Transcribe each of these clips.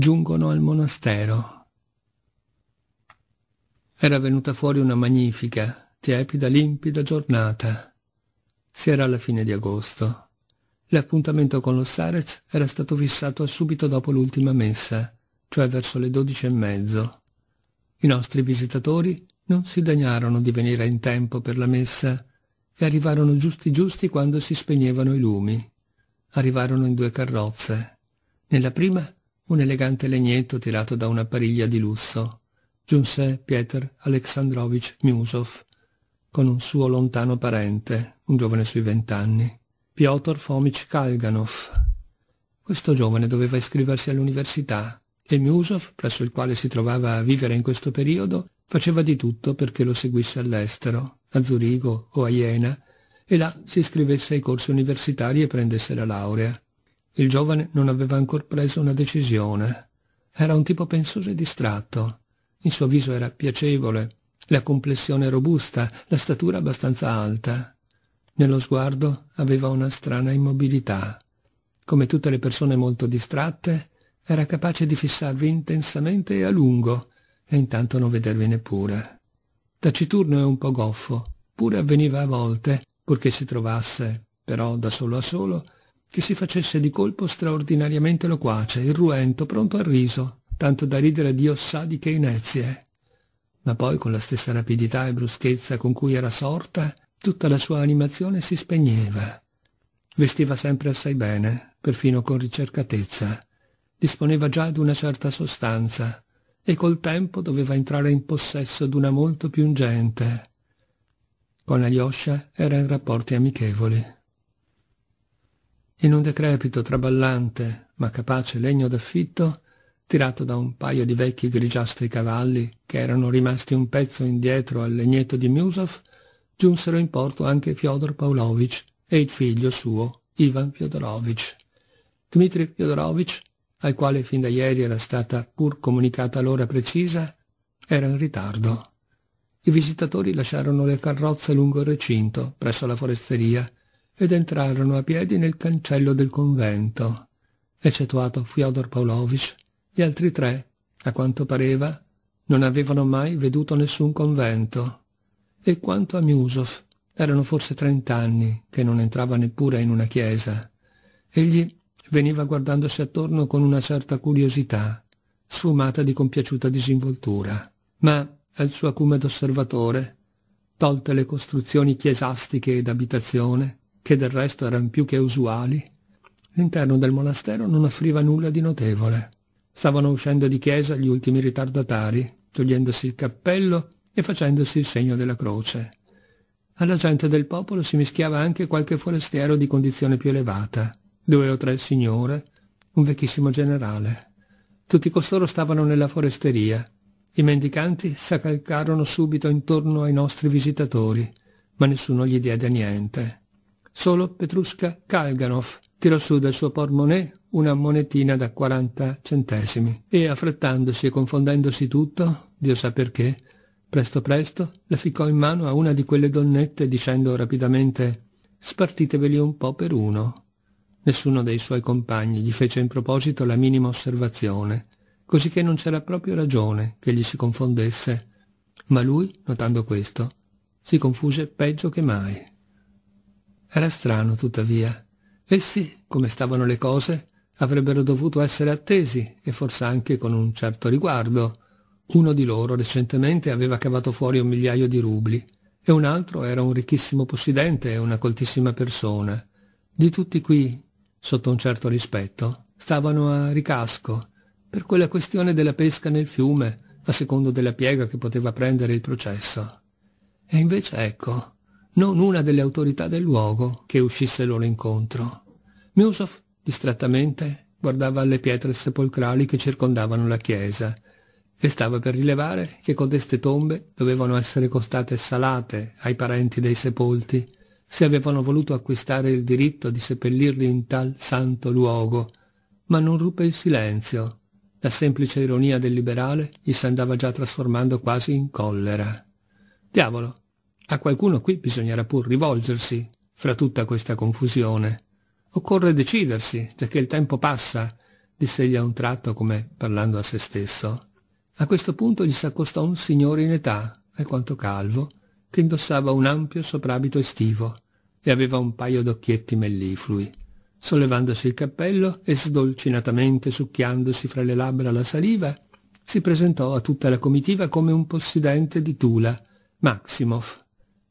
giungono al monastero. Era venuta fuori una magnifica, tiepida, limpida giornata. Si era alla fine di agosto. L'appuntamento con lo Sarec era stato fissato subito dopo l'ultima messa, cioè verso le dodici e mezzo. I nostri visitatori non si degnarono di venire in tempo per la messa e arrivarono giusti giusti quando si spegnevano i lumi. Arrivarono in due carrozze. Nella prima un elegante legnetto tirato da una pariglia di lusso. Giunse Pietr Aleksandrovich Miusov, con un suo lontano parente, un giovane sui vent'anni, Piotr Fomich Kalganov. Questo giovane doveva iscriversi all'università e Miusov, presso il quale si trovava a vivere in questo periodo, faceva di tutto perché lo seguisse all'estero, a Zurigo o a Jena, e là si iscrivesse ai corsi universitari e prendesse la laurea. Il giovane non aveva ancor preso una decisione. Era un tipo pensoso e distratto. Il suo viso era piacevole, la complessione robusta, la statura abbastanza alta. Nello sguardo aveva una strana immobilità. Come tutte le persone molto distratte, era capace di fissarvi intensamente e a lungo, e intanto non vedervi neppure. Taciturno e un po' goffo, pure avveniva a volte, purché si trovasse, però da solo a solo, che si facesse di colpo straordinariamente loquace, irruento, pronto al riso, tanto da ridere a Dio sa di che inezie. Ma poi, con la stessa rapidità e bruschezza con cui era sorta, tutta la sua animazione si spegneva. Vestiva sempre assai bene, perfino con ricercatezza. Disponeva già di una certa sostanza e col tempo doveva entrare in possesso d'una molto più ingente. Con Alyosha era in rapporti amichevoli in un decrepito traballante ma capace legno d'affitto, tirato da un paio di vecchi grigiastri cavalli che erano rimasti un pezzo indietro al legnetto di Miusov, giunsero in porto anche Fyodor Pavlovich e il figlio suo, Ivan Fyodorovich. Dmitri Fyodorovich, al quale fin da ieri era stata pur comunicata l'ora precisa, era in ritardo. I visitatori lasciarono le carrozze lungo il recinto, presso la foresteria, ed entrarono a piedi nel cancello del convento. Eccettuato Fyodor Pavlovich, gli altri tre, a quanto pareva, non avevano mai veduto nessun convento. E quanto a Miusov, erano forse trent'anni che non entrava neppure in una chiesa. Egli veniva guardandosi attorno con una certa curiosità, sfumata di compiaciuta disinvoltura. Ma, al suo acume d'osservatore, tolte le costruzioni chiesastiche ed abitazione, che del resto erano più che usuali, l'interno del monastero non offriva nulla di notevole. Stavano uscendo di chiesa gli ultimi ritardatari, togliendosi il cappello e facendosi il segno della croce. Alla gente del popolo si mischiava anche qualche forestiero di condizione più elevata, due o tre signore, un vecchissimo generale. Tutti costoro stavano nella foresteria. I mendicanti s'accalcarono subito intorno ai nostri visitatori, ma nessuno gli diede niente. Solo Petrusca Kalganov tirò su dal suo pormonè una monetina da 40 centesimi e affrettandosi e confondendosi tutto, Dio sa perché, presto presto la ficcò in mano a una di quelle donnette dicendo rapidamente «Spartiteveli un po' per uno». Nessuno dei suoi compagni gli fece in proposito la minima osservazione, così che non c'era proprio ragione che gli si confondesse. Ma lui, notando questo, si confuse peggio che mai. Era strano, tuttavia. Essi, eh come stavano le cose, avrebbero dovuto essere attesi e forse anche con un certo riguardo. Uno di loro recentemente aveva cavato fuori un migliaio di rubli e un altro era un ricchissimo possidente e una coltissima persona. Di tutti qui, sotto un certo rispetto, stavano a ricasco per quella questione della pesca nel fiume, a secondo della piega che poteva prendere il processo. E invece ecco, non una delle autorità del luogo, che uscisse loro incontro. Miusov, distrattamente, guardava alle pietre sepolcrali che circondavano la chiesa e stava per rilevare che codeste tombe dovevano essere costate salate ai parenti dei sepolti, se avevano voluto acquistare il diritto di seppellirli in tal santo luogo, ma non ruppe il silenzio. La semplice ironia del liberale gli si andava già trasformando quasi in collera. Diavolo, a qualcuno qui bisognerà pur rivolgersi, fra tutta questa confusione. Occorre decidersi, giacché il tempo passa, disse egli a un tratto come parlando a se stesso. A questo punto gli s'accostò un signore in età, alquanto calvo, che indossava un ampio soprabito estivo e aveva un paio d'occhietti melliflui. Sollevandosi il cappello e sdolcinatamente succhiandosi fra le labbra la saliva, si presentò a tutta la comitiva come un possidente di Tula, Maximov,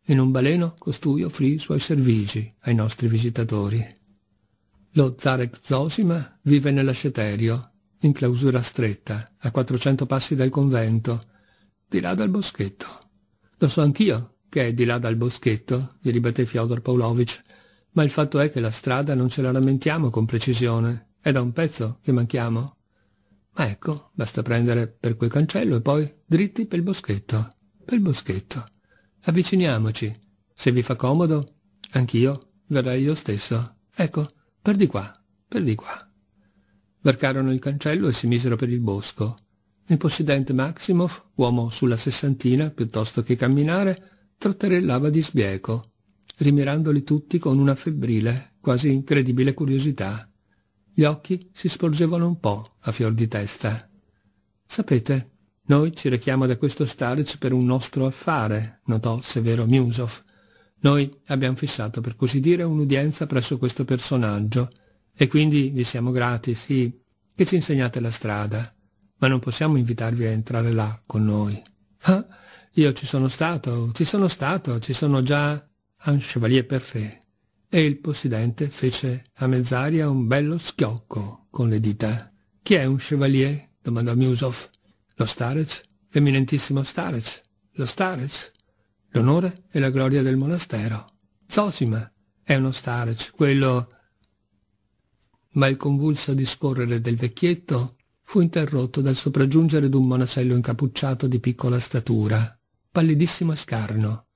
in un baleno costui offrì i suoi servigi ai nostri visitatori. Lo Zarek Zosima vive nell'asceterio, in clausura stretta, a 400 passi dal convento, di là dal boschetto. Lo so anch'io che è di là dal boschetto, gli ribaté Fyodor Pavlovich, ma il fatto è che la strada non ce la lamentiamo con precisione, è da un pezzo che manchiamo. Ma ecco, basta prendere per quel cancello e poi dritti pel boschetto, pel boschetto. Avviciniamoci. Se vi fa comodo, anch'io verrei io stesso. Ecco, per di qua, per di qua. Varcarono il cancello e si misero per il bosco. Il possidente Maximov, uomo sulla sessantina, piuttosto che camminare, trotterellava di sbieco, rimirandoli tutti con una febbrile, quasi incredibile curiosità. Gli occhi si sporgevano un po' a fior di testa. Sapete, noi ci rechiamo da questo Starich per un nostro affare, notò severo Musov. Noi abbiamo fissato, per così dire, un'udienza presso questo personaggio, e quindi vi siamo grati, sì, che ci insegnate la strada, ma non possiamo invitarvi a entrare là con noi. Ah, io ci sono stato, ci sono stato, ci sono già... Un chevalier parfait. E il possidente fece a mezz'aria un bello schiocco con le dita. Chi è un chevalier? domandò Musov. Lo Starez, eminentissimo Starez, lo Starez, l'onore e la gloria del monastero. Zosima è uno Starez, quello... Ma il convulso discorrere del vecchietto fu interrotto dal sopraggiungere d'un monacello incappucciato di piccola statura, pallidissimo e scarno.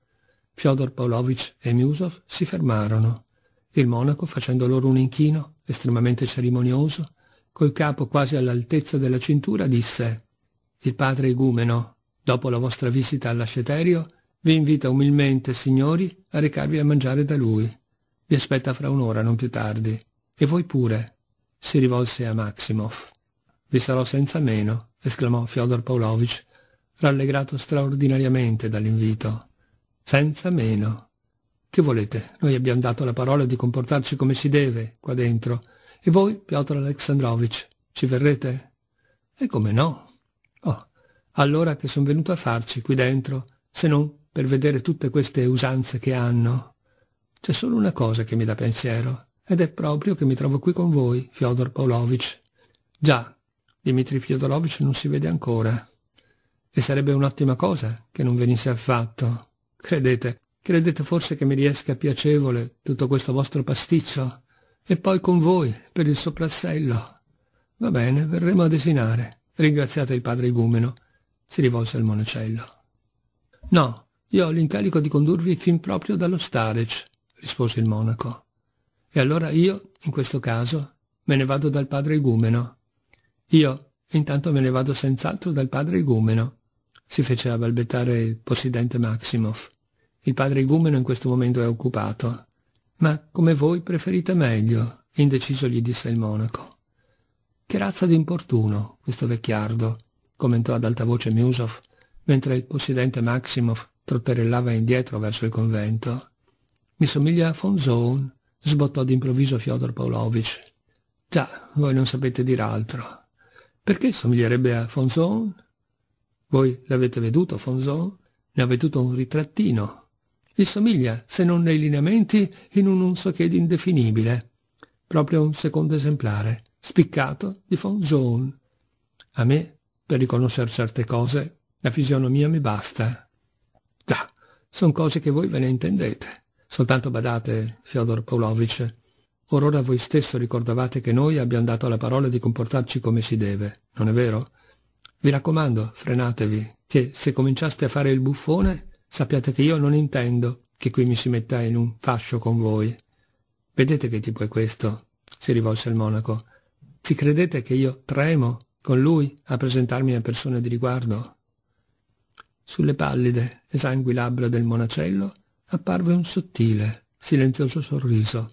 Fyodor Pavlovich e Miusov si fermarono. Il monaco, facendo loro un inchino, estremamente cerimonioso, col capo quasi all'altezza della cintura, disse il padre Igumeno, dopo la vostra visita all'asceterio, vi invita umilmente, signori, a recarvi a mangiare da lui. Vi aspetta fra un'ora, non più tardi. E voi pure, si rivolse a Maximov. Vi sarò senza meno, esclamò Fyodor Pavlovich, rallegrato straordinariamente dall'invito. Senza meno. Che volete? Noi abbiamo dato la parola di comportarci come si deve, qua dentro. E voi, Piotr Aleksandrovich, ci verrete? E come no? Oh, allora che son venuto a farci qui dentro, se non per vedere tutte queste usanze che hanno? C'è solo una cosa che mi dà pensiero, ed è proprio che mi trovo qui con voi, Fyodor Pavlovich. Già, Dimitri Fyodorovich non si vede ancora. E sarebbe un'ottima cosa che non venisse affatto. Credete, credete forse che mi riesca piacevole tutto questo vostro pasticcio? E poi con voi, per il soprassello. Va bene, verremo a desinare. Ringraziato il padre Igumeno, si rivolse al monacello. No, io ho l'incarico di condurvi fin proprio dallo Starec, rispose il monaco. E allora io, in questo caso, me ne vado dal padre Igumeno. Io, intanto, me ne vado senz'altro dal padre Igumeno, si fece a balbettare il possidente Maximov. Il padre Igumeno in questo momento è occupato. Ma come voi preferite meglio, indeciso gli disse il monaco. Che razza di importuno, questo vecchiardo, commentò ad alta voce Miusov, mentre il possidente Maximov trotterellava indietro verso il convento. Mi somiglia a Fonzon, sbottò d'improvviso Fyodor Pavlovich. Già, voi non sapete dir altro. Perché somiglierebbe a Fonzon? Voi l'avete veduto, Fonzon? Ne ha veduto un ritrattino. Gli somiglia, se non nei lineamenti, in un non so che d'indefinibile. Proprio un secondo esemplare spiccato di Fonzone. A me, per riconoscere certe cose, la fisionomia mi basta. Già, sono cose che voi ve ne intendete. Soltanto badate, Fyodor Pavlovich, or ora voi stesso ricordavate che noi abbiamo dato la parola di comportarci come si deve, non è vero? Vi raccomando, frenatevi, che se cominciaste a fare il buffone, sappiate che io non intendo che qui mi si metta in un fascio con voi. Vedete che tipo è questo? si rivolse il monaco. Ci credete che io tremo con lui a presentarmi a persone di riguardo? Sulle pallide esangui labbra del monacello apparve un sottile, silenzioso sorriso,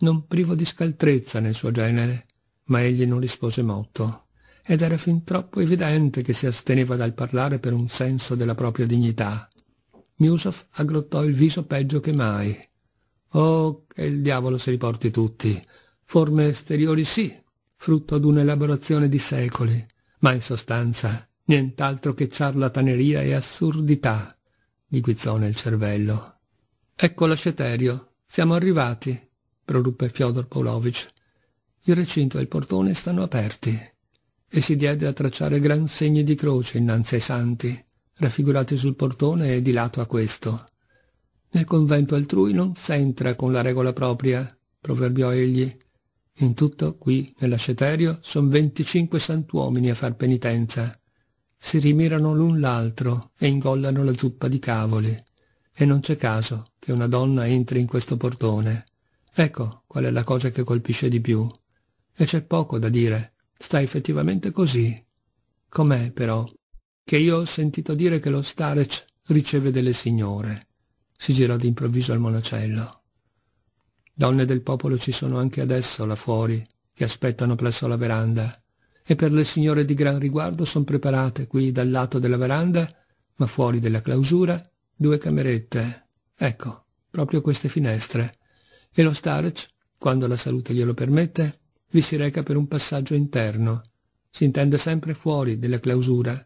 non privo di scaltrezza nel suo genere, ma egli non rispose motto, ed era fin troppo evidente che si asteneva dal parlare per un senso della propria dignità. Miusov aggrottò il viso peggio che mai. Oh, che il diavolo si riporti tutti. Forme esteriori sì, frutto ad d'un'elaborazione di secoli, ma in sostanza nient'altro che ciarlataneria e assurdità, gli guizzò nel cervello. Ecco l'asceterio, siamo arrivati, proruppe Fyodor Polovic. Il recinto e il portone stanno aperti. E si diede a tracciare gran segni di croce innanzi ai santi, raffigurati sul portone e di lato a questo. Nel convento altrui non s'entra con la regola propria, proverbiò egli, in tutto, qui, nell'asceterio, son 25 santuomini a far penitenza. Si rimirano l'un l'altro e ingollano la zuppa di cavoli. E non c'è caso che una donna entri in questo portone. Ecco qual è la cosa che colpisce di più. E c'è poco da dire. Sta effettivamente così. Com'è, però, che io ho sentito dire che lo Starec riceve delle signore. Si girò d'improvviso al monacello. Donne del popolo ci sono anche adesso là fuori, che aspettano presso la veranda, e per le signore di gran riguardo son preparate qui dal lato della veranda, ma fuori della clausura, due camerette. Ecco, proprio queste finestre. E lo Starec, quando la salute glielo permette, vi si reca per un passaggio interno. Si intende sempre fuori della clausura.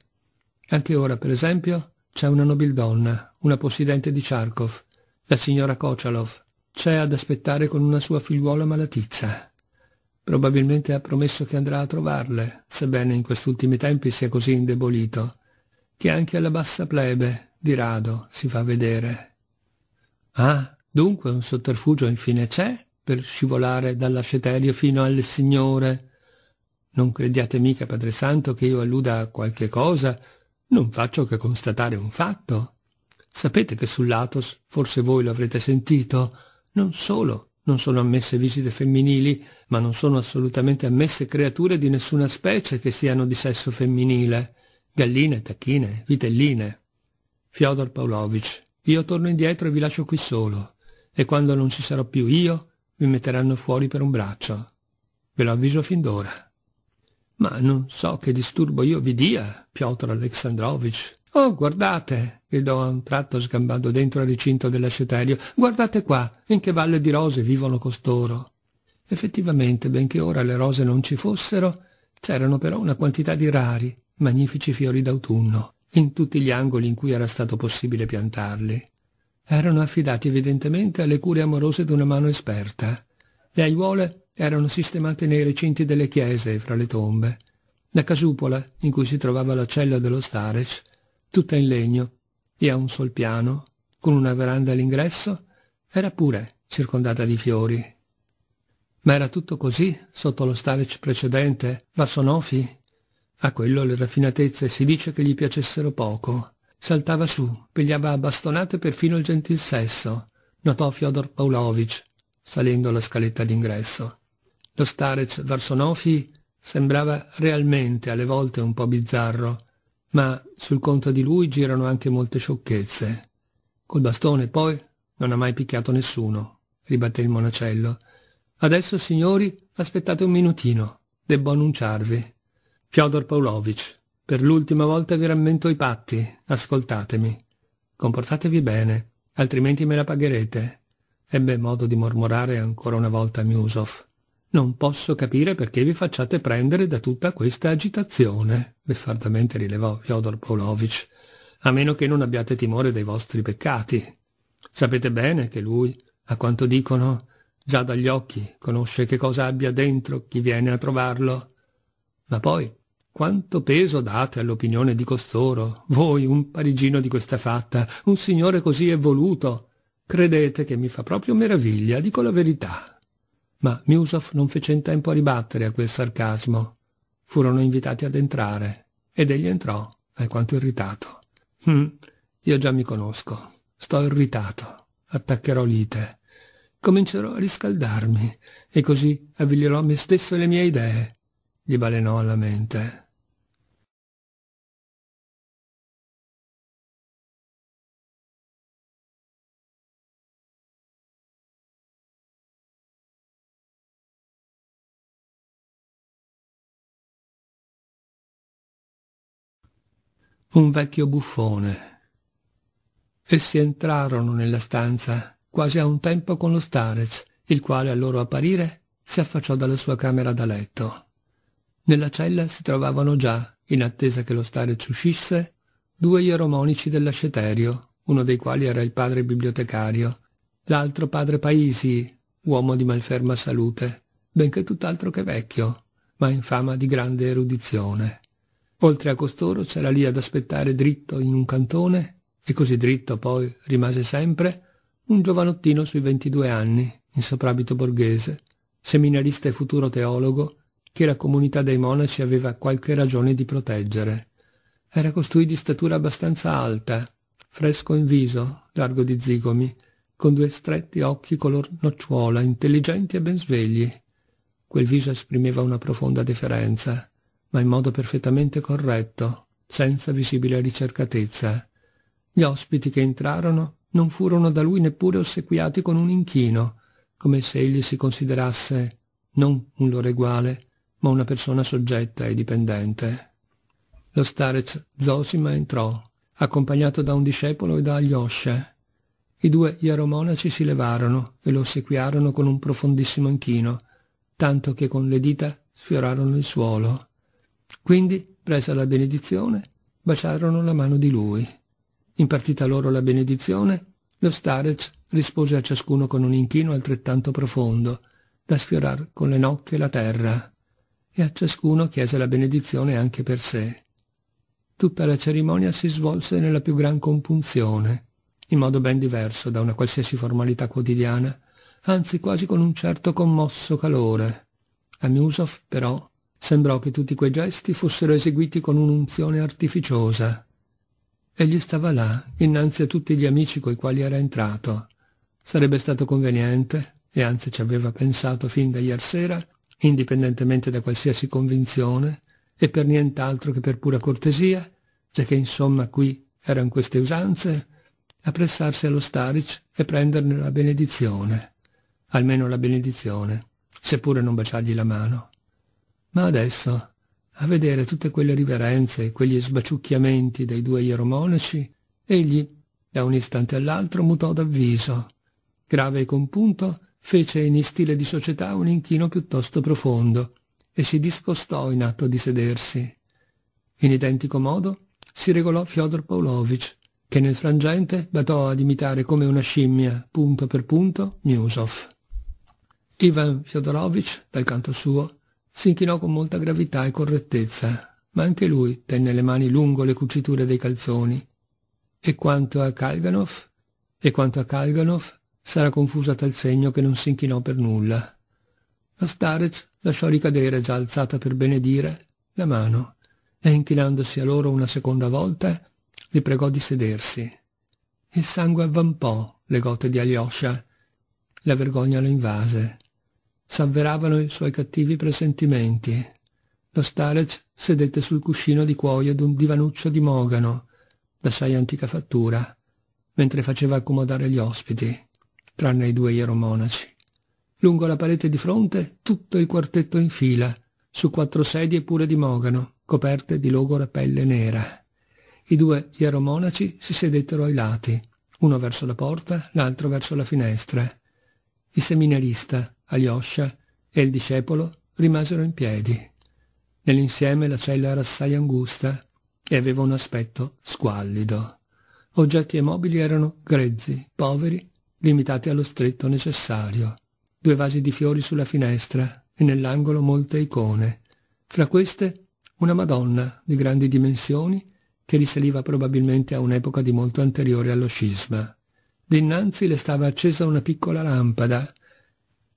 Anche ora, per esempio, c'è una nobildonna, una possidente di Charkov, la signora Kochalov, c'è ad aspettare con una sua figliuola malaticcia. Probabilmente ha promesso che andrà a trovarle, sebbene in questi ultimi tempi sia così indebolito, che anche alla bassa plebe, di rado, si fa vedere. Ah, dunque un sotterfugio infine c'è per scivolare dall'asceterio fino alle Signore. Non crediate mica, Padre Santo, che io alluda a qualche cosa, non faccio che constatare un fatto. Sapete che sull'Atos, forse voi lo avrete sentito, non solo non sono ammesse visite femminili, ma non sono assolutamente ammesse creature di nessuna specie che siano di sesso femminile. Galline, tacchine, vitelline. Fyodor Pavlovich, io torno indietro e vi lascio qui solo. E quando non ci sarò più io, vi metteranno fuori per un braccio. Ve lo avviso fin d'ora. Ma non so che disturbo io vi dia, Piotr Alexandrovich. Oh, guardate, gridò a un tratto sgambando dentro il recinto dell'ascetario, guardate qua, in che valle di rose vivono costoro. Effettivamente, benché ora le rose non ci fossero, c'erano però una quantità di rari, magnifici fiori d'autunno, in tutti gli angoli in cui era stato possibile piantarli. Erano affidati evidentemente alle cure amorose d'una mano esperta. Le aiuole erano sistemate nei recinti delle chiese, e fra le tombe. La casupola, in cui si trovava la cella dello Starec, tutta in legno, e a un sol piano, con una veranda all'ingresso, era pure circondata di fiori. Ma era tutto così sotto lo stage precedente, Varsonofi? A quello le raffinatezze si dice che gli piacessero poco. Saltava su, pigliava a bastonate perfino il gentil sesso, notò Fyodor Paulovich, salendo la scaletta d'ingresso. Lo Starec Varsonofi sembrava realmente alle volte un po' bizzarro, ma sul conto di lui girano anche molte sciocchezze. Col bastone, poi, non ha mai picchiato nessuno, ribatté il monacello. Adesso, signori, aspettate un minutino. Debbo annunciarvi. Fyodor Pavlovich, per l'ultima volta vi rammento i patti. Ascoltatemi. Comportatevi bene, altrimenti me la pagherete. Ebbe modo di mormorare ancora una volta Miusov. Non posso capire perché vi facciate prendere da tutta questa agitazione, beffardamente rilevò Fyodor Pavlovich, a meno che non abbiate timore dei vostri peccati. Sapete bene che lui, a quanto dicono, già dagli occhi conosce che cosa abbia dentro chi viene a trovarlo. Ma poi, quanto peso date all'opinione di costoro, voi, un parigino di questa fatta, un signore così evoluto? Credete che mi fa proprio meraviglia, dico la verità, ma Miusov non fece in tempo a ribattere a quel sarcasmo. Furono invitati ad entrare, ed egli entrò, alquanto irritato. Hm, io già mi conosco. Sto irritato. Attaccherò lite. Comincerò a riscaldarmi, e così avvilirò me stesso e le mie idee. Gli balenò alla mente. un vecchio buffone. Essi entrarono nella stanza quasi a un tempo con lo Starez, il quale al loro apparire si affacciò dalla sua camera da letto. Nella cella si trovavano già, in attesa che lo Starez uscisse, due ieromonici dell'asceterio, uno dei quali era il padre bibliotecario, l'altro padre Paisi, uomo di malferma salute, benché tutt'altro che vecchio, ma in fama di grande erudizione. Oltre a costoro c'era lì ad aspettare dritto in un cantone, e così dritto poi rimase sempre, un giovanottino sui 22 anni, in soprabito borghese, seminarista e futuro teologo, che la comunità dei monaci aveva qualche ragione di proteggere. Era costui di statura abbastanza alta, fresco in viso, largo di zigomi, con due stretti occhi color nocciola, intelligenti e ben svegli. Quel viso esprimeva una profonda deferenza ma in modo perfettamente corretto, senza visibile ricercatezza. Gli ospiti che entrarono non furono da lui neppure ossequiati con un inchino, come se egli si considerasse non un loro eguale, ma una persona soggetta e dipendente. Lo starez Zosima entrò, accompagnato da un discepolo e da Alyosha. I due ieromonaci si levarono e lo ossequiarono con un profondissimo inchino, tanto che con le dita sfiorarono il suolo. Quindi, presa la benedizione, baciarono la mano di lui. Impartita loro la benedizione, lo Starec rispose a ciascuno con un inchino altrettanto profondo, da sfiorar con le nocche la terra, e a ciascuno chiese la benedizione anche per sé. Tutta la cerimonia si svolse nella più gran compunzione, in modo ben diverso da una qualsiasi formalità quotidiana, anzi quasi con un certo commosso calore. A Miusov, però, Sembrò che tutti quei gesti fossero eseguiti con un'unzione artificiosa. Egli stava là, innanzi a tutti gli amici coi quali era entrato. Sarebbe stato conveniente, e anzi ci aveva pensato fin da ieri sera, indipendentemente da qualsiasi convinzione, e per nient'altro che per pura cortesia, già che insomma qui erano queste usanze, appressarsi allo Starich e prenderne la benedizione. Almeno la benedizione, seppure non baciargli la mano. Ma adesso, a vedere tutte quelle riverenze e quegli sbaciucchiamenti dei due ieromonaci, egli, da un istante all'altro, mutò d'avviso. Grave e compunto, fece in stile di società un inchino piuttosto profondo e si discostò in atto di sedersi. In identico modo si regolò Fyodor Pavlovich, che nel frangente badò ad imitare come una scimmia, punto per punto, Miusov. Ivan Fyodorovich, dal canto suo, si chinò con molta gravità e correttezza, ma anche lui tenne le mani lungo le cuciture dei calzoni. E quanto a Kalganov? E quanto a Kalganov? Sarà confusa a tal segno che non si inchinò per nulla. La Starec lasciò ricadere, già alzata per benedire, la mano e, inchinandosi a loro una seconda volta, li pregò di sedersi. Il sangue avvampò le gote di Alyosha. La vergogna lo invase s'avveravano i suoi cattivi presentimenti. Lo Starec sedette sul cuscino di cuoio d'un divanuccio di mogano, d'assai antica fattura, mentre faceva accomodare gli ospiti, tranne i due ieromonaci. Lungo la parete di fronte tutto il quartetto in fila, su quattro sedie pure di mogano, coperte di logora pelle nera. I due ieromonaci si sedettero ai lati, uno verso la porta, l'altro verso la finestra. Il seminarista, Alyosha e il discepolo rimasero in piedi. Nell'insieme la cella era assai angusta e aveva un aspetto squallido. Oggetti e mobili erano grezzi, poveri, limitati allo stretto necessario. Due vasi di fiori sulla finestra e nell'angolo molte icone. Fra queste una Madonna di grandi dimensioni che risaliva probabilmente a un'epoca di molto anteriore allo scisma. Dinanzi le stava accesa una piccola lampada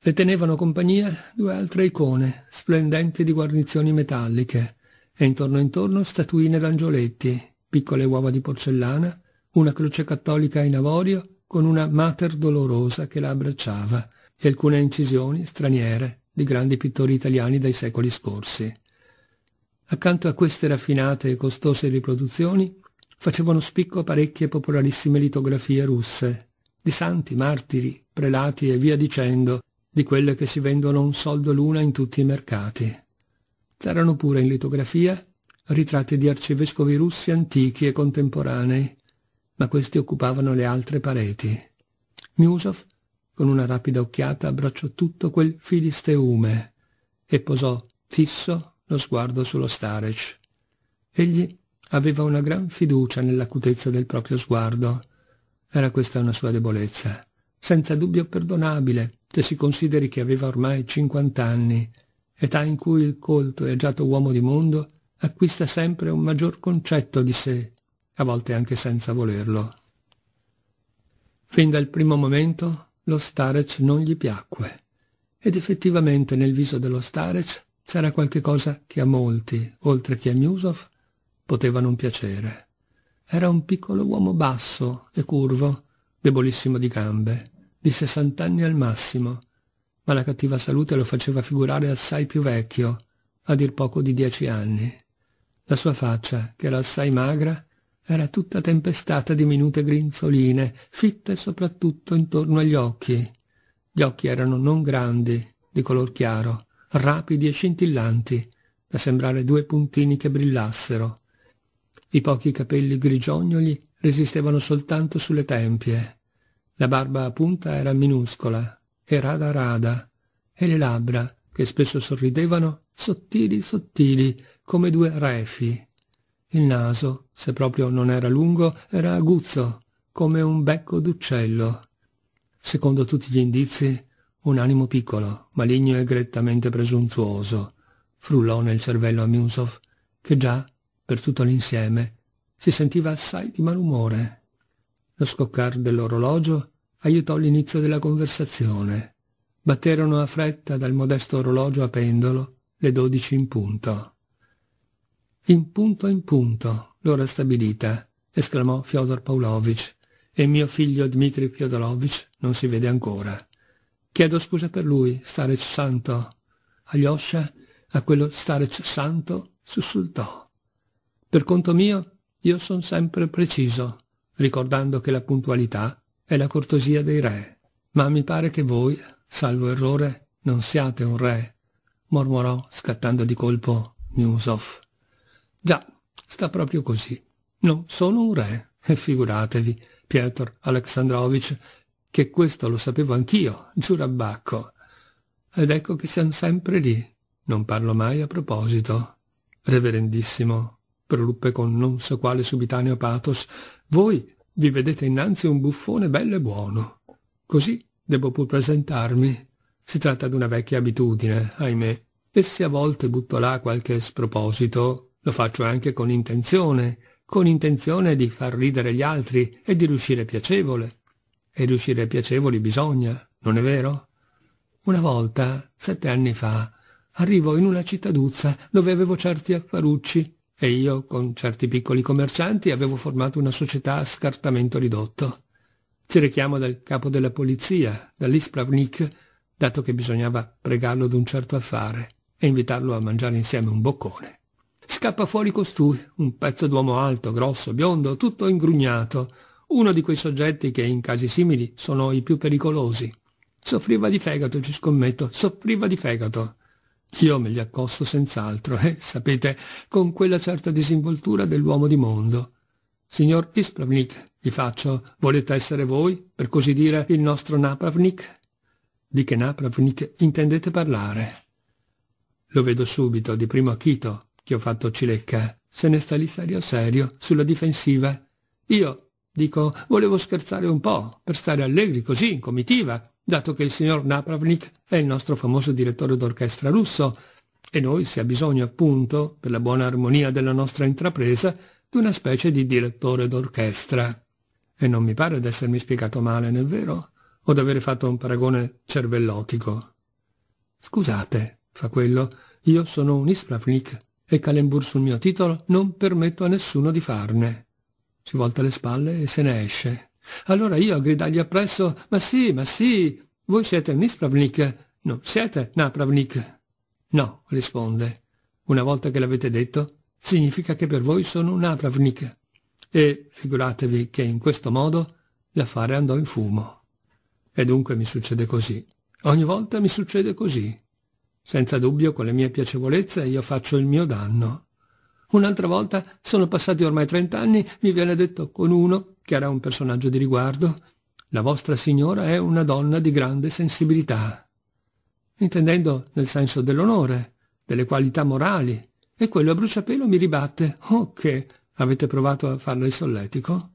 le tenevano compagnia due altre icone, splendenti di guarnizioni metalliche, e intorno intorno statuine d'angioletti, piccole uova di porcellana, una croce cattolica in avorio con una mater dolorosa che la abbracciava, e alcune incisioni straniere di grandi pittori italiani dai secoli scorsi. Accanto a queste raffinate e costose riproduzioni facevano spicco parecchie popolarissime litografie russe, di santi, martiri, prelati e via dicendo, di quelle che si vendono un soldo l'una in tutti i mercati. C'erano pure in litografia ritratti di arcivescovi russi antichi e contemporanei, ma questi occupavano le altre pareti. Miusov, con una rapida occhiata, abbracciò tutto quel filisteume e posò fisso lo sguardo sullo Starec. Egli aveva una gran fiducia nell'acutezza del proprio sguardo. Era questa una sua debolezza, senza dubbio perdonabile, se si consideri che aveva ormai 50 anni, età in cui il colto e agiato uomo di mondo acquista sempre un maggior concetto di sé, a volte anche senza volerlo. Fin dal primo momento lo Starec non gli piacque, ed effettivamente nel viso dello Starec c'era qualche cosa che a molti, oltre che a Newsoff, poteva non piacere. Era un piccolo uomo basso e curvo, debolissimo di gambe, di 60 anni al massimo, ma la cattiva salute lo faceva figurare assai più vecchio, a dir poco di dieci anni. La sua faccia, che era assai magra, era tutta tempestata di minute grinzoline, fitte soprattutto intorno agli occhi. Gli occhi erano non grandi, di color chiaro, rapidi e scintillanti, da sembrare due puntini che brillassero. I pochi capelli grigiognoli resistevano soltanto sulle tempie. La barba a punta era minuscola e rada rada, e le labbra, che spesso sorridevano, sottili sottili, come due refi. Il naso, se proprio non era lungo, era aguzzo, come un becco d'uccello. Secondo tutti gli indizi, un animo piccolo, maligno e grettamente presuntuoso, frullò nel cervello a Musov, che già, per tutto l'insieme, si sentiva assai di malumore. Lo scoccar dell'orologio aiutò l'inizio della conversazione. Batterono a fretta dal modesto orologio a pendolo le dodici in punto. In punto in punto, l'ora stabilita, esclamò Fyodor Pavlovich, e mio figlio Dmitri Fyodorovich non si vede ancora. Chiedo scusa per lui, Starec Santo. Alyosha, a quello Starec Santo, sussultò. Per conto mio, io sono sempre preciso, ricordando che la puntualità è la cortesia dei re. Ma mi pare che voi, salvo errore, non siate un re, mormorò scattando di colpo Newsoff. Già, sta proprio così. Non sono un re, e figuratevi, Pietro Alexandrovich, che questo lo sapevo anch'io, giurabacco. Ed ecco che siamo sempre lì. Non parlo mai a proposito. Reverendissimo, proruppe con non so quale subitaneo pathos, voi vi vedete innanzi un buffone bello e buono. Così devo pur presentarmi. Si tratta d'una vecchia abitudine, ahimè. E se a volte butto là qualche sproposito, lo faccio anche con intenzione, con intenzione di far ridere gli altri e di riuscire piacevole. E riuscire piacevoli bisogna, non è vero? Una volta, sette anni fa, arrivo in una cittaduzza dove avevo certi affarucci e io con certi piccoli commercianti avevo formato una società a scartamento ridotto. Ci richiamo dal capo della polizia, dall'Ispravnik, dato che bisognava pregarlo d'un certo affare e invitarlo a mangiare insieme un boccone. Scappa fuori costui, un pezzo d'uomo alto, grosso, biondo, tutto ingrugnato, uno di quei soggetti che in casi simili sono i più pericolosi. Soffriva di fegato, ci scommetto, soffriva di fegato. Io me li accosto senz'altro e, eh, sapete, con quella certa disinvoltura dell'uomo di mondo. Signor Ispravnik, vi faccio, volete essere voi, per così dire, il nostro Napravnik? Di che Napravnik intendete parlare? Lo vedo subito, di primo acchito, che ho fatto cilecca. Se ne sta lì serio serio, sulla difensiva. Io, dico, volevo scherzare un po', per stare allegri così, in comitiva, dato che il signor Napravnik è il nostro famoso direttore d'orchestra russo e noi si ha bisogno appunto, per la buona armonia della nostra intrapresa, di una specie di direttore d'orchestra. E non mi pare d'essermi spiegato male, nel vero? O d'avere fatto un paragone cervellotico. Scusate, fa quello, io sono un Ispravnik e calembur sul mio titolo non permetto a nessuno di farne. Si volta le spalle e se ne esce. Allora io a gridargli appresso, ma sì, ma sì, voi siete Nispravnik, non siete Napravnik. No, risponde, una volta che l'avete detto, significa che per voi sono un Napravnik. E figuratevi che in questo modo l'affare andò in fumo. E dunque mi succede così. Ogni volta mi succede così. Senza dubbio, con le mie piacevolezze, io faccio il mio danno. Un'altra volta, sono passati ormai trent'anni, mi viene detto con uno che era un personaggio di riguardo, la vostra signora è una donna di grande sensibilità, intendendo nel senso dell'onore, delle qualità morali, e quello a bruciapelo mi ribatte, oh che, avete provato a farlo il solletico?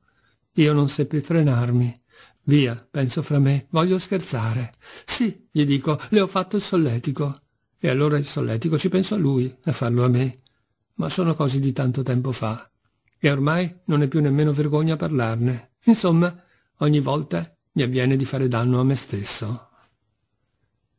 Io non seppi frenarmi. Via, penso fra me, voglio scherzare. Sì, gli dico, le ho fatto il solletico. E allora il solletico ci penso a lui, a farlo a me. Ma sono cose di tanto tempo fa e ormai non è più nemmeno vergogna parlarne. Insomma, ogni volta mi avviene di fare danno a me stesso.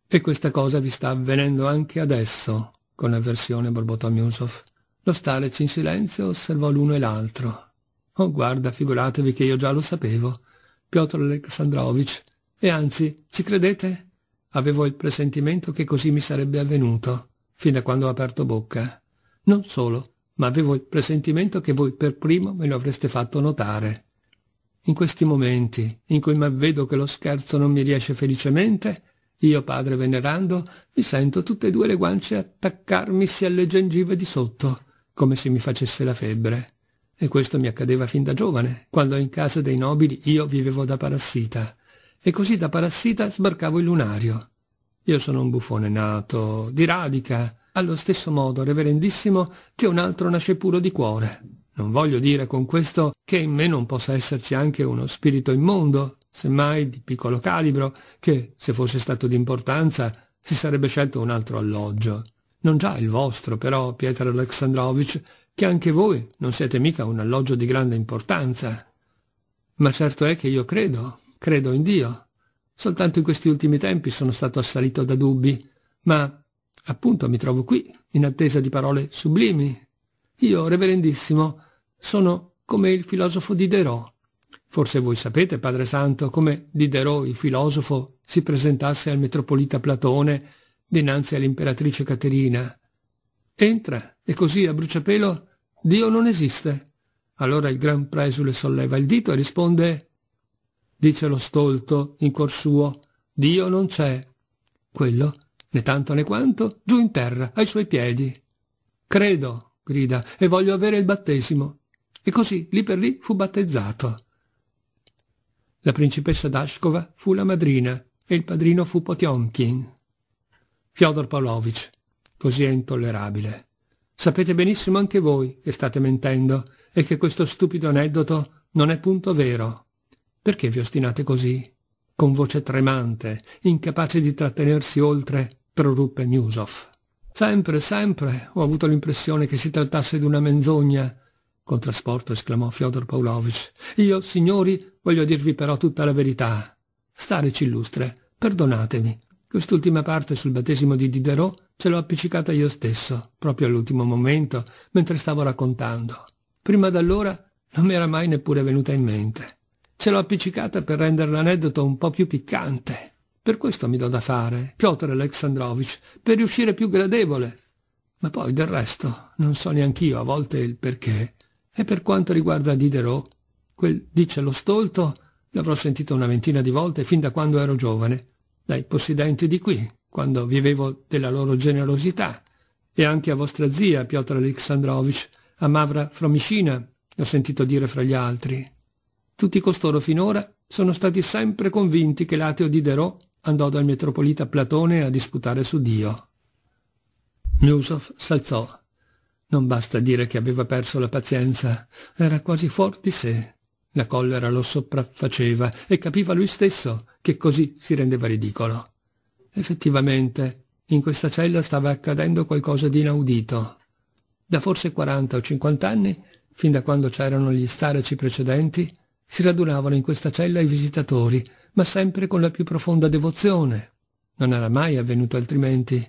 E questa cosa vi sta avvenendo anche adesso, con avversione borbottò Miusov. Lo starec in silenzio osservò l'uno e l'altro. Oh, guarda, figuratevi che io già lo sapevo. Piotr Aleksandrovich. E anzi, ci credete? Avevo il presentimento che così mi sarebbe avvenuto, fin da quando ho aperto bocca. Non solo, ma avevo il presentimento che voi per primo me lo avreste fatto notare. In questi momenti, in cui mi avvedo che lo scherzo non mi riesce felicemente, io, padre venerando, mi sento tutte e due le guance attaccarmisi alle gengive di sotto, come se mi facesse la febbre. E questo mi accadeva fin da giovane, quando in casa dei nobili io vivevo da parassita. E così da parassita sbarcavo il lunario. Io sono un buffone nato, di radica, allo stesso modo, reverendissimo, che un altro nasce puro di cuore. Non voglio dire con questo che in me non possa esserci anche uno spirito immondo, semmai di piccolo calibro, che, se fosse stato di importanza, si sarebbe scelto un altro alloggio. Non già il vostro, però, Pietro Alexandrovich, che anche voi non siete mica un alloggio di grande importanza. Ma certo è che io credo, credo in Dio. Soltanto in questi ultimi tempi sono stato assalito da dubbi, ma Appunto mi trovo qui, in attesa di parole sublimi. Io, reverendissimo, sono come il filosofo Diderot. Forse voi sapete, Padre Santo, come Diderot, il filosofo, si presentasse al metropolita Platone dinanzi all'imperatrice Caterina. Entra, e così a bruciapelo, Dio non esiste. Allora il gran presule solleva il dito e risponde, dice lo stolto in cuor suo, Dio non c'è. Quello né tanto né quanto, giù in terra, ai suoi piedi. Credo, grida, e voglio avere il battesimo. E così, lì per lì, fu battezzato. La principessa Dashkova fu la madrina e il padrino fu Potionkin. Fyodor Pavlovich, così è intollerabile. Sapete benissimo anche voi che state mentendo e che questo stupido aneddoto non è punto vero. Perché vi ostinate così? Con voce tremante, incapace di trattenersi oltre, proruppe Newsoff. Sempre, sempre ho avuto l'impressione che si trattasse di una menzogna. Con trasporto esclamò Fyodor Pavlovich. Io, signori, voglio dirvi però tutta la verità. Starici illustre, perdonatemi. Quest'ultima parte sul battesimo di Diderot ce l'ho appiccicata io stesso, proprio all'ultimo momento, mentre stavo raccontando. Prima d'allora non mi era mai neppure venuta in mente. Ce l'ho appiccicata per rendere l'aneddoto un po' più piccante. Per questo mi do da fare, Piotr Alexandrovich, per riuscire più gradevole. Ma poi del resto non so neanch'io a volte il perché. E per quanto riguarda Diderot, quel dice lo stolto, l'avrò sentito una ventina di volte fin da quando ero giovane, dai possidenti di qui, quando vivevo della loro generosità, e anche a vostra zia, Piotr Alexandrovich, a Mavra Fromicina, l'ho sentito dire fra gli altri. Tutti costoro finora sono stati sempre convinti che l'ateo Diderot andò dal metropolita Platone a disputare su Dio. Nusov s'alzò. Non basta dire che aveva perso la pazienza, era quasi fuori di sé. La collera lo sopraffaceva e capiva lui stesso che così si rendeva ridicolo. Effettivamente, in questa cella stava accadendo qualcosa di inaudito. Da forse 40 o 50 anni, fin da quando c'erano gli staraci precedenti, si radunavano in questa cella i visitatori ma sempre con la più profonda devozione. Non era mai avvenuto altrimenti.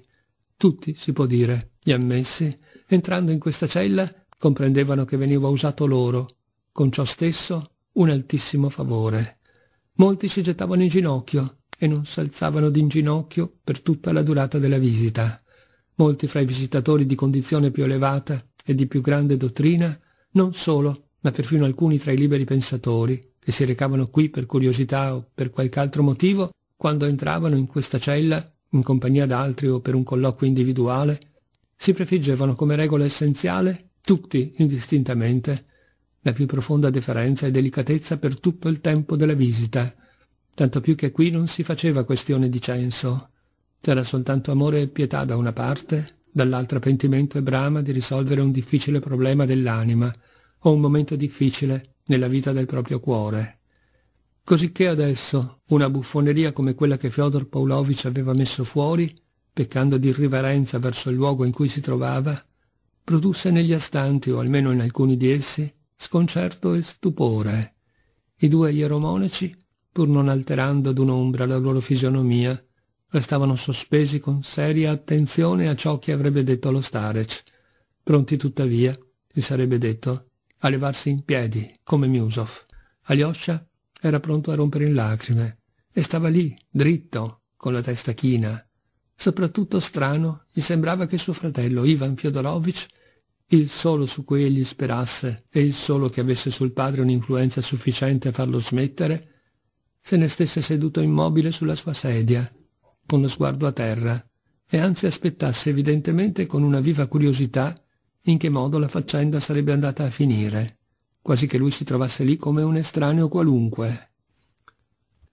Tutti, si può dire, gli ammessi, entrando in questa cella, comprendevano che veniva usato loro, con ciò stesso, un altissimo favore. Molti si gettavano in ginocchio e non s'alzavano d'inginocchio per tutta la durata della visita. Molti fra i visitatori di condizione più elevata e di più grande dottrina, non solo, ma perfino alcuni tra i liberi pensatori, che si recavano qui per curiosità o per qualche altro motivo, quando entravano in questa cella, in compagnia d'altri o per un colloquio individuale, si prefiggevano come regola essenziale, tutti indistintamente, la più profonda deferenza e delicatezza per tutto il tempo della visita, tanto più che qui non si faceva questione di censo. C'era soltanto amore e pietà da una parte, dall'altra pentimento e brama di risolvere un difficile problema dell'anima, o un momento difficile nella vita del proprio cuore. Cosicché adesso una buffoneria come quella che Fyodor Paulovich aveva messo fuori, peccando di irriverenza verso il luogo in cui si trovava, produsse negli astanti, o almeno in alcuni di essi, sconcerto e stupore. I due ieromonici, pur non alterando ad un'ombra la loro fisionomia, restavano sospesi con seria attenzione a ciò che avrebbe detto lo Starec, pronti tuttavia, si sarebbe detto, a levarsi in piedi, come Miusov. Alyosha era pronto a rompere in lacrime e stava lì, dritto, con la testa china. Soprattutto strano, gli sembrava che suo fratello Ivan Fyodorovich, il solo su cui egli sperasse e il solo che avesse sul padre un'influenza sufficiente a farlo smettere, se ne stesse seduto immobile sulla sua sedia, con lo sguardo a terra, e anzi aspettasse evidentemente con una viva curiosità in che modo la faccenda sarebbe andata a finire, quasi che lui si trovasse lì come un estraneo qualunque.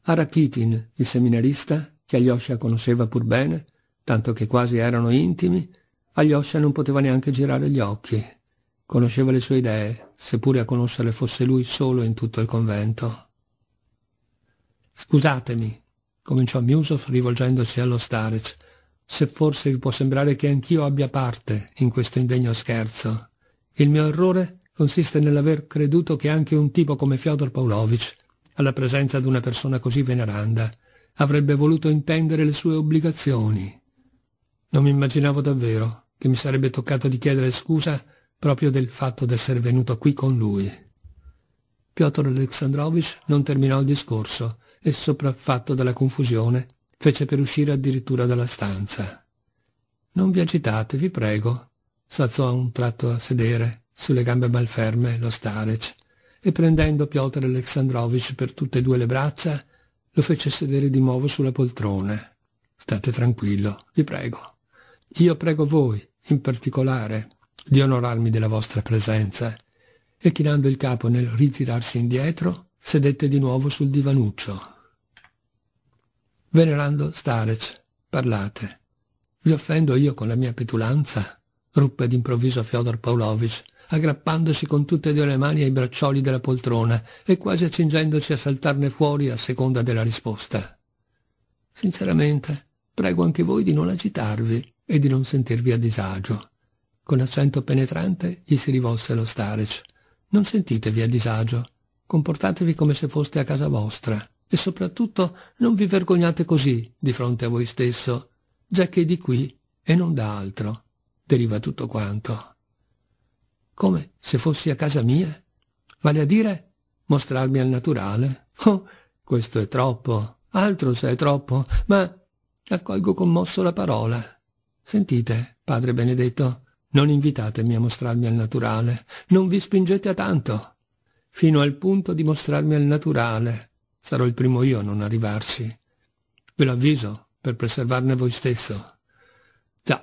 A Rakitin, il seminarista, che Alyosha conosceva pur bene, tanto che quasi erano intimi, Alyosha non poteva neanche girare gli occhi. Conosceva le sue idee, seppure a conoscerle fosse lui solo in tutto il convento. Scusatemi, cominciò Miusov rivolgendosi allo Starec, se forse vi può sembrare che anch'io abbia parte in questo indegno scherzo. Il mio errore consiste nell'aver creduto che anche un tipo come Fyodor Pavlovich, alla presenza di una persona così veneranda, avrebbe voluto intendere le sue obbligazioni. Non mi immaginavo davvero che mi sarebbe toccato di chiedere scusa proprio del fatto d'essere venuto qui con lui. Piotr Alexandrovich non terminò il discorso e, sopraffatto dalla confusione, fece per uscire addirittura dalla stanza. Non vi agitate, vi prego, s'alzò a un tratto a sedere, sulle gambe malferme, lo Starec, e prendendo Piotr Alexandrovich per tutte e due le braccia, lo fece sedere di nuovo sulla poltrona. State tranquillo, vi prego. Io prego voi, in particolare, di onorarmi della vostra presenza. E chinando il capo nel ritirarsi indietro, sedette di nuovo sul divanuccio, Venerando starec, parlate. Vi offendo io con la mia petulanza? ruppe d'improvviso Fyodor Pavlovich, aggrappandosi con tutte e due le mani ai braccioli della poltrona e quasi accingendosi a saltarne fuori a seconda della risposta. Sinceramente, prego anche voi di non agitarvi e di non sentirvi a disagio. Con accento penetrante gli si rivolse lo Starec. Non sentitevi a disagio. Comportatevi come se foste a casa vostra. E soprattutto non vi vergognate così di fronte a voi stesso, già che di qui e non da altro deriva tutto quanto. Come se fossi a casa mia? Vale a dire mostrarmi al naturale? Oh, questo è troppo, altro se è troppo, ma accolgo commosso la parola. Sentite, padre Benedetto, non invitatemi a mostrarmi al naturale, non vi spingete a tanto, fino al punto di mostrarmi al naturale, Sarò il primo io a non arrivarci. Ve lo avviso, per preservarne voi stesso. Già,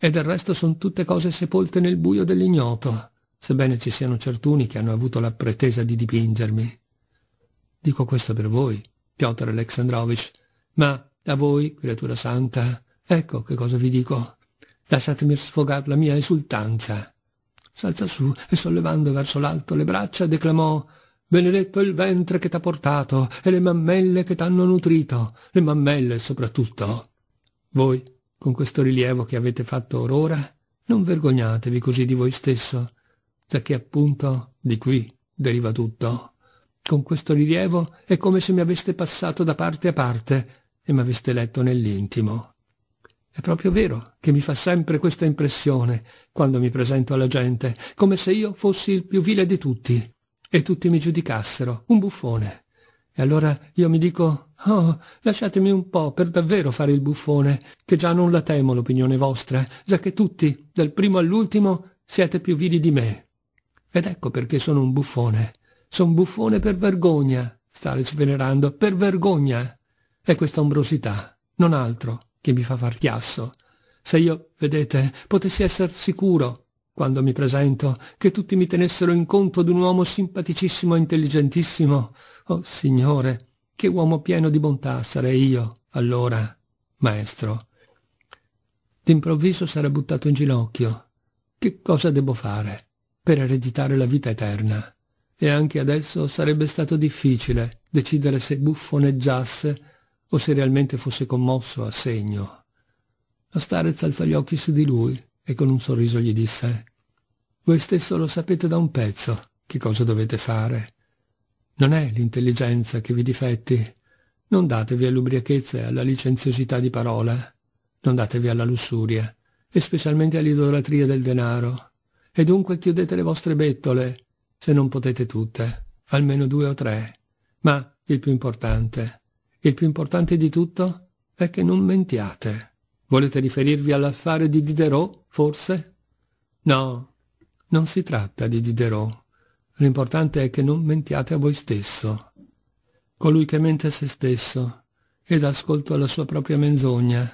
e del resto sono tutte cose sepolte nel buio dell'ignoto, sebbene ci siano certuni che hanno avuto la pretesa di dipingermi. Dico questo per voi, Piotr Alexandrovich, ma a voi, creatura santa, ecco che cosa vi dico. Lasciatemi sfogare la mia esultanza. S'alza su e sollevando verso l'alto le braccia declamò Benedetto il ventre che t'ha portato e le mammelle che t'hanno nutrito, le mammelle soprattutto. Voi, con questo rilievo che avete fatto orora, non vergognatevi così di voi stesso, perché appunto di qui deriva tutto. Con questo rilievo è come se mi aveste passato da parte a parte e mi aveste letto nell'intimo. È proprio vero che mi fa sempre questa impressione quando mi presento alla gente, come se io fossi il più vile di tutti, e tutti mi giudicassero un buffone. E allora io mi dico, oh, lasciatemi un po' per davvero fare il buffone, che già non la temo l'opinione vostra, già che tutti, dal primo all'ultimo, siete più vili di me. Ed ecco perché sono un buffone. Sono buffone per vergogna, stare svenerando, per vergogna. È questa ombrosità, non altro, che mi fa far chiasso. Se io, vedete, potessi essere sicuro quando mi presento, che tutti mi tenessero in conto d'un uomo simpaticissimo e intelligentissimo. Oh, Signore, che uomo pieno di bontà sarei io, allora, maestro. D'improvviso sarà buttato in ginocchio. Che cosa devo fare per ereditare la vita eterna? E anche adesso sarebbe stato difficile decidere se buffoneggiasse o se realmente fosse commosso a segno. La starezza alzò gli occhi su di lui e con un sorriso gli disse Voi stesso lo sapete da un pezzo che cosa dovete fare. Non è l'intelligenza che vi difetti. Non datevi all'ubriachezza e alla licenziosità di parola. Non datevi alla lussuria e specialmente all'idolatria del denaro. E dunque chiudete le vostre bettole, se non potete tutte, almeno due o tre. Ma il più importante, il più importante di tutto è che non mentiate. Volete riferirvi all'affare di Diderot Forse? No, non si tratta di Diderot. L'importante è che non mentiate a voi stesso. Colui che mente a se stesso ed ascolto alla sua propria menzogna,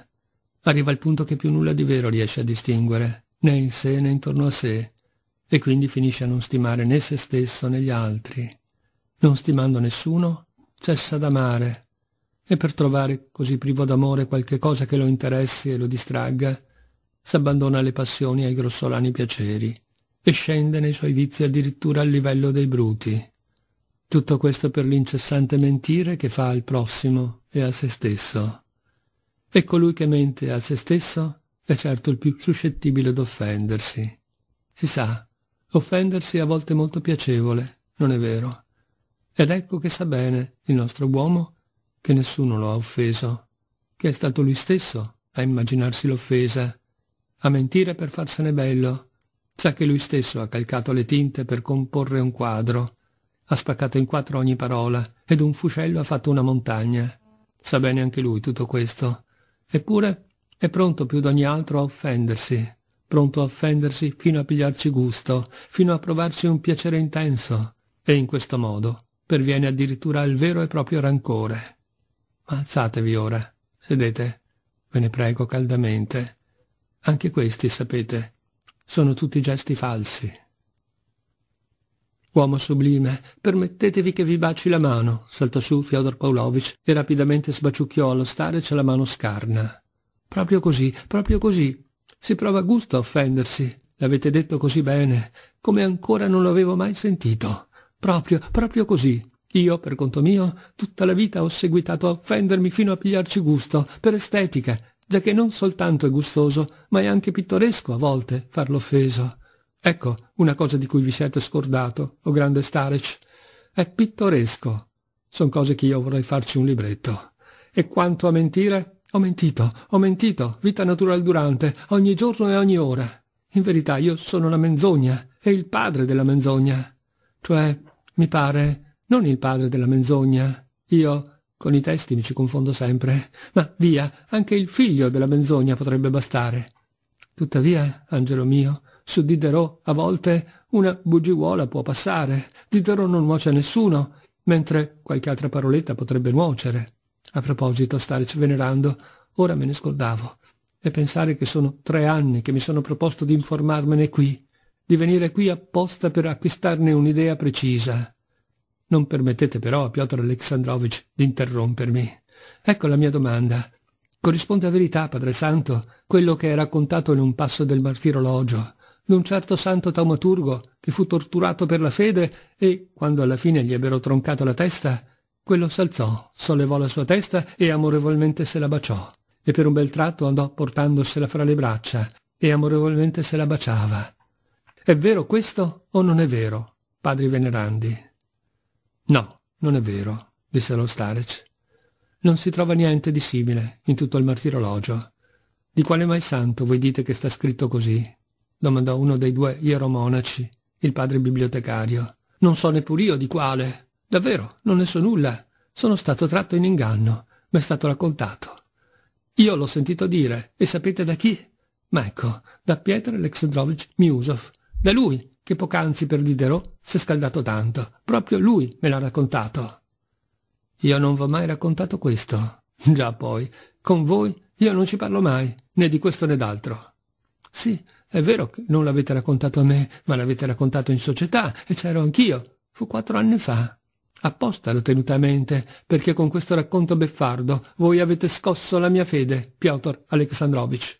arriva al punto che più nulla di vero riesce a distinguere, né in sé né intorno a sé, e quindi finisce a non stimare né se stesso né gli altri. Non stimando nessuno, cessa d'amare, e per trovare così privo d'amore qualche cosa che lo interessi e lo distragga, s'abbandona alle passioni e ai grossolani piaceri e scende nei suoi vizi addirittura al livello dei bruti. Tutto questo per l'incessante mentire che fa al prossimo e a se stesso. E colui che mente a se stesso è certo il più suscettibile d'offendersi. Si sa, offendersi è a volte molto piacevole, non è vero? Ed ecco che sa bene il nostro uomo che nessuno lo ha offeso, che è stato lui stesso a immaginarsi l'offesa a mentire per farsene bello, sa che lui stesso ha calcato le tinte per comporre un quadro, ha spaccato in quattro ogni parola ed un fuscello ha fatto una montagna. Sa bene anche lui tutto questo. Eppure è pronto più d'ogni altro a offendersi, pronto a offendersi fino a pigliarci gusto, fino a provarci un piacere intenso, e in questo modo perviene addirittura al vero e proprio rancore. Ma alzatevi ora, sedete, ve ne prego caldamente. Anche questi, sapete, sono tutti gesti falsi. Uomo sublime, permettetevi che vi baci la mano, saltò su Fyodor Pavlovich e rapidamente sbaciucchiò allo starec la mano scarna. Proprio così, proprio così. Si prova gusto a offendersi. L'avete detto così bene, come ancora non l'avevo mai sentito. Proprio, proprio così. Io, per conto mio, tutta la vita ho seguitato a offendermi fino a pigliarci gusto, per estetica, già che non soltanto è gustoso, ma è anche pittoresco a volte far l'offesa. Ecco una cosa di cui vi siete scordato, o grande Starec. È pittoresco. Son cose che io vorrei farci un libretto. E quanto a mentire? Ho mentito, ho mentito, vita natural durante, ogni giorno e ogni ora. In verità io sono la menzogna, e il padre della menzogna. Cioè, mi pare, non il padre della menzogna. Io con i testi mi ci confondo sempre. Ma via, anche il figlio della menzogna potrebbe bastare. Tuttavia, angelo mio, su Diderot a volte una bugiuola può passare. Diderot non nuoce a nessuno, mentre qualche altra paroletta potrebbe nuocere. A proposito, starci venerando, ora me ne scordavo. E pensare che sono tre anni che mi sono proposto di informarmene qui, di venire qui apposta per acquistarne un'idea precisa. Non permettete però a Piotr Alexandrovich di interrompermi. Ecco la mia domanda. Corrisponde a verità, Padre Santo, quello che è raccontato in un passo del martirologio, di un certo santo taumaturgo che fu torturato per la fede e, quando alla fine gli ebbero troncato la testa, quello s'alzò, sollevò la sua testa e amorevolmente se la baciò, e per un bel tratto andò portandosela fra le braccia, e amorevolmente se la baciava. È vero questo o non è vero, Padri Venerandi? No, non è vero, disse lo Staric. Non si trova niente di simile in tutto il martirologio. Di quale mai santo voi dite che sta scritto così? domandò uno dei due ieromonaci, il padre bibliotecario. Non so neppure io di quale. Davvero, non ne so nulla. Sono stato tratto in inganno, ma è stato raccontato. Io l'ho sentito dire, e sapete da chi? Ma ecco, da Pietr Alexandrovich Miusov. Da lui, che poc'anzi per Diderot si è scaldato tanto. Proprio lui me l'ha raccontato. Io non v'ho mai raccontato questo. Già poi, con voi io non ci parlo mai, né di questo né d'altro. Sì, è vero che non l'avete raccontato a me, ma l'avete raccontato in società, e c'ero anch'io. Fu quattro anni fa. Apposta l'ho tenuta a mente, perché con questo racconto beffardo voi avete scosso la mia fede, Piotr Aleksandrovich.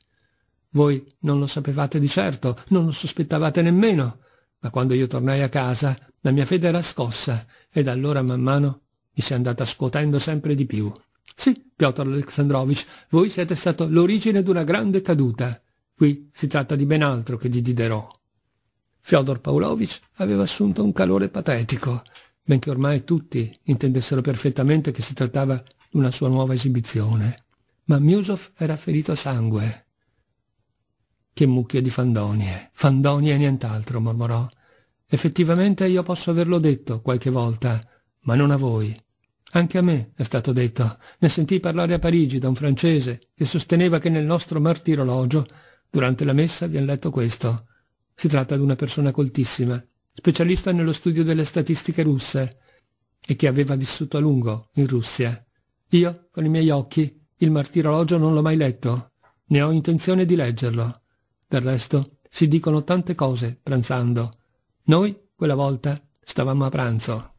Voi non lo sapevate di certo, non lo sospettavate nemmeno, ma quando io tornai a casa la mia fede era scossa e da allora man mano mi si è andata scuotendo sempre di più. Sì, Piotr Alexandrovich, voi siete stato l'origine d'una grande caduta. Qui si tratta di ben altro che di Diderot. Fyodor Pavlovich aveva assunto un calore patetico, benché ormai tutti intendessero perfettamente che si trattava di una sua nuova esibizione. Ma Miusov era ferito a sangue. Che mucchio di fandonie. Fandonie e nient'altro, mormorò. Effettivamente io posso averlo detto qualche volta, ma non a voi. Anche a me è stato detto. Ne sentii parlare a Parigi da un francese che sosteneva che nel nostro martirologio, durante la messa, vi han letto questo. Si tratta di una persona coltissima, specialista nello studio delle statistiche russe, e che aveva vissuto a lungo in Russia. Io, con i miei occhi, il martirologio non l'ho mai letto, ne ho intenzione di leggerlo. Del resto, si dicono tante cose pranzando. Noi, quella volta, stavamo a pranzo.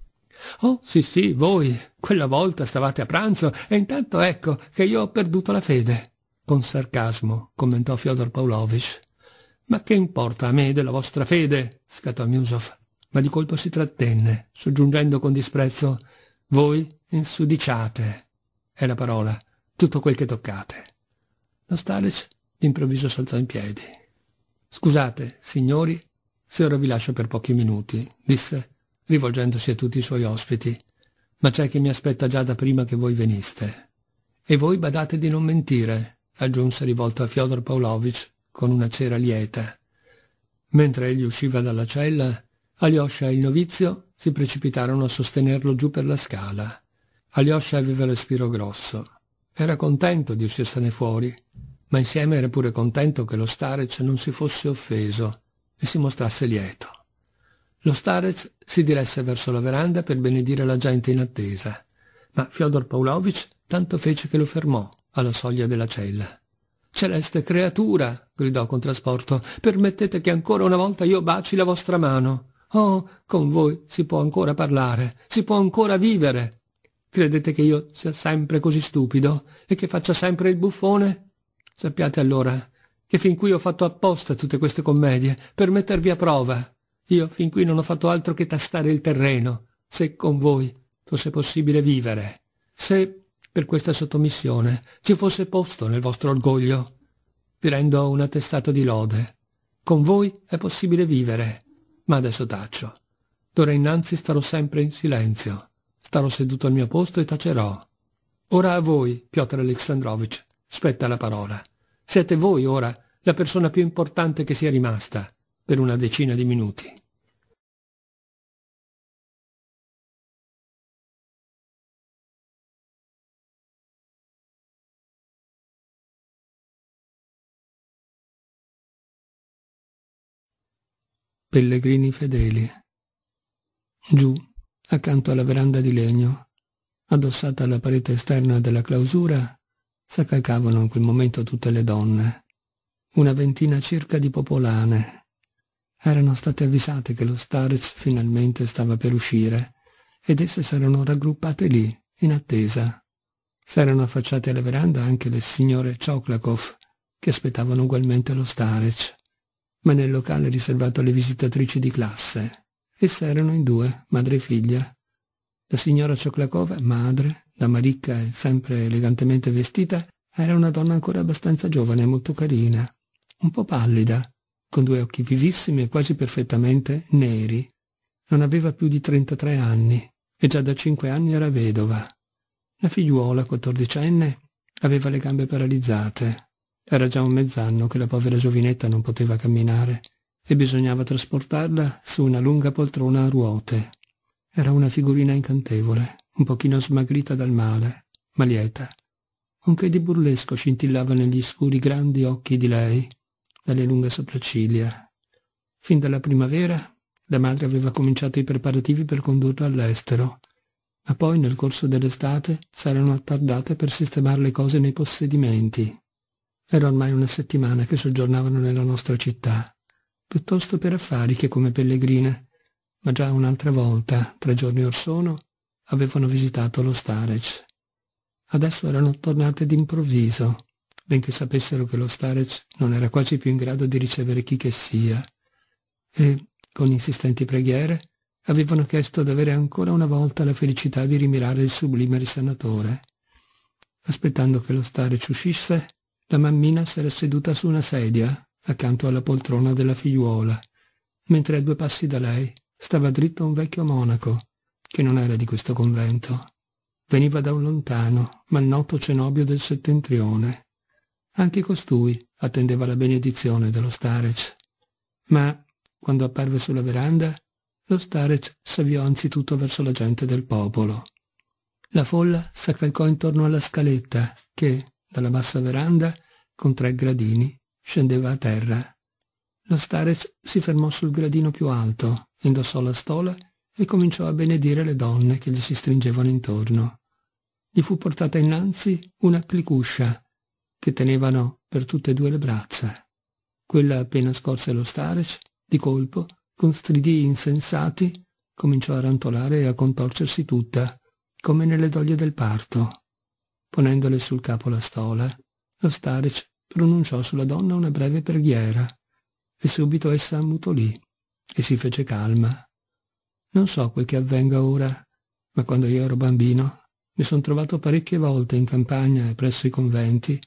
Oh, sì, sì, voi, quella volta stavate a pranzo e intanto ecco che io ho perduto la fede. Con sarcasmo commentò Fyodor Pavlovich. Ma che importa a me della vostra fede? scattò Miusov. Ma di colpo si trattenne, soggiungendo con disprezzo voi insudiciate. È la parola, tutto quel che toccate. Nostalic Stalic d'improvviso saltò in piedi. Scusate, signori, se ora vi lascio per pochi minuti, disse, rivolgendosi a tutti i suoi ospiti, ma c'è chi mi aspetta già da prima che voi veniste. E voi badate di non mentire, aggiunse rivolto a Fyodor Pavlovich con una cera lieta. Mentre egli usciva dalla cella, Alyosha e il novizio si precipitarono a sostenerlo giù per la scala. Alyosha aveva il respiro grosso. Era contento di uscirsene fuori ma insieme era pure contento che lo Starec non si fosse offeso e si mostrasse lieto. Lo Starec si diresse verso la veranda per benedire la gente in attesa, ma Fyodor Paulovich tanto fece che lo fermò alla soglia della cella. Celeste creatura, gridò con trasporto, permettete che ancora una volta io baci la vostra mano. Oh, con voi si può ancora parlare, si può ancora vivere. Credete che io sia sempre così stupido e che faccia sempre il buffone? Sappiate allora che fin qui ho fatto apposta tutte queste commedie per mettervi a prova. Io fin qui non ho fatto altro che tastare il terreno, se con voi fosse possibile vivere, se per questa sottomissione ci fosse posto nel vostro orgoglio. Vi rendo un attestato di lode. Con voi è possibile vivere, ma adesso taccio. D'ora innanzi starò sempre in silenzio. Starò seduto al mio posto e tacerò. Ora a voi, Piotr Alexandrovich, spetta la parola. Siete voi ora la persona più importante che sia rimasta per una decina di minuti. Pellegrini fedeli. Giù, accanto alla veranda di legno, addossata alla parete esterna della clausura, s'accalcavano in quel momento tutte le donne, una ventina circa di popolane. Erano state avvisate che lo Starez finalmente stava per uscire ed esse s'erano raggruppate lì, in attesa. S'erano affacciate alla veranda anche le signore Cioclakov, che aspettavano ugualmente lo Starec, ma nel locale riservato alle visitatrici di classe. Esse erano in due, madre e figlia. La signora Cioclakova, madre, la Maricca, sempre elegantemente vestita, era una donna ancora abbastanza giovane e molto carina, un po' pallida, con due occhi vivissimi e quasi perfettamente neri. Non aveva più di 33 anni e già da 5 anni era vedova. La figliuola, quattordicenne, aveva le gambe paralizzate. Era già un mezz'anno che la povera giovinetta non poteva camminare e bisognava trasportarla su una lunga poltrona a ruote. Era una figurina incantevole, un pochino smagrita dal male, ma lieta. Un che di burlesco scintillava negli scuri grandi occhi di lei, dalle lunghe sopracciglia. Fin dalla primavera la madre aveva cominciato i preparativi per condurla all'estero, ma poi nel corso dell'estate s'erano attardate per sistemare le cose nei possedimenti. Era ormai una settimana che soggiornavano nella nostra città, piuttosto per affari che come pellegrine, ma già un'altra volta, tre giorni or sono, avevano visitato lo Starec. Adesso erano tornate d'improvviso, benché sapessero che lo Starec non era quasi più in grado di ricevere chi che sia, e, con insistenti preghiere, avevano chiesto d'avere ancora una volta la felicità di rimirare il sublime risanatore. Aspettando che lo Starec uscisse, la mammina s'era seduta su una sedia, accanto alla poltrona della figliuola, mentre a due passi da lei stava dritto un vecchio monaco, che non era di questo convento. Veniva da un lontano, ma noto cenobio del settentrione. Anche costui attendeva la benedizione dello Starec. Ma, quando apparve sulla veranda, lo Starec s'avviò anzitutto verso la gente del popolo. La folla s'accalcò intorno alla scaletta che, dalla bassa veranda, con tre gradini, scendeva a terra lo Starez si fermò sul gradino più alto, indossò la stola e cominciò a benedire le donne che gli si stringevano intorno. Gli fu portata innanzi una clicuscia, che tenevano per tutte e due le braccia. Quella appena scorse lo Starec, di colpo, con stridii insensati, cominciò a rantolare e a contorcersi tutta, come nelle doglie del parto. Ponendole sul capo la stola, lo Starec pronunciò sulla donna una breve preghiera e subito essa ammutolì e si fece calma. Non so quel che avvenga ora, ma quando io ero bambino mi son trovato parecchie volte in campagna e presso i conventi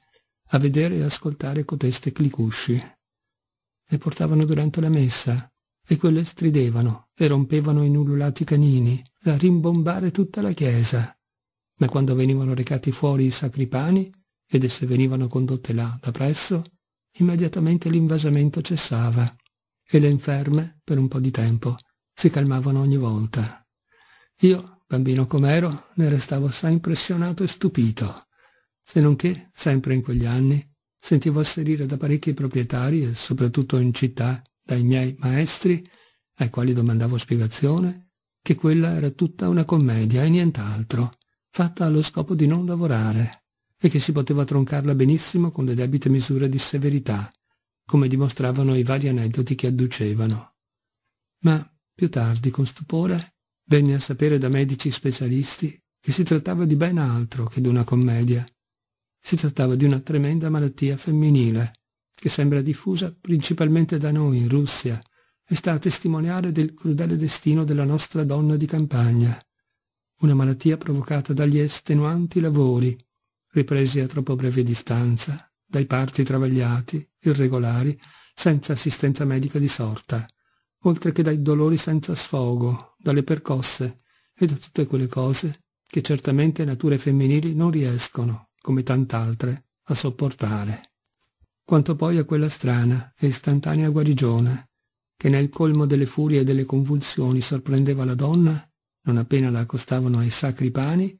a vedere e ascoltare coteste clicusci. Le portavano durante la messa e quelle stridevano e rompevano in ululati canini da rimbombare tutta la chiesa. Ma quando venivano recati fuori i sacri ed esse venivano condotte là da presso, immediatamente l'invasamento cessava e le inferme, per un po' di tempo, si calmavano ogni volta. Io, bambino com'ero, ne restavo assai impressionato e stupito, se non che, sempre in quegli anni, sentivo asserire da parecchi proprietari e soprattutto in città dai miei maestri, ai quali domandavo spiegazione, che quella era tutta una commedia e nient'altro, fatta allo scopo di non lavorare, e che si poteva troncarla benissimo con le debite misure di severità, come dimostravano i vari aneddoti che adducevano. Ma più tardi, con stupore, venne a sapere da medici specialisti che si trattava di ben altro che di una commedia. Si trattava di una tremenda malattia femminile, che sembra diffusa principalmente da noi in Russia e sta a testimoniare del crudele destino della nostra donna di campagna. Una malattia provocata dagli estenuanti lavori, ripresi a troppo breve distanza, dai parti travagliati, irregolari, senza assistenza medica di sorta, oltre che dai dolori senza sfogo, dalle percosse e da tutte quelle cose che certamente nature femminili non riescono, come tant'altre, a sopportare. Quanto poi a quella strana e istantanea guarigione, che nel colmo delle furie e delle convulsioni sorprendeva la donna, non appena la accostavano ai sacri pani,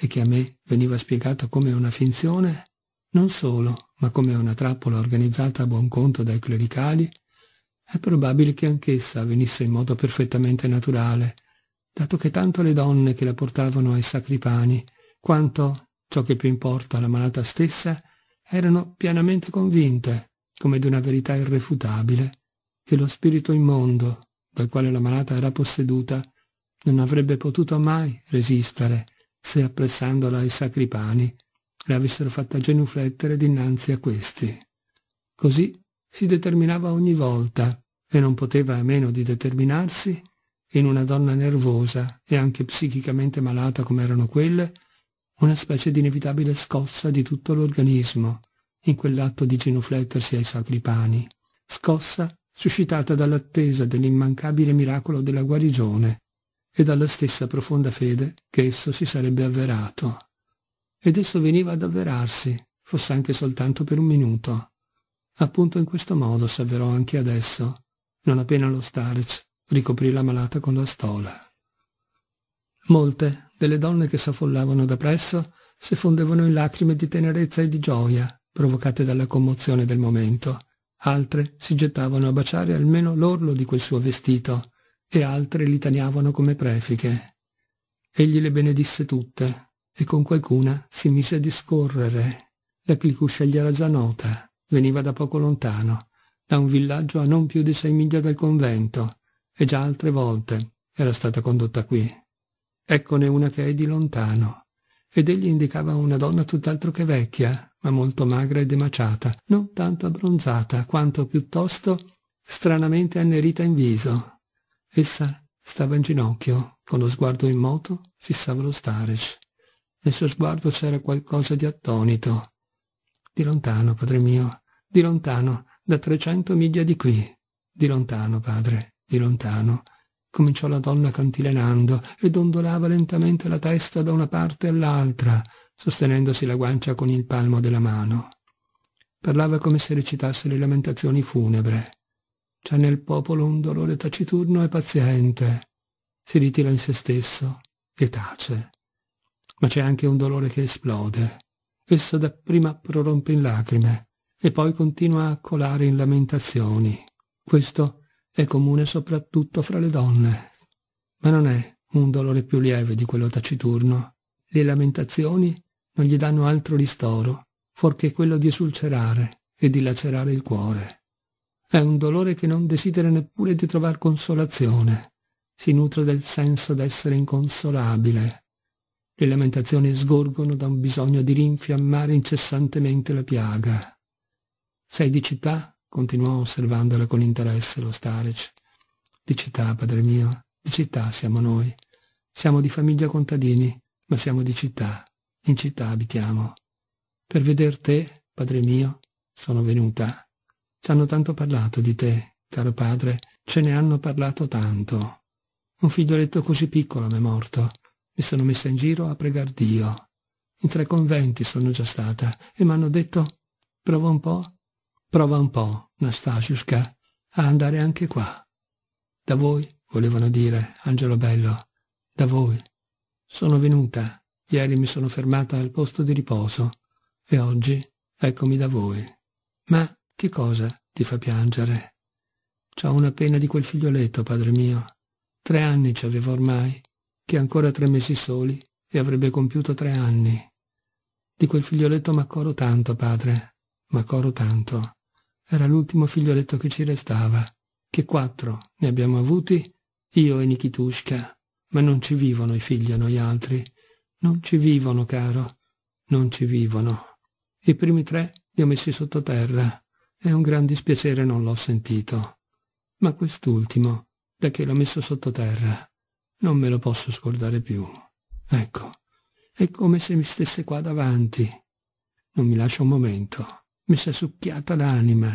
e che a me veniva spiegato come una finzione, non solo, ma come una trappola organizzata a buon conto dai clericali, è probabile che anch'essa avvenisse in modo perfettamente naturale, dato che tanto le donne che la portavano ai sacri pani, quanto, ciò che più importa, la malata stessa, erano pienamente convinte, come di una verità irrefutabile, che lo spirito immondo, dal quale la malata era posseduta, non avrebbe potuto mai resistere se appressandola ai sacri pani le avessero fatta genuflettere dinanzi a questi. Così si determinava ogni volta, e non poteva a meno di determinarsi, in una donna nervosa e anche psichicamente malata come erano quelle, una specie di inevitabile scossa di tutto l'organismo, in quell'atto di genuflettersi ai sacri pani, scossa suscitata dall'attesa dell'immancabile miracolo della guarigione, e dalla stessa profonda fede che esso si sarebbe avverato. Ed esso veniva ad avverarsi, fosse anche soltanto per un minuto. Appunto in questo modo s'avverò anche adesso, non appena lo Starec ricoprì la malata con la stola. Molte delle donne che s'affollavano da presso si fondevano in lacrime di tenerezza e di gioia, provocate dalla commozione del momento. Altre si gettavano a baciare almeno l'orlo di quel suo vestito, e altre li taniavano come prefiche. Egli le benedisse tutte e con qualcuna si mise a discorrere. La clicuscia gli era già nota, veniva da poco lontano, da un villaggio a non più di sei miglia dal convento, e già altre volte era stata condotta qui. Eccone una che è di lontano, ed egli indicava una donna tutt'altro che vecchia, ma molto magra e demaciata, non tanto abbronzata, quanto piuttosto stranamente annerita in viso, Essa stava in ginocchio, con lo sguardo immoto fissava lo Starec. Nel suo sguardo c'era qualcosa di attonito. Di lontano, padre mio, di lontano, da trecento miglia di qui. Di lontano, padre, di lontano. Cominciò la donna cantilenando e dondolava lentamente la testa da una parte all'altra, sostenendosi la guancia con il palmo della mano. Parlava come se recitasse le lamentazioni funebre. C'è nel popolo un dolore taciturno e paziente. Si ritira in se stesso e tace. Ma c'è anche un dolore che esplode. Esso dapprima prorompe in lacrime e poi continua a colare in lamentazioni. Questo è comune soprattutto fra le donne. Ma non è un dolore più lieve di quello taciturno. Le lamentazioni non gli danno altro ristoro, fuorché quello di esulcerare e di lacerare il cuore. È un dolore che non desidera neppure di trovar consolazione. Si nutre del senso d'essere inconsolabile. Le lamentazioni sgorgono da un bisogno di rinfiammare incessantemente la piaga. Sei di città? continuò osservandola con interesse lo Starec. Di città, padre mio, di città siamo noi. Siamo di famiglia contadini, ma siamo di città. In città abitiamo. Per veder te, padre mio, sono venuta. Ci hanno tanto parlato di te, caro padre, ce ne hanno parlato tanto. Un figlioletto così piccolo m'è morto. Mi sono messa in giro a pregar Dio. In tre conventi sono già stata e mi hanno detto prova un po', prova un po', Nastasiuska, a andare anche qua. Da voi, volevano dire, Angelo Bello, da voi. Sono venuta, ieri mi sono fermata al posto di riposo e oggi eccomi da voi. Ma che cosa ti fa piangere? C'ho una pena di quel figlioletto, padre mio. Tre anni ci aveva ormai, che ancora tre mesi soli e avrebbe compiuto tre anni. Di quel figlioletto m'accoro tanto, padre, m'accoro tanto. Era l'ultimo figlioletto che ci restava, che quattro ne abbiamo avuti, io e Nikitushka, ma non ci vivono i figli a noi altri. Non ci vivono, caro, non ci vivono. I primi tre li ho messi sottoterra, è un gran dispiacere non l'ho sentito. Ma quest'ultimo, da che l'ho messo sottoterra, non me lo posso scordare più. Ecco, è come se mi stesse qua davanti. Non mi lascia un momento. Mi si è succhiata l'anima.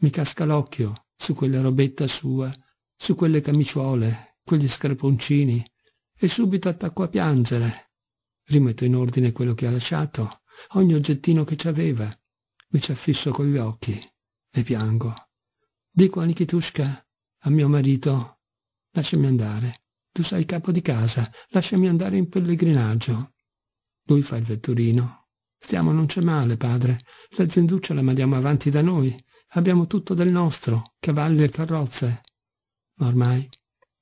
Mi casca l'occhio su quella robetta sua, su quelle camiciuole, quegli scarponcini, e subito attacco a piangere. Rimetto in ordine quello che ha lasciato, ogni oggettino che ci aveva, mi ci affisso con gli occhi e piango. Dico a Nikitushka, a mio marito, lasciami andare, tu sei capo di casa, lasciami andare in pellegrinaggio. Lui fa il vetturino. Stiamo non c'è male, padre, la zenduccia la mandiamo avanti da noi, abbiamo tutto del nostro, cavalli e carrozze. Ma ormai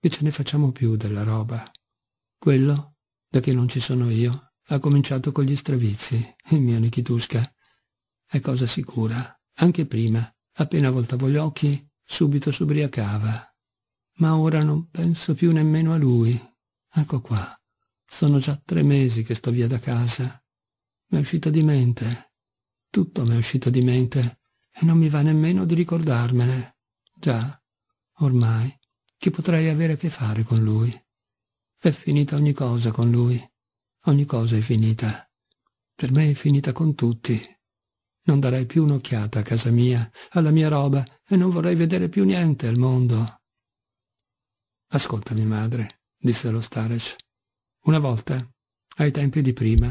che ce ne facciamo più della roba. Quello, da che non ci sono io, ha cominciato con gli stravizi, il mio Nikitusca, è cosa sicura. Anche prima, appena voltavo gli occhi, subito s'ubriacava. Ma ora non penso più nemmeno a lui. Ecco qua. Sono già tre mesi che sto via da casa. M'è uscito di mente. Tutto m'è uscito di mente e non mi va nemmeno di ricordarmene. Già, ormai, che potrei avere a che fare con lui? È finita ogni cosa con lui. Ogni cosa è finita. Per me è finita con tutti. Non darei più un'occhiata a casa mia, alla mia roba, e non vorrei vedere più niente al mondo. Ascoltami, madre, disse lo Starec. Una volta, ai tempi di prima,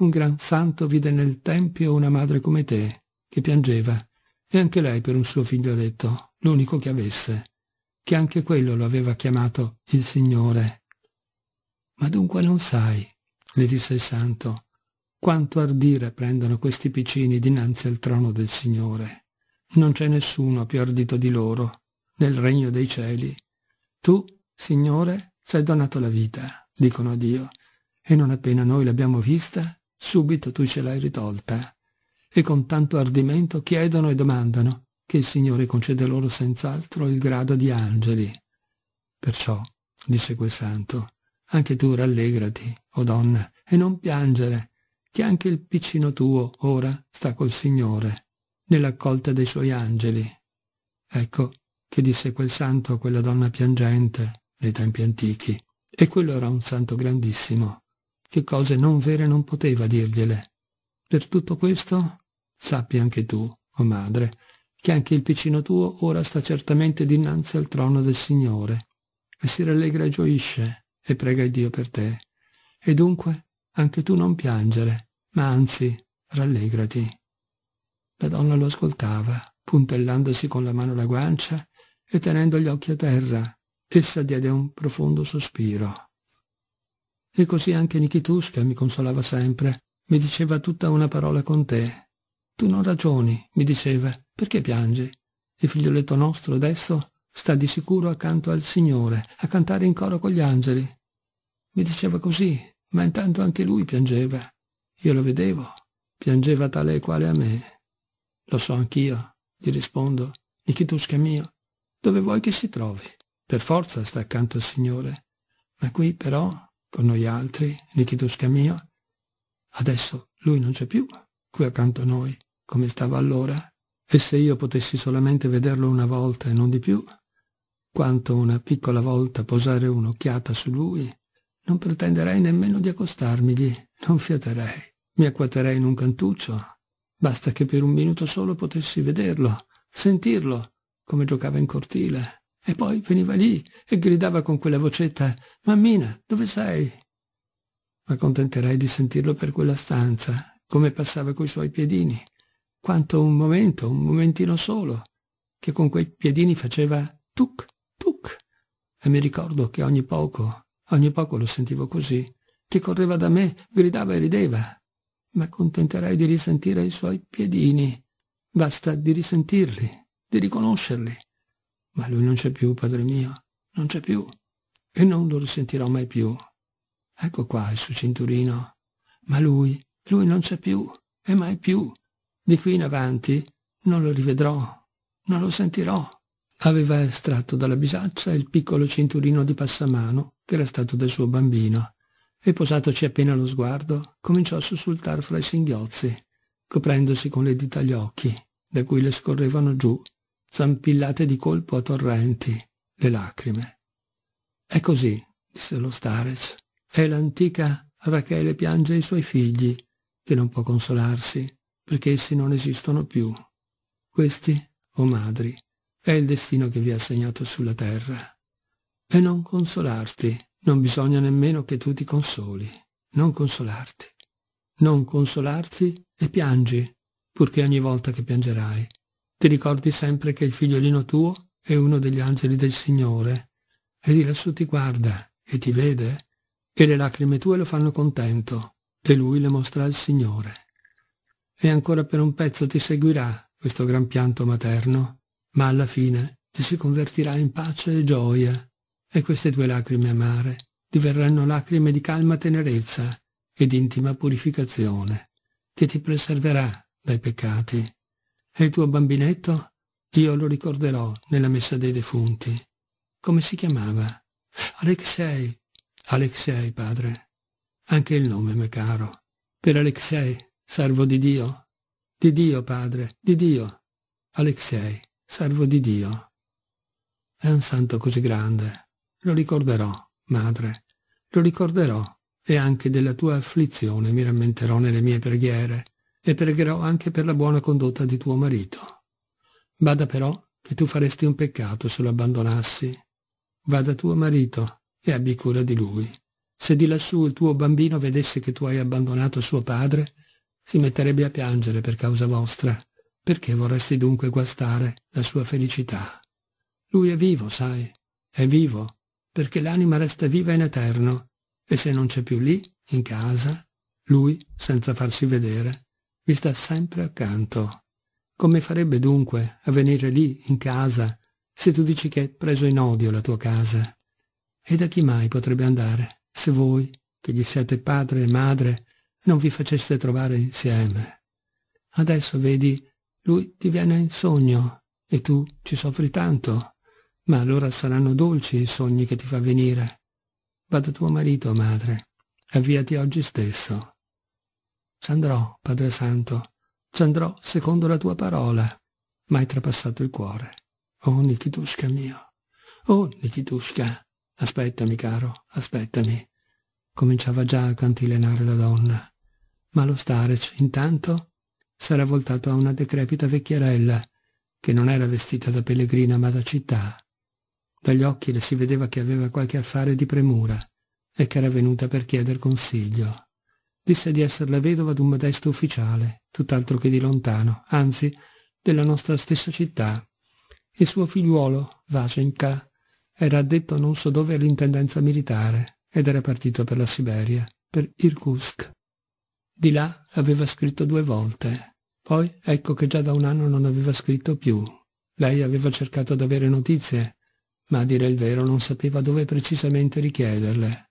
un gran santo vide nel tempio una madre come te, che piangeva, e anche lei per un suo figlioletto, l'unico che avesse, che anche quello lo aveva chiamato il Signore. Ma dunque non sai, le disse il santo, quanto ardire prendono questi piccini dinanzi al trono del Signore. Non c'è nessuno più ardito di loro, nel regno dei cieli. Tu, Signore, ci hai donato la vita, dicono a Dio, e non appena noi l'abbiamo vista, subito tu ce l'hai ritolta. E con tanto ardimento chiedono e domandano che il Signore conceda loro senz'altro il grado di angeli. Perciò, disse quel santo, anche tu rallegrati, o donna, e non piangere, che anche il piccino tuo ora sta col Signore, nell'accolta dei suoi angeli. Ecco che disse quel santo a quella donna piangente nei tempi antichi. E quello era un santo grandissimo, che cose non vere non poteva dirgliele. Per tutto questo, sappi anche tu, o oh madre, che anche il piccino tuo ora sta certamente dinanzi al trono del Signore, e si rallegra e gioisce, e prega il Dio per te. E dunque, anche tu non piangere, ma anzi, rallegrati. La donna lo ascoltava, puntellandosi con la mano la guancia e tenendo gli occhi a terra. Essa diede un profondo sospiro. E così anche Nikitusca mi consolava sempre, mi diceva tutta una parola con te. Tu non ragioni, mi diceva, perché piangi? Il figlioletto nostro adesso sta di sicuro accanto al Signore, a cantare in coro con gli angeli. Mi diceva così, ma intanto anche lui piangeva. Io lo vedevo. Piangeva tale e quale a me. Lo so anch'io, gli rispondo. Nikitushka mio, dove vuoi che si trovi? Per forza sta accanto al Signore. Ma qui però, con noi altri, Nikitushka mio, adesso lui non c'è più, qui accanto a noi, come stava allora. E se io potessi solamente vederlo una volta e non di più, quanto una piccola volta posare un'occhiata su lui, non pretenderei nemmeno di accostarmigli, non fiaterei. Mi acquaterei in un cantuccio. Basta che per un minuto solo potessi vederlo, sentirlo, come giocava in cortile. E poi veniva lì e gridava con quella vocetta «Mammina, dove sei?» Ma contenterei di sentirlo per quella stanza, come passava coi suoi piedini. Quanto un momento, un momentino solo, che con quei piedini faceva tuc, tuc. E mi ricordo che ogni poco Ogni poco lo sentivo così, che correva da me, gridava e rideva. Ma contenterei di risentire i suoi piedini. Basta di risentirli, di riconoscerli. Ma lui non c'è più, padre mio, non c'è più. E non lo risentirò mai più. Ecco qua il suo cinturino. Ma lui, lui non c'è più, e mai più. Di qui in avanti non lo rivedrò, non lo sentirò. Aveva estratto dalla bisaccia il piccolo cinturino di passamano che era stato del suo bambino, e posatoci appena lo sguardo, cominciò a sussultar fra i singhiozzi, coprendosi con le dita gli occhi, da cui le scorrevano giù, zampillate di colpo a torrenti, le lacrime. È così, disse lo Stares, è l'antica Rachele piange i suoi figli, che non può consolarsi, perché essi non esistono più. Questi, o oh madri, è il destino che vi ha segnato sulla terra e non consolarti. Non bisogna nemmeno che tu ti consoli. Non consolarti. Non consolarti e piangi, purché ogni volta che piangerai. Ti ricordi sempre che il figliolino tuo è uno degli angeli del Signore, e di lassù ti guarda e ti vede, e le lacrime tue lo fanno contento, e lui le mostra al Signore. E ancora per un pezzo ti seguirà questo gran pianto materno, ma alla fine ti si convertirà in pace e gioia e queste tue lacrime amare diverranno lacrime di calma tenerezza e di intima purificazione, che ti preserverà dai peccati. E il tuo bambinetto? Io lo ricorderò nella messa dei defunti. Come si chiamava? Alexei. Alexei, padre. Anche il nome m'è caro. Per Alexei, servo di Dio. Di Dio, padre, di Dio. Alexei, servo di Dio. È un santo così grande, lo ricorderò, madre, lo ricorderò e anche della tua afflizione mi rammenterò nelle mie preghiere e pregherò anche per la buona condotta di tuo marito. Bada però che tu faresti un peccato se lo abbandonassi. Va da tuo marito e abbi cura di lui. Se di lassù il tuo bambino vedesse che tu hai abbandonato suo padre, si metterebbe a piangere per causa vostra. Perché vorresti dunque guastare la sua felicità? Lui è vivo, sai, è vivo perché l'anima resta viva in eterno e se non c'è più lì, in casa, lui, senza farsi vedere, vi sta sempre accanto. Come farebbe dunque a venire lì, in casa, se tu dici che è preso in odio la tua casa? E da chi mai potrebbe andare, se voi, che gli siete padre e madre, non vi faceste trovare insieme? Adesso vedi, lui ti viene in sogno e tu ci soffri tanto. Ma allora saranno dolci i sogni che ti fa venire. Vado tuo marito, madre, avviati oggi stesso. C'andrò, Padre Santo, c'andrò secondo la tua parola. M'hai trapassato il cuore. Oh, Nikitusca mio. Oh, Nikitusca. Aspettami, caro, aspettami. Cominciava già a cantilenare la donna. Ma lo Starec, intanto, s'era voltato a una decrepita vecchierella, che non era vestita da pellegrina ma da città, dagli occhi le si vedeva che aveva qualche affare di premura e che era venuta per chieder consiglio. Disse di essere la vedova d'un modesto ufficiale, tutt'altro che di lontano, anzi della nostra stessa città. Il suo figliuolo, Vasenka, era addetto non so dove all'intendenza militare ed era partito per la Siberia, per Irkutsk. Di là aveva scritto due volte. Poi ecco che già da un anno non aveva scritto più. Lei aveva cercato d'avere notizie, ma a dire il vero non sapeva dove precisamente richiederle.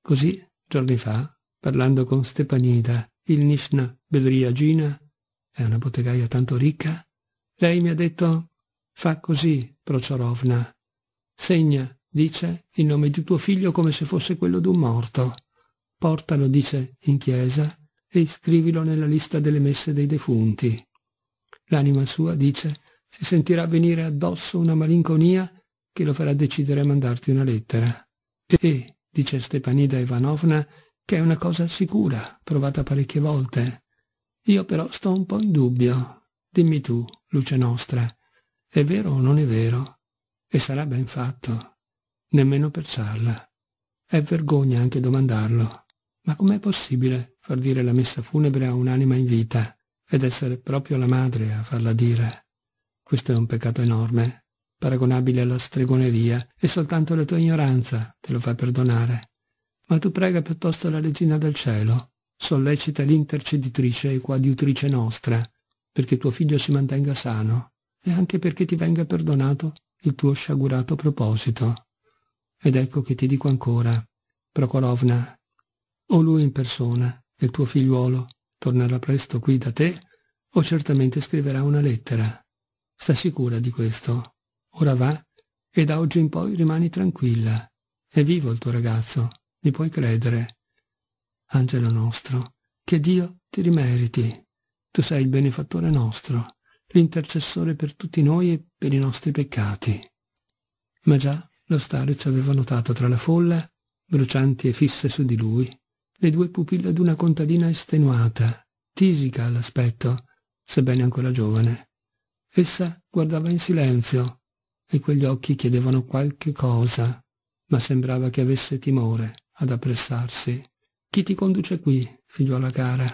Così, giorni fa, parlando con Stepanida, il Nishna Bedriagina, è una bottegaia tanto ricca, lei mi ha detto «Fa così, Prociorovna, Segna, dice, il nome di tuo figlio come se fosse quello d'un morto. Portalo, dice, in chiesa e iscrivilo nella lista delle messe dei defunti». L'anima sua, dice, si sentirà venire addosso una malinconia che lo farà decidere a mandarti una lettera. E, dice Stepanida Ivanovna, che è una cosa sicura, provata parecchie volte. Io però sto un po' in dubbio. Dimmi tu, luce nostra, è vero o non è vero? E sarà ben fatto. Nemmeno per Charla. È vergogna anche domandarlo. Ma com'è possibile far dire la messa funebre a un'anima in vita ed essere proprio la madre a farla dire? Questo è un peccato enorme paragonabile alla stregoneria, e soltanto la tua ignoranza, te lo fa perdonare. Ma tu prega piuttosto la regina del cielo, sollecita l'interceditrice e coadiutrice nostra, perché tuo figlio si mantenga sano e anche perché ti venga perdonato il tuo sciagurato proposito. Ed ecco che ti dico ancora, Prokorovna, o lui in persona, il tuo figliuolo, tornerà presto qui da te, o certamente scriverà una lettera. Sta sicura di questo. Ora va e da oggi in poi rimani tranquilla. È vivo il tuo ragazzo, mi puoi credere. Angelo nostro, che Dio ti rimeriti. Tu sei il benefattore nostro, l'intercessore per tutti noi e per i nostri peccati. Ma già lo Staric aveva notato tra la folla, brucianti e fisse su di lui, le due pupille d'una contadina estenuata, tisica all'aspetto, sebbene ancora giovane. Essa guardava in silenzio, e quegli occhi chiedevano qualche cosa, ma sembrava che avesse timore ad appressarsi. Chi ti conduce qui, figliuola cara?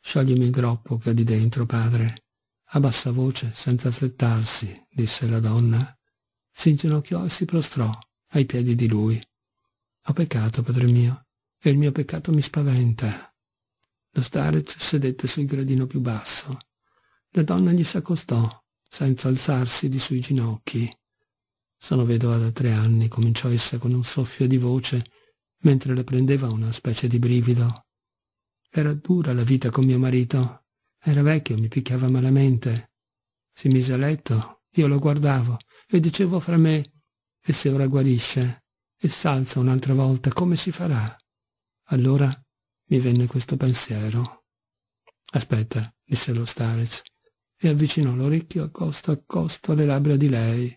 Scioglimi il groppo che ho di dentro, padre. A bassa voce, senza affrettarsi, disse la donna. Si inginocchiò e si prostrò ai piedi di lui. Ho peccato, padre mio, e il mio peccato mi spaventa. Lo starec sedette sul gradino più basso. La donna gli si accostò senza alzarsi di sui ginocchi. Sono vedova da tre anni, cominciò essa con un soffio di voce, mentre le prendeva una specie di brivido. Era dura la vita con mio marito. Era vecchio, mi picchiava malamente. Si mise a letto, io lo guardavo e dicevo fra me, e se ora guarisce, e s'alza un'altra volta, come si farà? Allora mi venne questo pensiero. Aspetta, disse lo Starez, e avvicinò l'orecchio a costo a costo alle labbra di lei.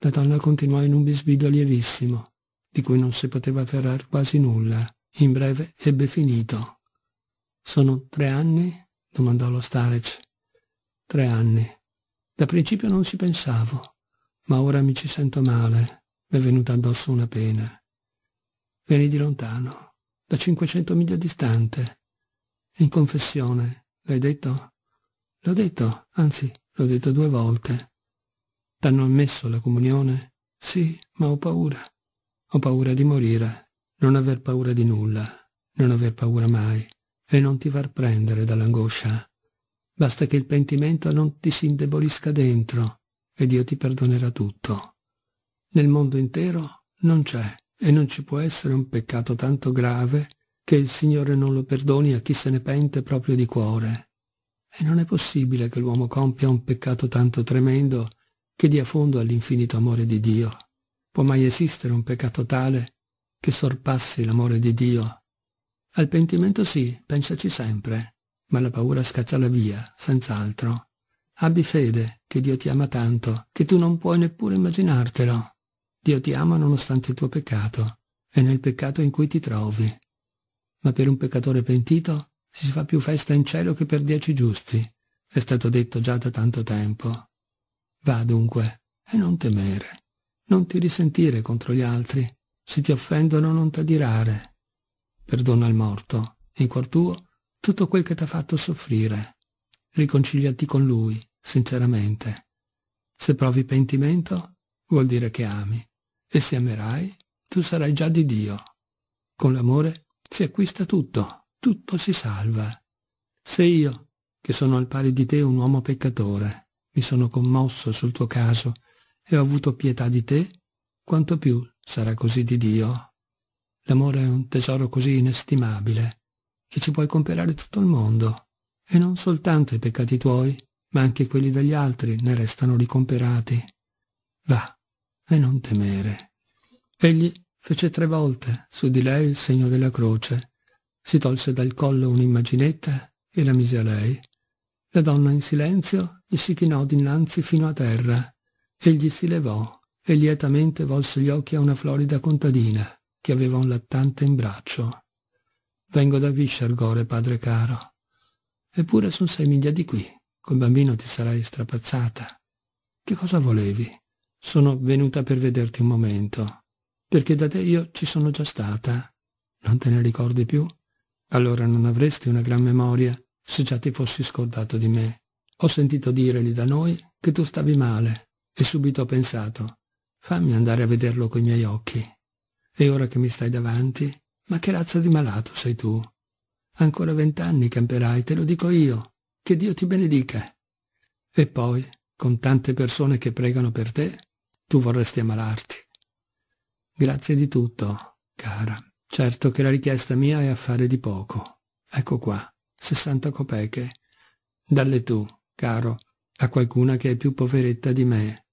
La donna continuò in un bisbiglio lievissimo, di cui non si poteva afferrar quasi nulla. In breve ebbe finito. «Sono tre anni?» domandò lo Starec. «Tre anni. Da principio non ci pensavo, ma ora mi ci sento male. Mi è venuta addosso una pena. Vieni di lontano, da 500 miglia distante. In confessione, l'hai detto? L'ho detto, anzi, l'ho detto due volte. T'hanno ammesso la comunione? Sì, ma ho paura. Ho paura di morire, non aver paura di nulla, non aver paura mai e non ti far prendere dall'angoscia. Basta che il pentimento non ti si indebolisca dentro e Dio ti perdonerà tutto. Nel mondo intero non c'è e non ci può essere un peccato tanto grave che il Signore non lo perdoni a chi se ne pente proprio di cuore. E non è possibile che l'uomo compia un peccato tanto tremendo che dia fondo all'infinito amore di Dio. Può mai esistere un peccato tale che sorpassi l'amore di Dio? Al pentimento sì, pensaci sempre, ma la paura scaccia la via, senz'altro. Abbi fede che Dio ti ama tanto che tu non puoi neppure immaginartelo. Dio ti ama nonostante il tuo peccato e nel peccato in cui ti trovi. Ma per un peccatore pentito si fa più festa in cielo che per dieci giusti. È stato detto già da tanto tempo. Va dunque e non temere. Non ti risentire contro gli altri. Se ti offendono non t'adirare. Perdona il morto, in cuor tuo, tutto quel che t'ha fatto soffrire. Riconciliati con lui, sinceramente. Se provi pentimento, vuol dire che ami. E se amerai, tu sarai già di Dio. Con l'amore si acquista tutto tutto si salva. Se io, che sono al pari di te un uomo peccatore, mi sono commosso sul tuo caso e ho avuto pietà di te, quanto più sarà così di Dio. L'amore è un tesoro così inestimabile che ci puoi comprare tutto il mondo, e non soltanto i peccati tuoi, ma anche quelli degli altri ne restano ricomperati. Va, e non temere. Egli fece tre volte su di lei il segno della croce, si tolse dal collo un'immaginetta e la mise a lei. La donna in silenzio gli si chinò dinanzi fino a terra. Egli si levò e lietamente volse gli occhi a una florida contadina che aveva un lattante in braccio. Vengo da Vishargore, padre caro. Eppure son sei miglia di qui. Col bambino ti sarai strapazzata. Che cosa volevi? Sono venuta per vederti un momento. Perché da te io ci sono già stata. Non te ne ricordi più? allora non avresti una gran memoria se già ti fossi scordato di me. Ho sentito dire lì da noi che tu stavi male e subito ho pensato, fammi andare a vederlo coi miei occhi. E ora che mi stai davanti, ma che razza di malato sei tu? Ancora vent'anni camperai, te lo dico io, che Dio ti benedica. E poi, con tante persone che pregano per te, tu vorresti ammalarti. Grazie di tutto, cara. Certo che la richiesta mia è affare di poco. Ecco qua, 60 copeche. Dalle tu, caro, a qualcuna che è più poveretta di me.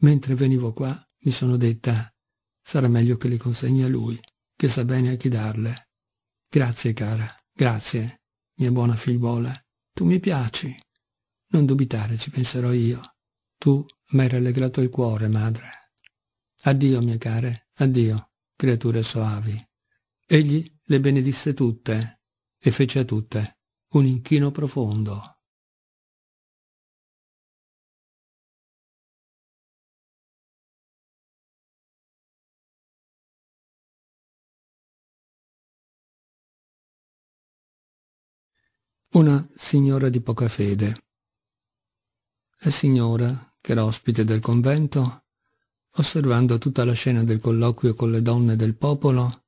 Mentre venivo qua, mi sono detta, sarà meglio che le consegni a lui, che sa bene a chi darle. Grazie, cara, grazie, mia buona figliuola. Tu mi piaci. Non dubitare, ci penserò io. Tu m'hai rallegrato il cuore, madre. Addio, mie care, addio, creature soavi. Egli le benedisse tutte e fece a tutte un inchino profondo. Una signora di poca fede. La signora, che era ospite del convento, osservando tutta la scena del colloquio con le donne del popolo,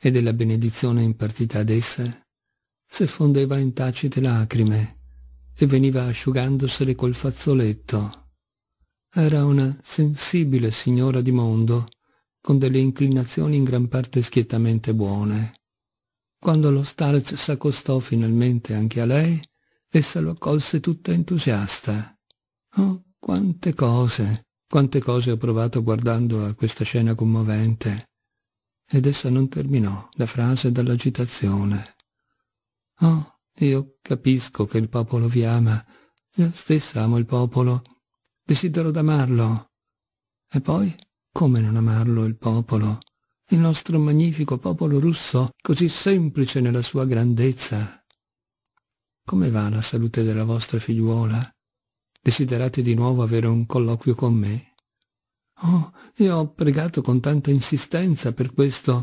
e della benedizione impartita ad esse, si fondeva in tacite lacrime e veniva asciugandosele col fazzoletto. Era una sensibile signora di mondo, con delle inclinazioni in gran parte schiettamente buone. Quando lo Starz s'accostò finalmente anche a lei, essa lo accolse tutta entusiasta. Oh, quante cose, quante cose ho provato guardando a questa scena commovente ed essa non terminò la frase dall'agitazione. Oh, io capisco che il popolo vi ama, io stessa amo il popolo, desidero d'amarlo. E poi, come non amarlo il popolo? Il nostro magnifico popolo russo, così semplice nella sua grandezza. Come va la salute della vostra figliuola? Desiderate di nuovo avere un colloquio con me? Oh, io ho pregato con tanta insistenza per questo.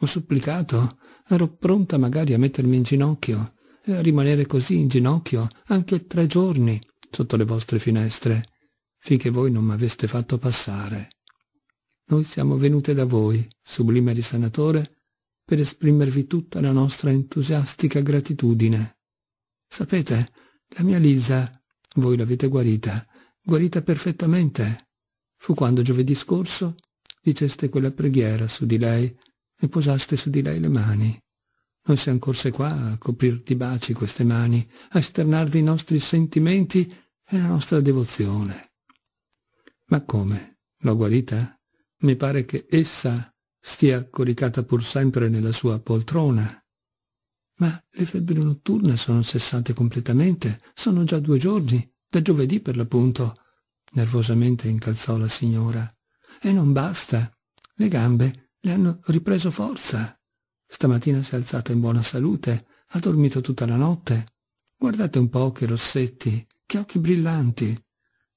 Ho supplicato. Ero pronta magari a mettermi in ginocchio e a rimanere così in ginocchio anche tre giorni sotto le vostre finestre, finché voi non m'aveste fatto passare. Noi siamo venute da voi, sublime risanatore, per esprimervi tutta la nostra entusiastica gratitudine. Sapete, la mia Lisa, voi l'avete guarita, guarita perfettamente. Fu quando giovedì scorso diceste quella preghiera su di lei e posaste su di lei le mani. Noi siamo corse qua a coprir di baci queste mani, a esternarvi i nostri sentimenti e la nostra devozione. Ma come? L'ho guarita? Mi pare che essa stia coricata pur sempre nella sua poltrona. Ma le febbre notturne sono cessate completamente, sono già due giorni, da giovedì per l'appunto nervosamente incalzò la signora. E non basta. Le gambe le hanno ripreso forza. Stamattina si è alzata in buona salute, ha dormito tutta la notte. Guardate un po' che rossetti, che occhi brillanti.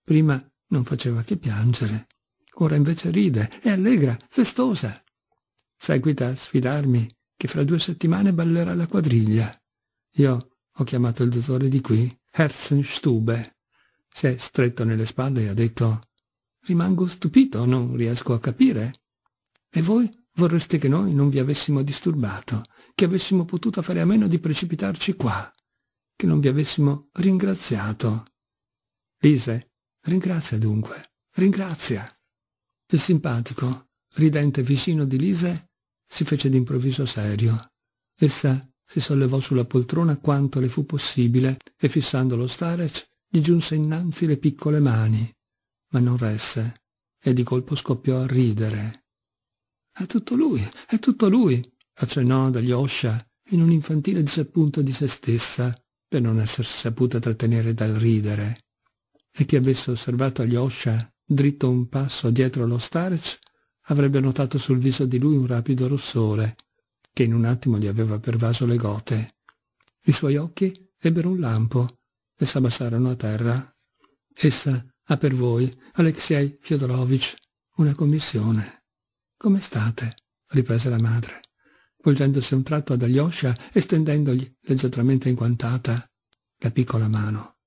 Prima non faceva che piangere. Ora invece ride, è allegra, festosa. Seguita a sfidarmi che fra due settimane ballerà la quadriglia. Io ho chiamato il dottore di qui, Herzenstube, si è stretto nelle spalle e ha detto Rimango stupito, non riesco a capire. E voi vorreste che noi non vi avessimo disturbato, che avessimo potuto fare a meno di precipitarci qua, che non vi avessimo ringraziato. Lise, ringrazia dunque, ringrazia. Il simpatico, ridente vicino di Lise, si fece d'improvviso serio. Essa si sollevò sulla poltrona quanto le fu possibile e fissando lo Starec gli giunse innanzi le piccole mani, ma non resse, e di colpo scoppiò a ridere. È tutto lui, è tutto lui, accennò dagli Oscia in un infantile disappunto di se stessa per non essersi saputa trattenere dal ridere. E chi avesse osservato agli Oscia dritto un passo dietro lo Starec, avrebbe notato sul viso di lui un rapido rossore, che in un attimo gli aveva pervaso le gote. I suoi occhi ebbero un lampo e Sabassarano a terra. Essa ha per voi, Alexei Fyodorovich, una commissione. Come state? riprese la madre, volgendosi un tratto ad Alyosha e stendendogli leggermente inquantata la piccola mano.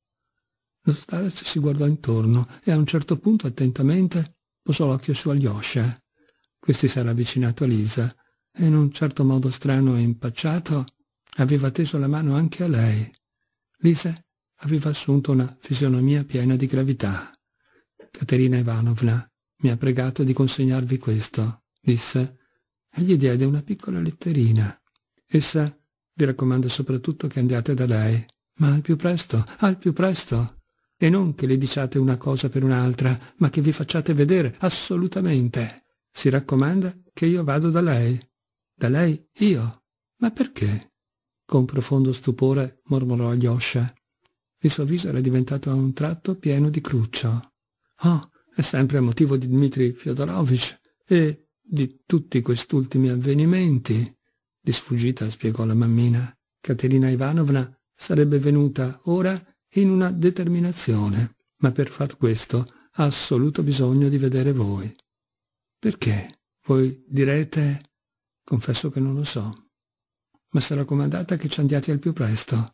Lo starec si guardò intorno e a un certo punto attentamente posò l'occhio su Alyosha. Questi s'era avvicinato a Lisa e in un certo modo strano e impacciato aveva teso la mano anche a lei. Lisa aveva assunto una fisionomia piena di gravità. Caterina Ivanovna mi ha pregato di consegnarvi questo, disse, e gli diede una piccola letterina. Essa vi raccomando soprattutto che andiate da lei, ma al più presto, al più presto. E non che le diciate una cosa per un'altra, ma che vi facciate vedere, assolutamente. Si raccomanda che io vado da lei. Da lei io. Ma perché? Con profondo stupore mormorò Yosha. Il suo viso era diventato a un tratto pieno di cruccio. Oh, è sempre a motivo di Dmitri Fyodorovich e di tutti quest'ultimi avvenimenti, di sfuggita spiegò la mammina. Caterina Ivanovna sarebbe venuta ora in una determinazione, ma per far questo ha assoluto bisogno di vedere voi. Perché? Voi direte... Confesso che non lo so. Ma sarà comandata che ci andiate al più presto.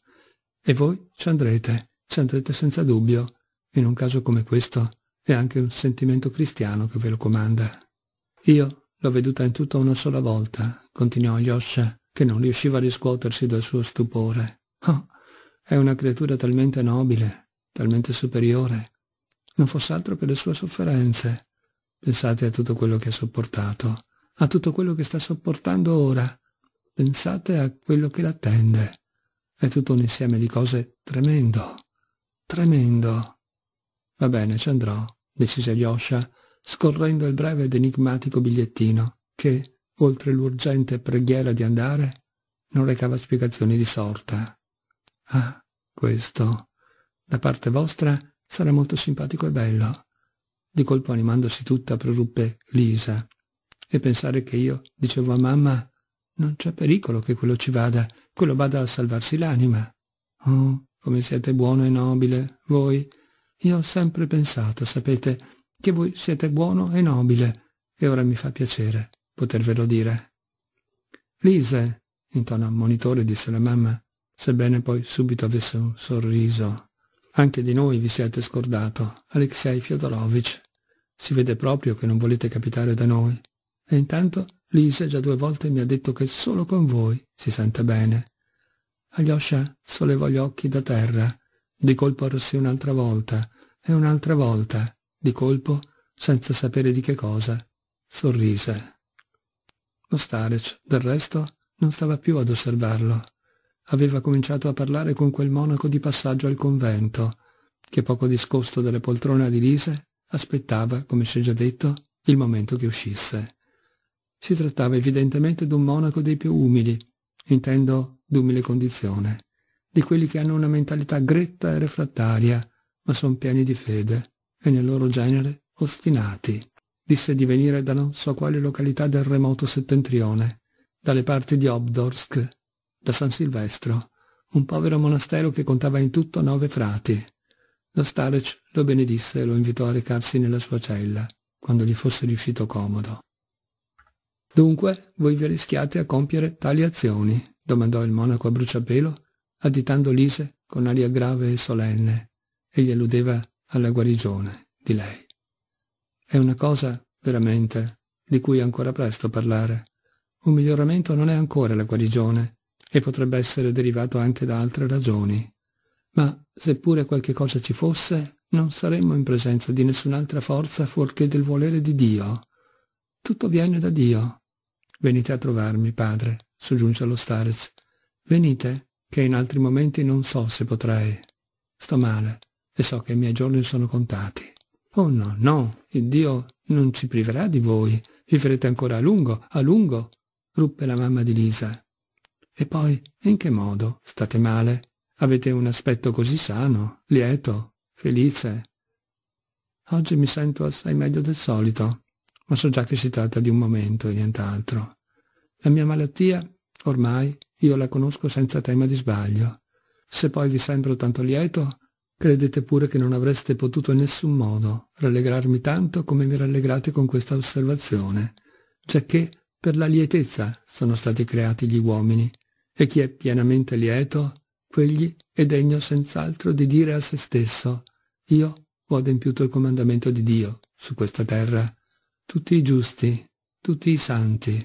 E voi ci andrete, ci andrete senza dubbio. In un caso come questo è anche un sentimento cristiano che ve lo comanda. Io l'ho veduta in tutto una sola volta, continuò Yosha, che non riusciva a riscuotersi dal suo stupore. Oh, è una creatura talmente nobile, talmente superiore. Non fosse altro che le sue sofferenze. Pensate a tutto quello che ha sopportato, a tutto quello che sta sopportando ora. Pensate a quello che l'attende. È tutto un insieme di cose tremendo, tremendo. Va bene, ci andrò, decise Yosha, scorrendo il breve ed enigmatico bigliettino che, oltre l'urgente preghiera di andare, non recava spiegazioni di sorta. Ah, questo. Da parte vostra sarà molto simpatico e bello. Di colpo animandosi tutta proruppe Lisa. E pensare che io dicevo a mamma non c'è pericolo che quello ci vada, quello vada a salvarsi l'anima. Oh, come siete buono e nobile, voi. Io ho sempre pensato, sapete, che voi siete buono e nobile, e ora mi fa piacere potervelo dire. Lise, in tono ammonitore disse la mamma, sebbene poi subito avesse un sorriso. Anche di noi vi siete scordato, Alexei Fiodorovich. Si vede proprio che non volete capitare da noi. E intanto Lisa già due volte mi ha detto che solo con voi si sente bene. Alyosha sollevò gli occhi da terra, di colpo arrossì un'altra volta, e un'altra volta, di colpo, senza sapere di che cosa, sorrise. Lo Starec, del resto, non stava più ad osservarlo. Aveva cominciato a parlare con quel monaco di passaggio al convento, che poco discosto dalle poltrone di Lise aspettava, come si è già detto, il momento che uscisse. Si trattava evidentemente d'un monaco dei più umili, intendo d'umile condizione, di quelli che hanno una mentalità gretta e refrattaria, ma sono pieni di fede e nel loro genere ostinati. Disse di venire da non so quale località del remoto settentrione, dalle parti di Obdorsk, da San Silvestro, un povero monastero che contava in tutto nove frati. Lo Starec lo benedisse e lo invitò a recarsi nella sua cella, quando gli fosse riuscito comodo. Dunque voi vi arrischiate a compiere tali azioni? domandò il monaco a bruciapelo, additando Lise con aria grave e solenne. Egli alludeva alla guarigione di lei. È una cosa, veramente, di cui è ancora presto parlare. Un miglioramento non è ancora la guarigione e potrebbe essere derivato anche da altre ragioni. Ma seppure qualche cosa ci fosse, non saremmo in presenza di nessun'altra forza fuorché del volere di Dio. Tutto viene da Dio, Venite a trovarmi, padre, soggiunse lo Starez. Venite, che in altri momenti non so se potrei. Sto male e so che i miei giorni sono contati. Oh no, no, il Dio non ci priverà di voi. Vivrete ancora a lungo, a lungo, ruppe la mamma di Lisa. E poi, in che modo? State male? Avete un aspetto così sano, lieto, felice. Oggi mi sento assai meglio del solito ma so già che si tratta di un momento e nient'altro. La mia malattia, ormai, io la conosco senza tema di sbaglio. Se poi vi sembro tanto lieto, credete pure che non avreste potuto in nessun modo rallegrarmi tanto come mi rallegrate con questa osservazione, giacché per la lietezza sono stati creati gli uomini, e chi è pienamente lieto, quegli è degno senz'altro di dire a se stesso, io ho adempiuto il comandamento di Dio su questa terra tutti i giusti, tutti i santi,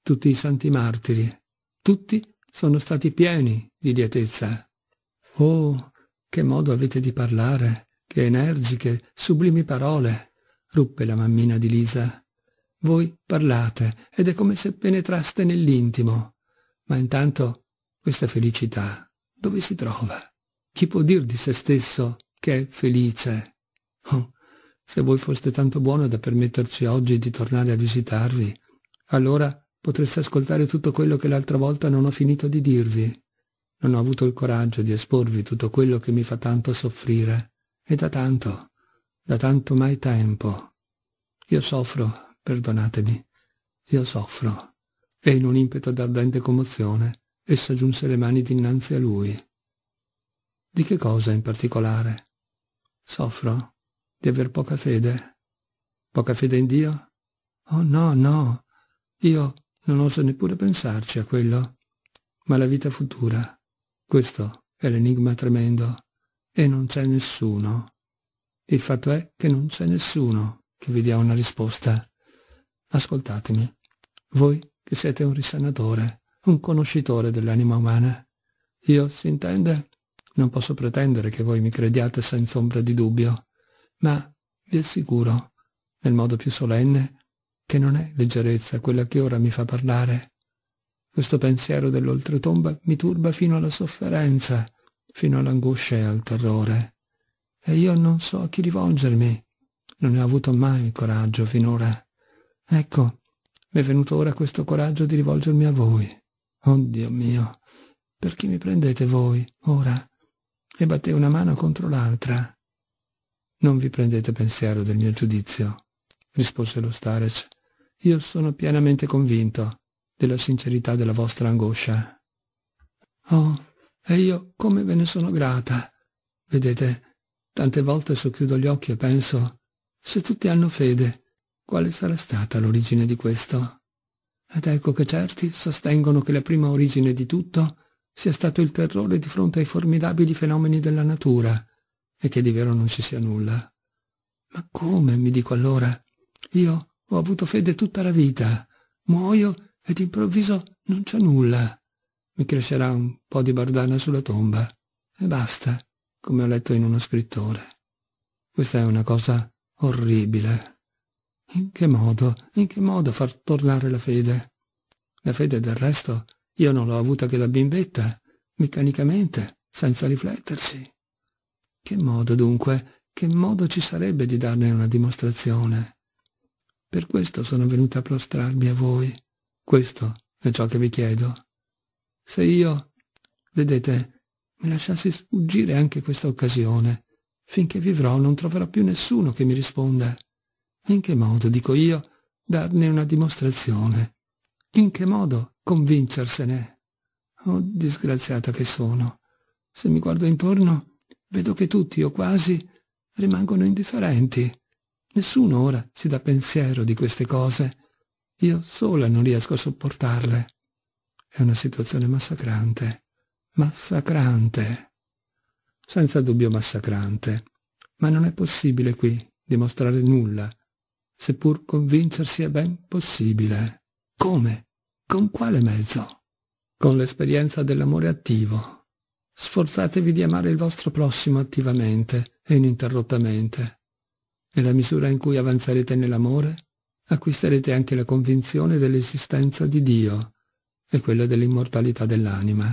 tutti i santi martiri, tutti sono stati pieni di lietezza. Oh, che modo avete di parlare, che energiche, sublimi parole, ruppe la mammina di Lisa. Voi parlate ed è come se penetraste nell'intimo, ma intanto questa felicità dove si trova? Chi può dir di se stesso che è felice? Oh, se voi foste tanto buono da permetterci oggi di tornare a visitarvi, allora potreste ascoltare tutto quello che l'altra volta non ho finito di dirvi. Non ho avuto il coraggio di esporvi tutto quello che mi fa tanto soffrire, e da tanto, da tanto mai tempo. Io soffro, perdonatemi, io soffro. E in un impeto d'ardente commozione, essa giunse le mani dinanzi a lui. Di che cosa in particolare? Soffro? di aver poca fede. Poca fede in Dio? Oh no, no, io non oso neppure pensarci a quello. Ma la vita futura, questo è l'enigma tremendo, e non c'è nessuno. Il fatto è che non c'è nessuno che vi dia una risposta. Ascoltatemi, voi che siete un risanatore, un conoscitore dell'anima umana. Io, si intende, non posso pretendere che voi mi crediate senza ombra di dubbio, ma vi assicuro, nel modo più solenne, che non è leggerezza quella che ora mi fa parlare. Questo pensiero dell'oltretomba mi turba fino alla sofferenza, fino all'angoscia e al terrore. E io non so a chi rivolgermi. Non ne ho avuto mai coraggio finora. Ecco, mi è venuto ora questo coraggio di rivolgermi a voi. Oh Dio mio, perché mi prendete voi, ora? E batte una mano contro l'altra. Non vi prendete pensiero del mio giudizio, rispose lo Starec. Io sono pienamente convinto della sincerità della vostra angoscia. Oh, e io come ve ne sono grata. Vedete, tante volte socchiudo gli occhi e penso, se tutti hanno fede, quale sarà stata l'origine di questo? Ed ecco che certi sostengono che la prima origine di tutto sia stato il terrore di fronte ai formidabili fenomeni della natura, e che di vero non ci sia nulla. Ma come, mi dico allora, io ho avuto fede tutta la vita, muoio e d'improvviso non c'è nulla. Mi crescerà un po' di bardana sulla tomba e basta, come ho letto in uno scrittore. Questa è una cosa orribile. In che modo, in che modo far tornare la fede? La fede del resto io non l'ho avuta che da bimbetta, meccanicamente, senza rifletterci. Che modo dunque, che modo ci sarebbe di darne una dimostrazione? Per questo sono venuta a prostrarmi a voi. Questo è ciò che vi chiedo. Se io, vedete, mi lasciassi sfuggire anche questa occasione, finché vivrò non troverò più nessuno che mi risponda. In che modo, dico io, darne una dimostrazione? In che modo convincersene? Oh, disgraziata che sono! Se mi guardo intorno, Vedo che tutti o quasi rimangono indifferenti. Nessuno ora si dà pensiero di queste cose. Io sola non riesco a sopportarle. È una situazione massacrante. Massacrante. Senza dubbio massacrante. Ma non è possibile qui dimostrare nulla, seppur convincersi è ben possibile. Come? Con quale mezzo? Con l'esperienza dell'amore attivo, Sforzatevi di amare il vostro prossimo attivamente e ininterrottamente. Nella misura in cui avanzerete nell'amore, acquisterete anche la convinzione dell'esistenza di Dio e quella dell'immortalità dell'anima.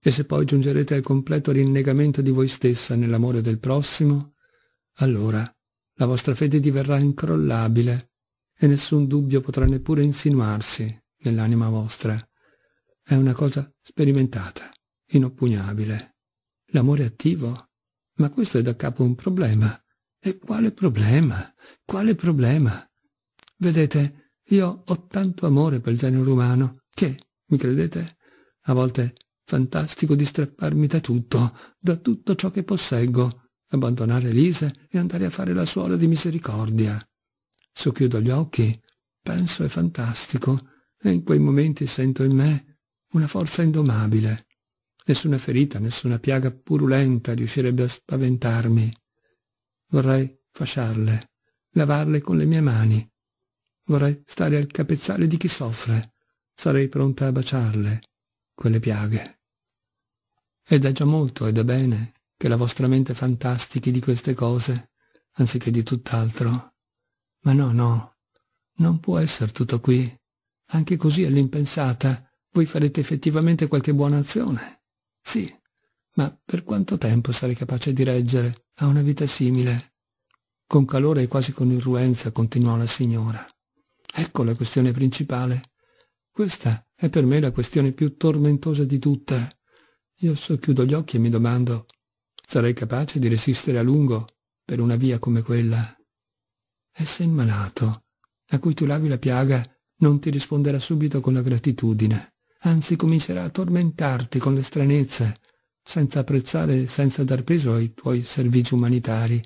E se poi giungerete al completo rinnegamento di voi stessa nell'amore del prossimo, allora la vostra fede diverrà incrollabile e nessun dubbio potrà neppure insinuarsi nell'anima vostra. È una cosa sperimentata inoppugnabile. L'amore attivo? Ma questo è da capo un problema. E quale problema? Quale problema? Vedete, io ho tanto amore per il genere umano che, mi credete, a volte fantastico di strapparmi da tutto, da tutto ciò che posseggo, abbandonare Elise e andare a fare la suola di misericordia. Socchiudo gli occhi, penso è fantastico, e in quei momenti sento in me una forza indomabile, Nessuna ferita, nessuna piaga purulenta riuscirebbe a spaventarmi. Vorrei fasciarle, lavarle con le mie mani. Vorrei stare al capezzale di chi soffre. Sarei pronta a baciarle, quelle piaghe. Ed è già molto ed è bene che la vostra mente fantastichi di queste cose, anziché di tutt'altro. Ma no, no, non può essere tutto qui. Anche così all'impensata voi farete effettivamente qualche buona azione. Sì, ma per quanto tempo sarei capace di reggere a una vita simile? Con calore e quasi con irruenza continuò la signora. Ecco la questione principale. Questa è per me la questione più tormentosa di tutte. Io socchiudo gli occhi e mi domando, sarei capace di resistere a lungo per una via come quella? E se il malato, a cui tu lavi la piaga, non ti risponderà subito con la gratitudine, anzi comincerà a tormentarti con le stranezze, senza apprezzare e senza dar peso ai tuoi servigi umanitari,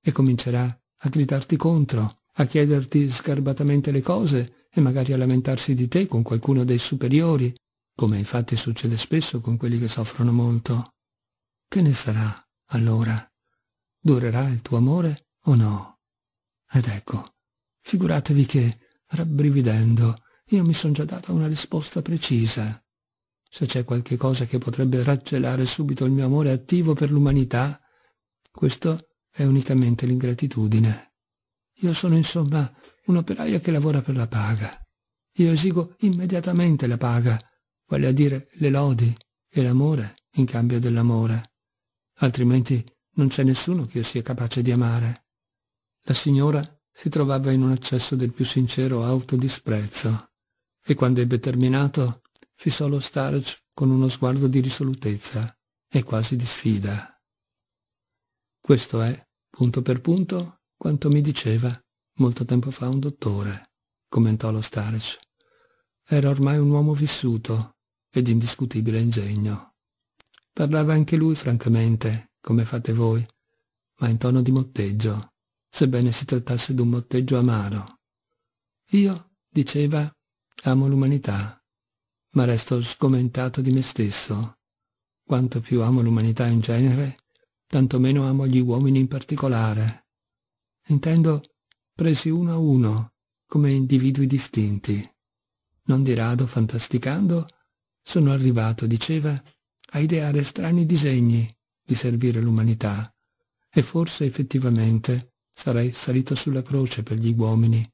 e comincerà a gridarti contro, a chiederti sgarbatamente le cose e magari a lamentarsi di te con qualcuno dei superiori, come infatti succede spesso con quelli che soffrono molto. Che ne sarà, allora? Durerà il tuo amore o no? Ed ecco, figuratevi che, rabbrividendo, io mi sono già data una risposta precisa. Se c'è qualche cosa che potrebbe raggelare subito il mio amore attivo per l'umanità, questo è unicamente l'ingratitudine. Io sono insomma un'operaia che lavora per la paga. Io esigo immediatamente la paga, vale a dire le lodi e l'amore in cambio dell'amore. Altrimenti non c'è nessuno che io sia capace di amare. La signora si trovava in un accesso del più sincero autodisprezzo e quando ebbe terminato fissò lo Starch con uno sguardo di risolutezza e quasi di sfida. Questo è, punto per punto, quanto mi diceva molto tempo fa un dottore, commentò lo Starch. Era ormai un uomo vissuto ed indiscutibile ingegno. Parlava anche lui francamente, come fate voi, ma in tono di motteggio, sebbene si trattasse di un motteggio amaro. Io, diceva, Amo l'umanità, ma resto sgomentato di me stesso. Quanto più amo l'umanità in genere, tanto meno amo gli uomini in particolare. Intendo presi uno a uno, come individui distinti. Non di rado, fantasticando, sono arrivato, diceva, a ideare strani disegni di servire l'umanità, e forse effettivamente sarei salito sulla croce per gli uomini,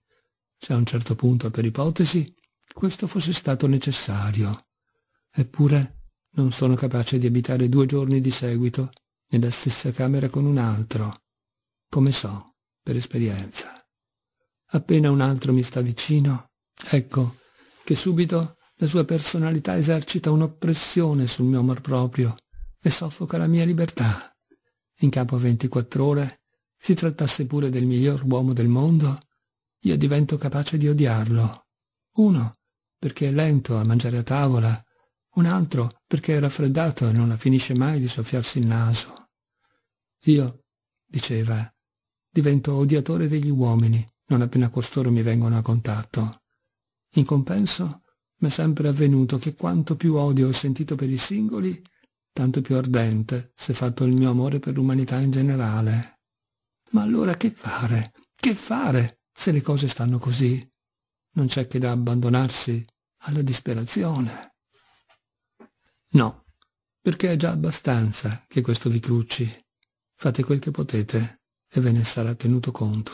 se a un certo punto, per ipotesi, questo fosse stato necessario. Eppure non sono capace di abitare due giorni di seguito nella stessa camera con un altro, come so per esperienza. Appena un altro mi sta vicino, ecco che subito la sua personalità esercita un'oppressione sul mio amor proprio e soffoca la mia libertà. In capo a 24 ore, si trattasse pure del miglior uomo del mondo, io divento capace di odiarlo. Uno perché è lento a mangiare a tavola, un altro perché è raffreddato e non la finisce mai di soffiarsi il naso. Io, diceva, divento odiatore degli uomini non appena costoro mi vengono a contatto. In compenso, m'è sempre avvenuto che quanto più odio ho sentito per i singoli, tanto più ardente si è fatto il mio amore per l'umanità in generale. Ma allora che fare? Che fare se le cose stanno così? non c'è che da abbandonarsi alla disperazione. No, perché è già abbastanza che questo vi crucci. Fate quel che potete e ve ne sarà tenuto conto.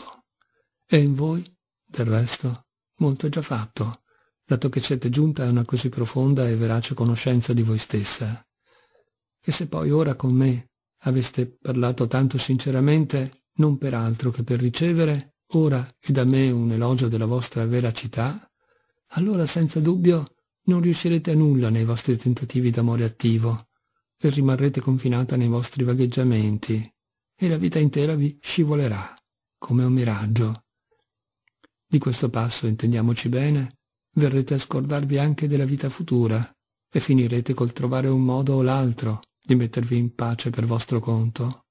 E in voi, del resto, molto è già fatto, dato che siete giunta a una così profonda e verace conoscenza di voi stessa. E se poi ora con me aveste parlato tanto sinceramente, non per altro che per ricevere, ora è da me un elogio della vostra veracità, allora senza dubbio non riuscirete a nulla nei vostri tentativi d'amore attivo e rimarrete confinata nei vostri vagheggiamenti e la vita intera vi scivolerà come un miraggio. Di questo passo, intendiamoci bene, verrete a scordarvi anche della vita futura e finirete col trovare un modo o l'altro di mettervi in pace per vostro conto.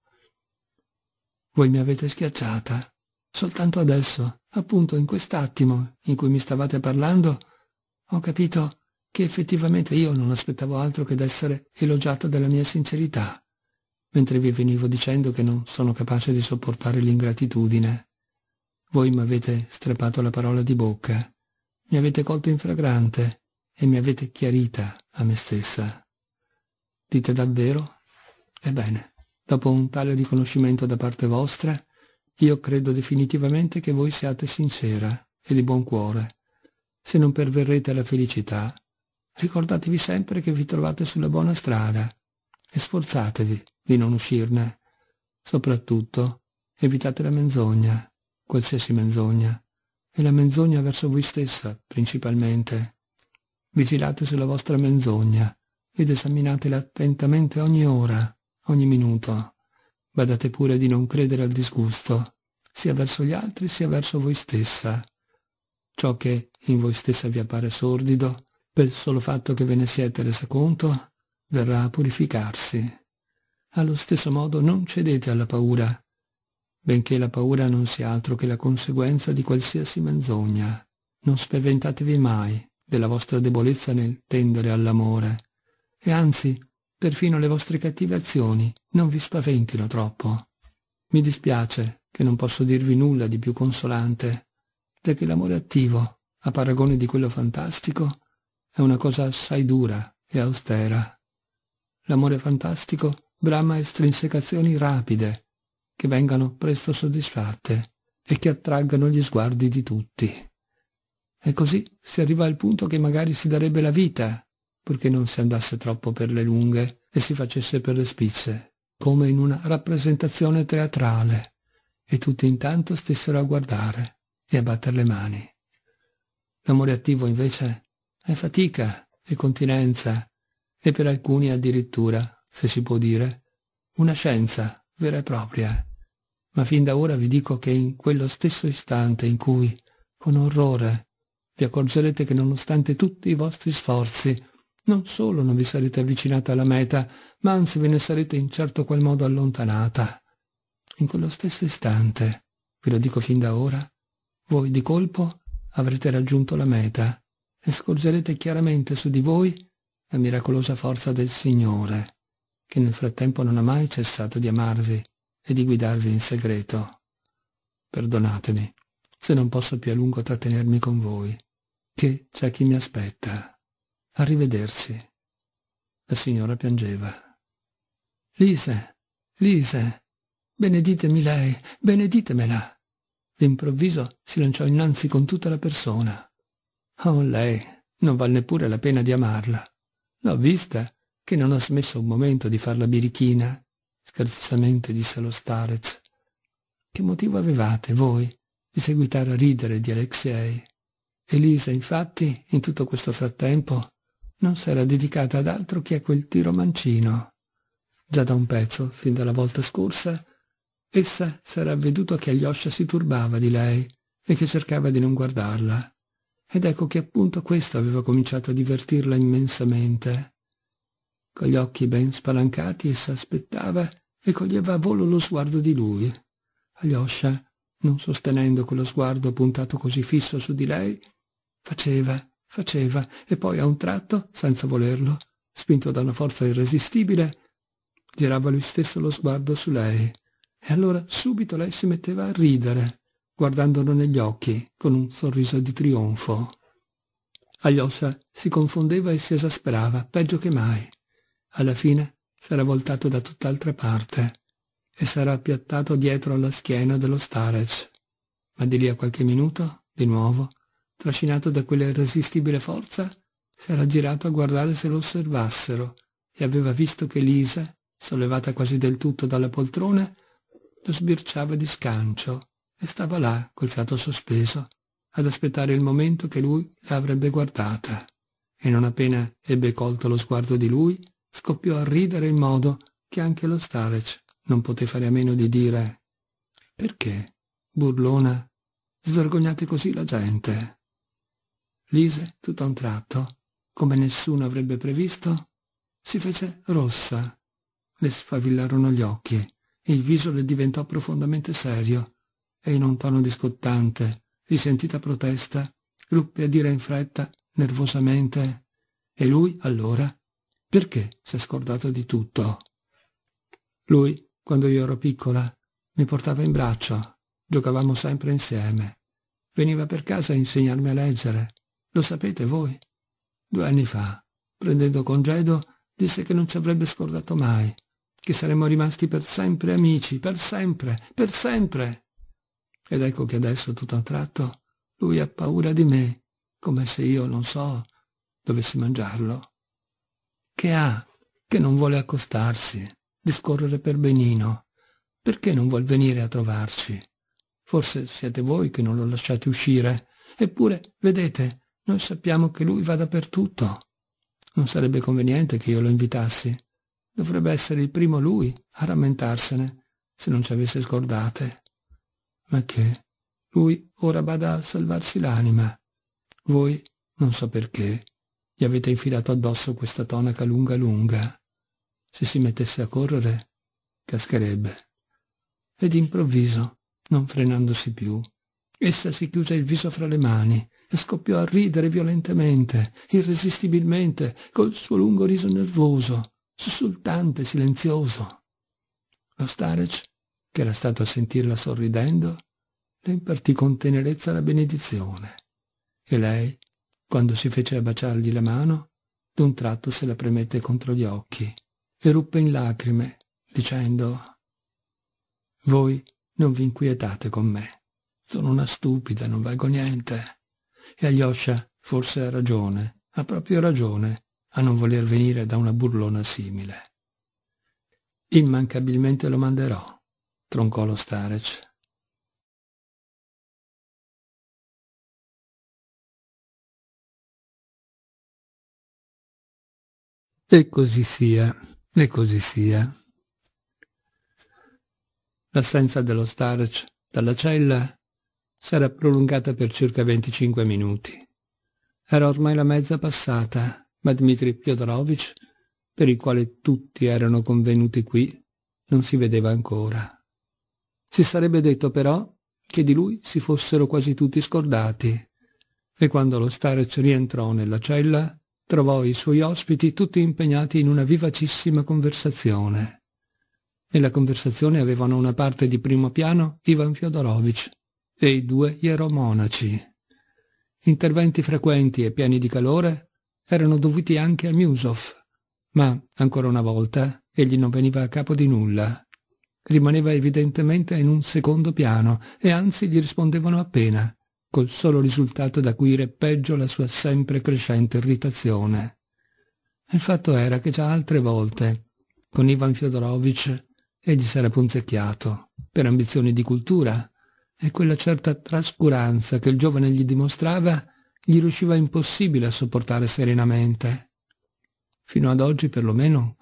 Voi mi avete schiacciata Soltanto adesso, appunto in quest'attimo in cui mi stavate parlando, ho capito che effettivamente io non aspettavo altro che d'essere elogiata della mia sincerità, mentre vi venivo dicendo che non sono capace di sopportare l'ingratitudine. Voi mi avete strappato la parola di bocca, mi avete colto in fragrante e mi avete chiarita a me stessa. Dite davvero? Ebbene, dopo un tale riconoscimento da parte vostra, io credo definitivamente che voi siate sincera e di buon cuore. Se non perverrete alla felicità, ricordatevi sempre che vi trovate sulla buona strada e sforzatevi di non uscirne. Soprattutto, evitate la menzogna, qualsiasi menzogna, e la menzogna verso voi stessa, principalmente. Vigilate sulla vostra menzogna ed esaminatela attentamente ogni ora, ogni minuto. Badate pure di non credere al disgusto, sia verso gli altri sia verso voi stessa. Ciò che in voi stessa vi appare sordido, per il solo fatto che ve ne siete resa conto, verrà a purificarsi. Allo stesso modo non cedete alla paura, benché la paura non sia altro che la conseguenza di qualsiasi menzogna. Non spaventatevi mai della vostra debolezza nel tendere all'amore, e anzi Perfino le vostre cattive azioni non vi spaventino troppo. Mi dispiace che non posso dirvi nulla di più consolante, giacché l'amore attivo, a paragone di quello fantastico, è una cosa assai dura e austera. L'amore fantastico brama estrinsecazioni rapide, che vengano presto soddisfatte e che attraggano gli sguardi di tutti. E così si arriva al punto che magari si darebbe la vita purché non si andasse troppo per le lunghe e si facesse per le spizze, come in una rappresentazione teatrale, e tutti intanto stessero a guardare e a batter le mani. L'amore attivo invece è fatica e continenza, e per alcuni addirittura, se si può dire, una scienza vera e propria. Ma fin da ora vi dico che in quello stesso istante in cui, con orrore, vi accorgerete che nonostante tutti i vostri sforzi, non solo non vi sarete avvicinata alla meta, ma anzi ve ne sarete in certo qual modo allontanata. In quello stesso istante, ve lo dico fin da ora, voi di colpo avrete raggiunto la meta e scorgerete chiaramente su di voi la miracolosa forza del Signore, che nel frattempo non ha mai cessato di amarvi e di guidarvi in segreto. Perdonatemi se non posso più a lungo trattenermi con voi, che c'è chi mi aspetta. Arrivederci. La signora piangeva. Lise, Lise, beneditemi lei, beneditemela. D'improvviso si lanciò innanzi con tutta la persona. Oh, lei, non vale neppure la pena di amarla. L'ho vista che non ha smesso un momento di far la birichina, scherzosamente disse lo Starez. Che motivo avevate voi di seguitare a ridere di Alexei? Elisa, infatti, in tutto questo frattempo, non s'era dedicata ad altro che a quel tiro mancino. Già da un pezzo, fin dalla volta scorsa, essa s'era avveduto che Alyosha si turbava di lei e che cercava di non guardarla. Ed ecco che appunto questo aveva cominciato a divertirla immensamente. Con gli occhi ben spalancati essa aspettava e coglieva a volo lo sguardo di lui. Alyosha, non sostenendo quello sguardo puntato così fisso su di lei, faceva faceva, e poi a un tratto, senza volerlo, spinto da una forza irresistibile, girava lui stesso lo sguardo su lei. E allora subito lei si metteva a ridere, guardandolo negli occhi, con un sorriso di trionfo. Agliossa si confondeva e si esasperava, peggio che mai. Alla fine s'era voltato da tutt'altra parte e s'era appiattato dietro alla schiena dello Starec. Ma di lì a qualche minuto, di nuovo, trascinato da quella irresistibile forza, era girato a guardare se lo osservassero e aveva visto che Lisa, sollevata quasi del tutto dalla poltrona, lo sbirciava di scancio e stava là, col fiato sospeso, ad aspettare il momento che lui la avrebbe guardata. E non appena ebbe colto lo sguardo di lui, scoppiò a ridere in modo che anche lo Starec non poté fare a meno di dire «Perché, burlona, svergognate così la gente?» Lise, tutto a un tratto, come nessuno avrebbe previsto, si fece rossa. Le sfavillarono gli occhi e il viso le diventò profondamente serio e in un tono discottante, risentita protesta, ruppe a dire in fretta, nervosamente. E lui, allora, perché si è scordato di tutto? Lui, quando io ero piccola, mi portava in braccio, giocavamo sempre insieme. Veniva per casa a insegnarmi a leggere, lo sapete voi? Due anni fa, prendendo congedo, disse che non ci avrebbe scordato mai, che saremmo rimasti per sempre amici, per sempre, per sempre. Ed ecco che adesso, tutto a un tratto, lui ha paura di me, come se io, non so, dovessi mangiarlo. Che ha? Che non vuole accostarsi, discorrere per benino. Perché non vuol venire a trovarci? Forse siete voi che non lo lasciate uscire. Eppure, vedete, noi sappiamo che lui va dappertutto. Non sarebbe conveniente che io lo invitassi. Dovrebbe essere il primo lui a rammentarsene, se non ci avesse scordate. Ma che? Lui ora bada a salvarsi l'anima. Voi, non so perché, gli avete infilato addosso questa tonaca lunga lunga. Se si mettesse a correre, cascherebbe. Ed improvviso, non frenandosi più, essa si chiuse il viso fra le mani e scoppiò a ridere violentemente, irresistibilmente, col suo lungo riso nervoso, sussultante, silenzioso. Lo Starec, che era stato a sentirla sorridendo, le impartì con tenerezza la benedizione. E lei, quando si fece a baciargli la mano, d'un tratto se la premette contro gli occhi e ruppe in lacrime, dicendo «Voi non vi inquietate con me, sono una stupida, non valgo niente». E Alyosha forse ha ragione, ha proprio ragione, a non voler venire da una burlona simile. Immancabilmente lo manderò, troncò lo Starec. E così sia, e così sia. L'assenza dello Starch dalla cella sarà prolungata per circa 25 minuti. Era ormai la mezza passata, ma Dmitri Piodorovich, per il quale tutti erano convenuti qui, non si vedeva ancora. Si sarebbe detto però che di lui si fossero quasi tutti scordati, e quando lo Starec rientrò nella cella, trovò i suoi ospiti tutti impegnati in una vivacissima conversazione. Nella conversazione avevano una parte di primo piano Ivan Fiodorovich, e i due ieromonaci. Interventi frequenti e pieni di calore erano dovuti anche a Musov, ma ancora una volta egli non veniva a capo di nulla. Rimaneva evidentemente in un secondo piano e anzi gli rispondevano appena, col solo risultato d'acuire peggio la sua sempre crescente irritazione. Il fatto era che già altre volte, con Ivan Fyodorovich, egli s'era punzecchiato, per ambizioni di cultura, e quella certa trascuranza che il giovane gli dimostrava gli riusciva impossibile a sopportare serenamente. Fino ad oggi, perlomeno,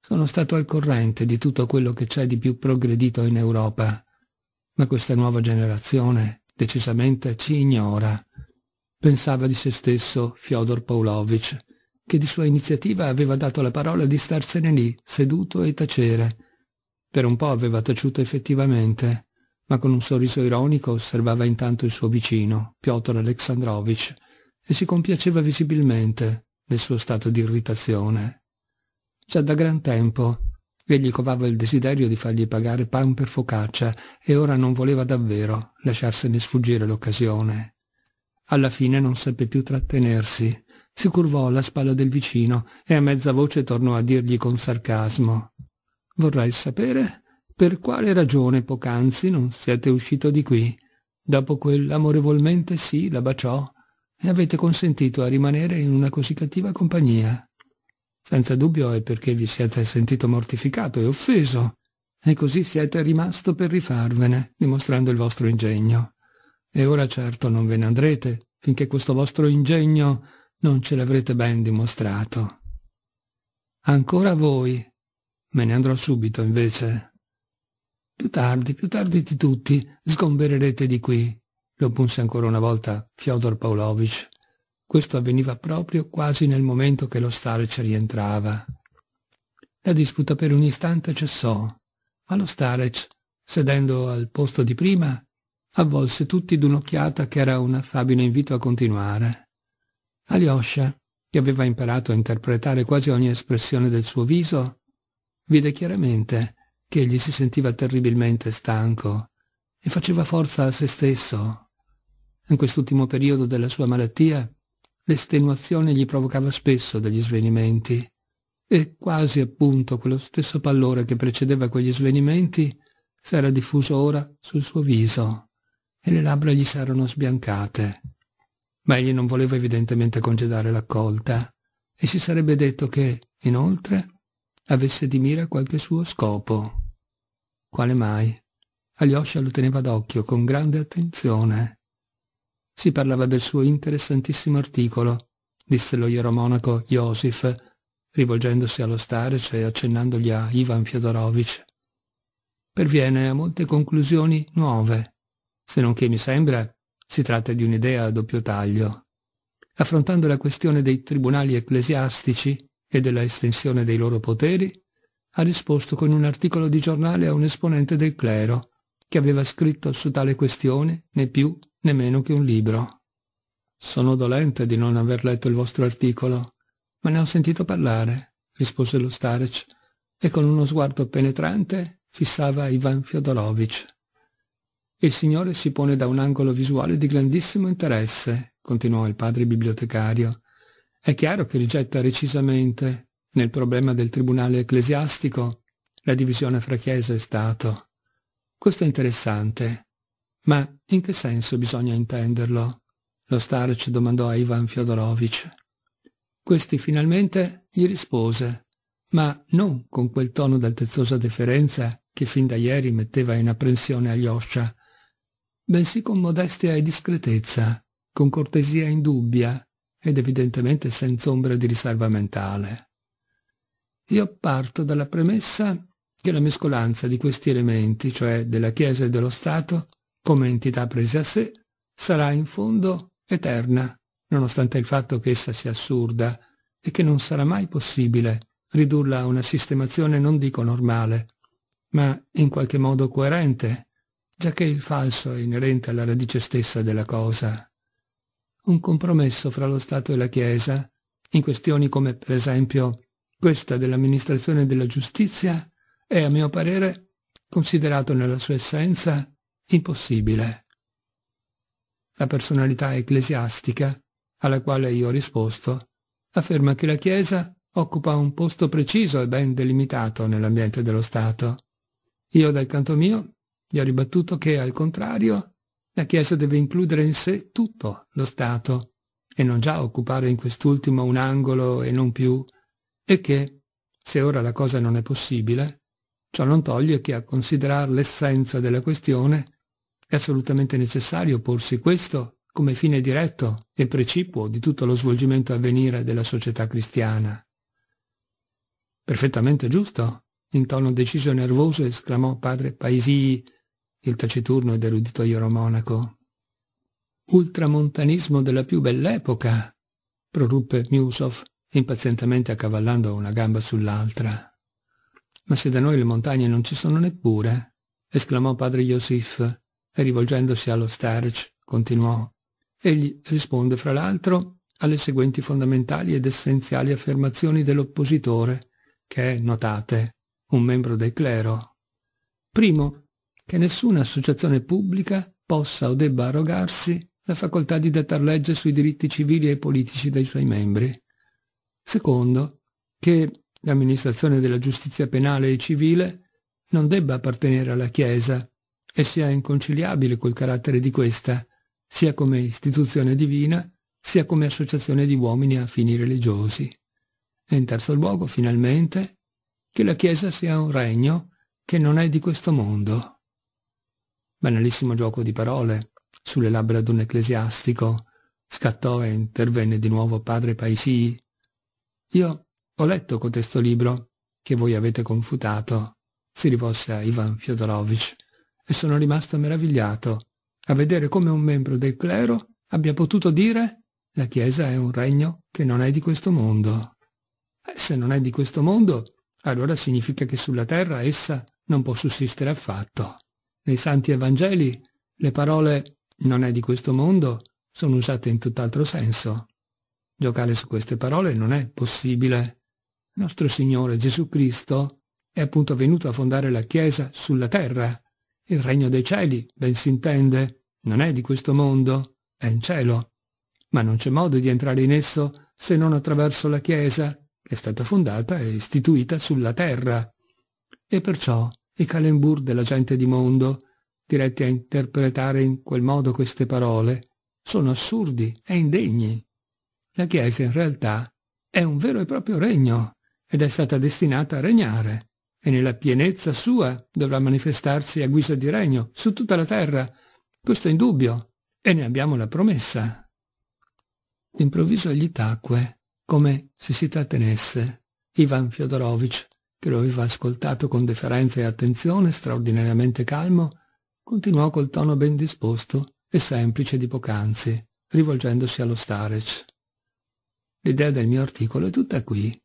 sono stato al corrente di tutto quello che c'è di più progredito in Europa, ma questa nuova generazione decisamente ci ignora. Pensava di se stesso Fyodor Paulovich, che di sua iniziativa aveva dato la parola di starsene lì, seduto e tacere. Per un po' aveva taciuto effettivamente, ma con un sorriso ironico osservava intanto il suo vicino, Piotr Alexandrovich, e si compiaceva visibilmente del suo stato di irritazione. Già da gran tempo egli covava il desiderio di fargli pagare pan per focaccia e ora non voleva davvero lasciarsene sfuggire l'occasione. Alla fine non seppe più trattenersi, si curvò alla spalla del vicino e a mezza voce tornò a dirgli con sarcasmo Vorrai sapere per quale ragione poc'anzi non siete uscito di qui? Dopo quell'amorevolmente sì la baciò e avete consentito a rimanere in una così cattiva compagnia. Senza dubbio è perché vi siete sentito mortificato e offeso, e così siete rimasto per rifarvene, dimostrando il vostro ingegno. E ora certo non ve ne andrete, finché questo vostro ingegno non ce l'avrete ben dimostrato. Ancora voi. Me ne andrò subito, invece, più tardi, più tardi di tutti, sgombererete di qui, lo punse ancora una volta Fyodor Pavlovich. Questo avveniva proprio quasi nel momento che lo Starec rientrava. La disputa per un istante cessò, ma lo Starec, sedendo al posto di prima, avvolse tutti d'un'occhiata che era un affabile invito a continuare. Alyosha, che aveva imparato a interpretare quasi ogni espressione del suo viso, vide chiaramente che egli si sentiva terribilmente stanco e faceva forza a se stesso. In quest'ultimo periodo della sua malattia, l'estenuazione gli provocava spesso degli svenimenti e quasi appunto quello stesso pallore che precedeva quegli svenimenti si era diffuso ora sul suo viso e le labbra gli si erano sbiancate. Ma egli non voleva evidentemente congedare la colta e si sarebbe detto che, inoltre, avesse di mira qualche suo scopo. Quale mai? Alyosha lo teneva d'occhio con grande attenzione. Si parlava del suo interessantissimo articolo, disse lo ieromonaco Iosif, rivolgendosi allo Starec e accennandogli a Ivan Fyodorovich. Perviene a molte conclusioni nuove, se non che mi sembra si tratta di un'idea a doppio taglio. Affrontando la questione dei tribunali ecclesiastici, e della estensione dei loro poteri, ha risposto con un articolo di giornale a un esponente del clero, che aveva scritto su tale questione né più né meno che un libro. Sono dolente di non aver letto il vostro articolo, ma ne ho sentito parlare, rispose lo Starec, e con uno sguardo penetrante fissava Ivan Fyodorovich. Il signore si pone da un angolo visuale di grandissimo interesse, continuò il padre bibliotecario, è chiaro che rigetta recisamente, nel problema del tribunale ecclesiastico, la divisione fra Chiesa e Stato. Questo è interessante. Ma in che senso bisogna intenderlo? Lo Starch domandò a Ivan Fyodorovich. Questi finalmente gli rispose, ma non con quel tono d'altezzosa deferenza che fin da ieri metteva in apprensione a bensì con modestia e discretezza, con cortesia indubbia, ed evidentemente senza ombra di riserva mentale. Io parto dalla premessa che la mescolanza di questi elementi, cioè della Chiesa e dello Stato, come entità prese a sé, sarà in fondo eterna, nonostante il fatto che essa sia assurda e che non sarà mai possibile ridurla a una sistemazione non dico normale, ma in qualche modo coerente, giacché il falso è inerente alla radice stessa della cosa un compromesso fra lo Stato e la Chiesa, in questioni come per esempio questa dell'amministrazione della giustizia, è a mio parere, considerato nella sua essenza, impossibile. La personalità ecclesiastica, alla quale io ho risposto, afferma che la Chiesa occupa un posto preciso e ben delimitato nell'ambiente dello Stato. Io dal canto mio gli ho ribattuto che, al contrario, la Chiesa deve includere in sé tutto lo Stato e non già occupare in quest'ultimo un angolo e non più, e che, se ora la cosa non è possibile, ciò non toglie che a considerare l'essenza della questione è assolutamente necessario porsi questo come fine diretto e precipuo di tutto lo svolgimento a venire della società cristiana. Perfettamente giusto, in tono deciso e nervoso esclamò padre Paisii, il taciturno ed erudito Ieromonaco. Ultramontanismo della più bell'epoca, proruppe Miusov, impazientemente accavallando una gamba sull'altra. Ma se da noi le montagne non ci sono neppure, esclamò padre Yosif, e rivolgendosi allo Starch continuò. Egli risponde, fra l'altro, alle seguenti fondamentali ed essenziali affermazioni dell'oppositore, che è, notate, un membro del clero. Primo, che nessuna associazione pubblica possa o debba arrogarsi la facoltà di dettar legge sui diritti civili e politici dei suoi membri. Secondo, che l'amministrazione della giustizia penale e civile non debba appartenere alla Chiesa e sia inconciliabile col carattere di questa, sia come istituzione divina, sia come associazione di uomini a fini religiosi. E in terzo luogo, finalmente, che la Chiesa sia un regno che non è di questo mondo banalissimo gioco di parole, sulle labbra d'un ecclesiastico, scattò e intervenne di nuovo padre Paisì. Io ho letto cotesto libro, che voi avete confutato, si rivolse a Ivan Fyodorovich, e sono rimasto meravigliato a vedere come un membro del clero abbia potuto dire la Chiesa è un regno che non è di questo mondo. Eh, se non è di questo mondo, allora significa che sulla terra essa non può sussistere affatto. Nei Santi Evangeli le parole non è di questo mondo sono usate in tutt'altro senso. Giocare su queste parole non è possibile. nostro Signore Gesù Cristo è appunto venuto a fondare la Chiesa sulla terra. Il regno dei cieli, ben si intende, non è di questo mondo, è in cielo. Ma non c'è modo di entrare in esso se non attraverso la Chiesa, che è stata fondata e istituita sulla terra. E perciò i calembur della gente di mondo, diretti a interpretare in quel modo queste parole, sono assurdi e indegni. La Chiesa in realtà è un vero e proprio regno ed è stata destinata a regnare e nella pienezza sua dovrà manifestarsi a guisa di regno su tutta la terra. Questo è indubbio e ne abbiamo la promessa. D'improvviso gli tacque, come se si trattenesse. Ivan Fyodorovich che lo aveva ascoltato con deferenza e attenzione, straordinariamente calmo, continuò col tono ben disposto e semplice di poc'anzi, rivolgendosi allo Starec. L'idea del mio articolo è tutta qui,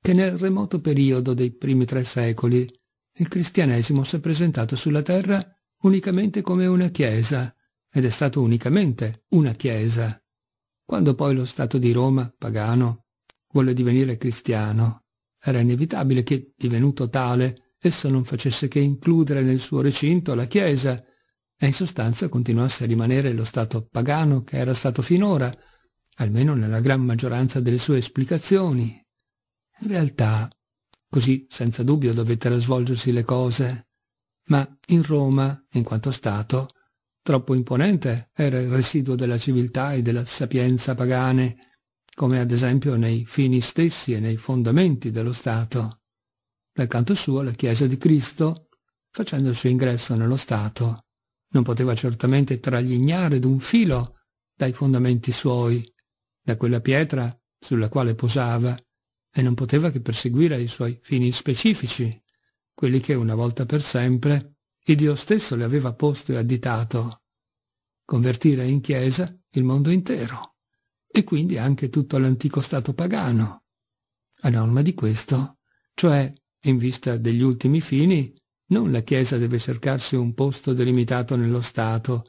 che nel remoto periodo dei primi tre secoli il cristianesimo si è presentato sulla terra unicamente come una chiesa, ed è stato unicamente una chiesa. Quando poi lo Stato di Roma, pagano, volle divenire cristiano era inevitabile che, divenuto tale, esso non facesse che includere nel suo recinto la Chiesa e in sostanza continuasse a rimanere lo Stato pagano che era stato finora, almeno nella gran maggioranza delle sue esplicazioni. In realtà, così senza dubbio dovettero svolgersi le cose, ma in Roma, in quanto Stato, troppo imponente era il residuo della civiltà e della sapienza pagane, come ad esempio nei fini stessi e nei fondamenti dello Stato. Dal canto suo la Chiesa di Cristo, facendo il suo ingresso nello Stato, non poteva certamente traglignare d'un filo dai fondamenti suoi, da quella pietra sulla quale posava, e non poteva che perseguire i suoi fini specifici, quelli che una volta per sempre il Dio stesso le aveva posto e additato, convertire in Chiesa il mondo intero e quindi anche tutto l'antico Stato pagano, a norma di questo, cioè, in vista degli ultimi fini, non la Chiesa deve cercarsi un posto delimitato nello Stato,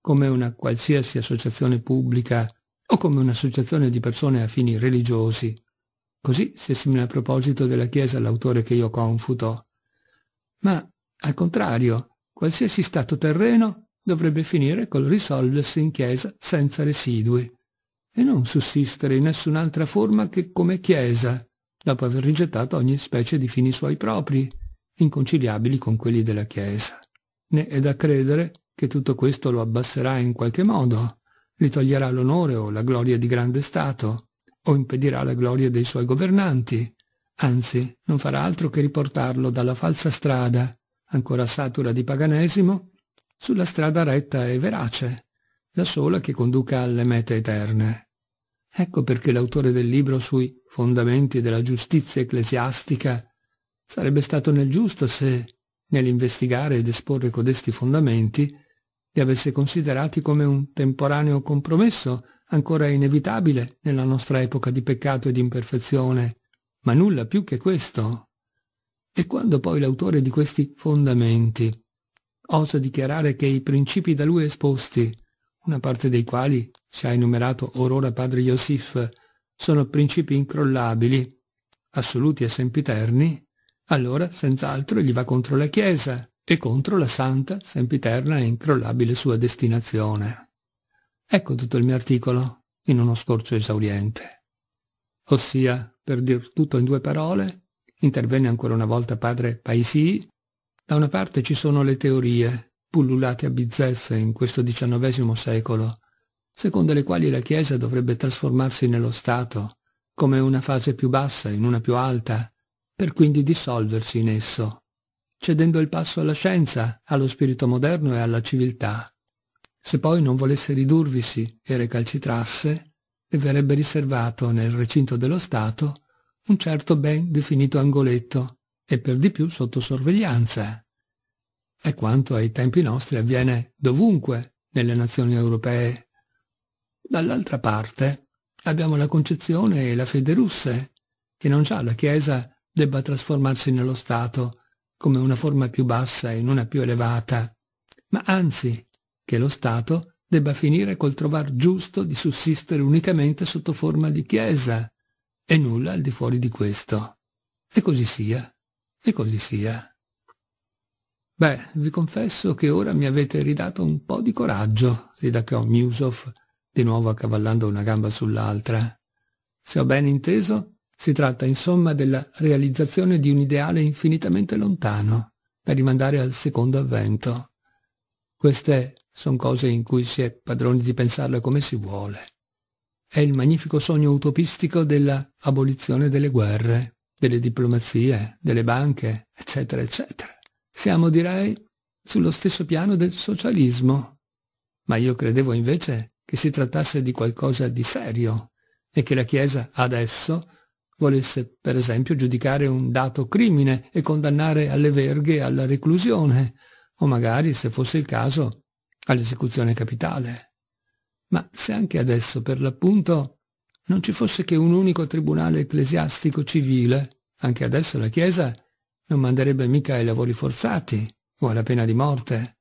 come una qualsiasi associazione pubblica o come un'associazione di persone a fini religiosi. Così si assimila a proposito della Chiesa l'autore che io confuto. Ma, al contrario, qualsiasi Stato terreno dovrebbe finire col risolversi in Chiesa senza residui e non sussistere in nessun'altra forma che come Chiesa, dopo aver rigettato ogni specie di fini suoi propri, inconciliabili con quelli della Chiesa. Né è da credere che tutto questo lo abbasserà in qualche modo, gli toglierà l'onore o la gloria di grande Stato, o impedirà la gloria dei suoi governanti, anzi non farà altro che riportarlo dalla falsa strada, ancora satura di paganesimo, sulla strada retta e verace, la sola che conduca alle mete eterne. Ecco perché l'autore del libro sui fondamenti della giustizia ecclesiastica sarebbe stato nel giusto se, nell'investigare ed esporre codesti fondamenti, li avesse considerati come un temporaneo compromesso ancora inevitabile nella nostra epoca di peccato e di imperfezione, ma nulla più che questo. E quando poi l'autore di questi fondamenti osa dichiarare che i principi da lui esposti una parte dei quali, ci ha enumerato or ora padre Yosif, sono principi incrollabili, assoluti e sempiterni, allora senz'altro gli va contro la Chiesa e contro la santa, sempiterna e incrollabile sua destinazione. Ecco tutto il mio articolo, in uno scorcio esauriente. Ossia, per dir tutto in due parole, intervenne ancora una volta padre Paisi, da una parte ci sono le teorie, pullulate a bizzeffe in questo XIX secolo, secondo le quali la Chiesa dovrebbe trasformarsi nello Stato, come una fase più bassa in una più alta, per quindi dissolversi in esso, cedendo il passo alla scienza, allo spirito moderno e alla civiltà. Se poi non volesse ridurvisi e recalcitrasse, le verrebbe riservato nel recinto dello Stato un certo ben definito angoletto, e per di più sotto sorveglianza, è quanto ai tempi nostri avviene dovunque nelle nazioni europee. Dall'altra parte abbiamo la concezione e la fede russe, che non già la Chiesa debba trasformarsi nello Stato come una forma più bassa in una più elevata, ma anzi che lo Stato debba finire col trovar giusto di sussistere unicamente sotto forma di Chiesa e nulla al di fuori di questo. E così sia, e così sia. Beh, vi confesso che ora mi avete ridato un po' di coraggio, ridacchiò Miusov, di nuovo accavallando una gamba sull'altra. Se ho ben inteso, si tratta insomma della realizzazione di un ideale infinitamente lontano, da rimandare al secondo avvento. Queste sono cose in cui si è padroni di pensarle come si vuole. È il magnifico sogno utopistico della abolizione delle guerre, delle diplomazie, delle banche, eccetera, eccetera. Siamo, direi, sullo stesso piano del socialismo, ma io credevo invece che si trattasse di qualcosa di serio e che la Chiesa adesso volesse per esempio giudicare un dato crimine e condannare alle verghe alla reclusione, o magari, se fosse il caso, all'esecuzione capitale. Ma se anche adesso, per l'appunto, non ci fosse che un unico tribunale ecclesiastico civile, anche adesso la Chiesa non manderebbe mica ai lavori forzati o alla pena di morte.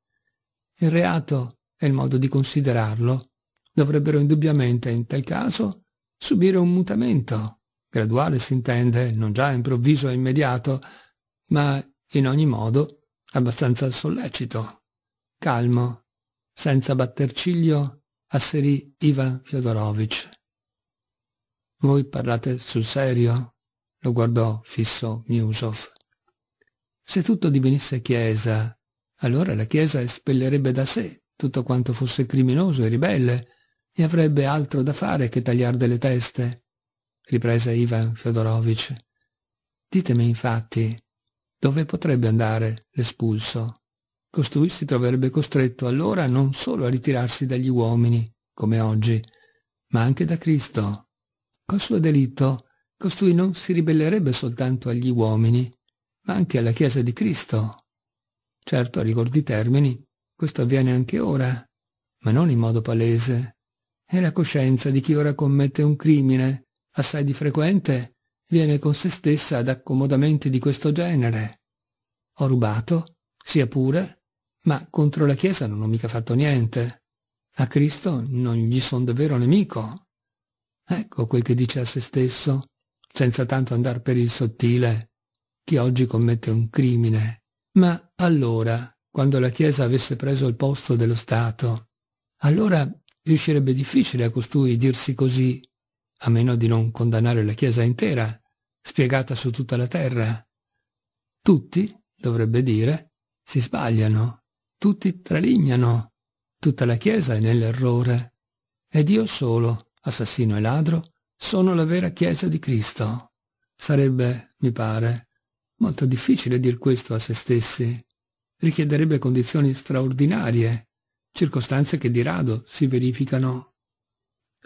Il reato e il modo di considerarlo dovrebbero indubbiamente, in tal caso, subire un mutamento, graduale si intende, non già improvviso e immediato, ma in ogni modo abbastanza sollecito, calmo, senza batter ciglio, asserì Ivan Fyodorovich. Voi parlate sul serio? lo guardò fisso Miusov. Se tutto divenisse Chiesa, allora la Chiesa espellerebbe da sé tutto quanto fosse criminoso e ribelle e avrebbe altro da fare che tagliar delle teste, riprese Ivan Fyodorovich. Ditemi infatti, dove potrebbe andare l'espulso? Costui si troverebbe costretto allora non solo a ritirarsi dagli uomini, come oggi, ma anche da Cristo. Col suo delitto, costui non si ribellerebbe soltanto agli uomini, ma anche alla Chiesa di Cristo. Certo, a rigor di termini, questo avviene anche ora, ma non in modo palese. E la coscienza di chi ora commette un crimine, assai di frequente, viene con se stessa ad accomodamenti di questo genere. Ho rubato, sia pure, ma contro la Chiesa non ho mica fatto niente. A Cristo non gli son davvero nemico. Ecco quel che dice a se stesso, senza tanto andar per il sottile chi oggi commette un crimine. Ma allora, quando la Chiesa avesse preso il posto dello Stato, allora riuscirebbe difficile a costui dirsi così, a meno di non condannare la Chiesa intera, spiegata su tutta la terra. Tutti, dovrebbe dire, si sbagliano, tutti tralignano, tutta la Chiesa è nell'errore. Ed io solo, assassino e ladro, sono la vera Chiesa di Cristo. Sarebbe, mi pare, Molto difficile dir questo a se stessi. Richiederebbe condizioni straordinarie, circostanze che di rado si verificano.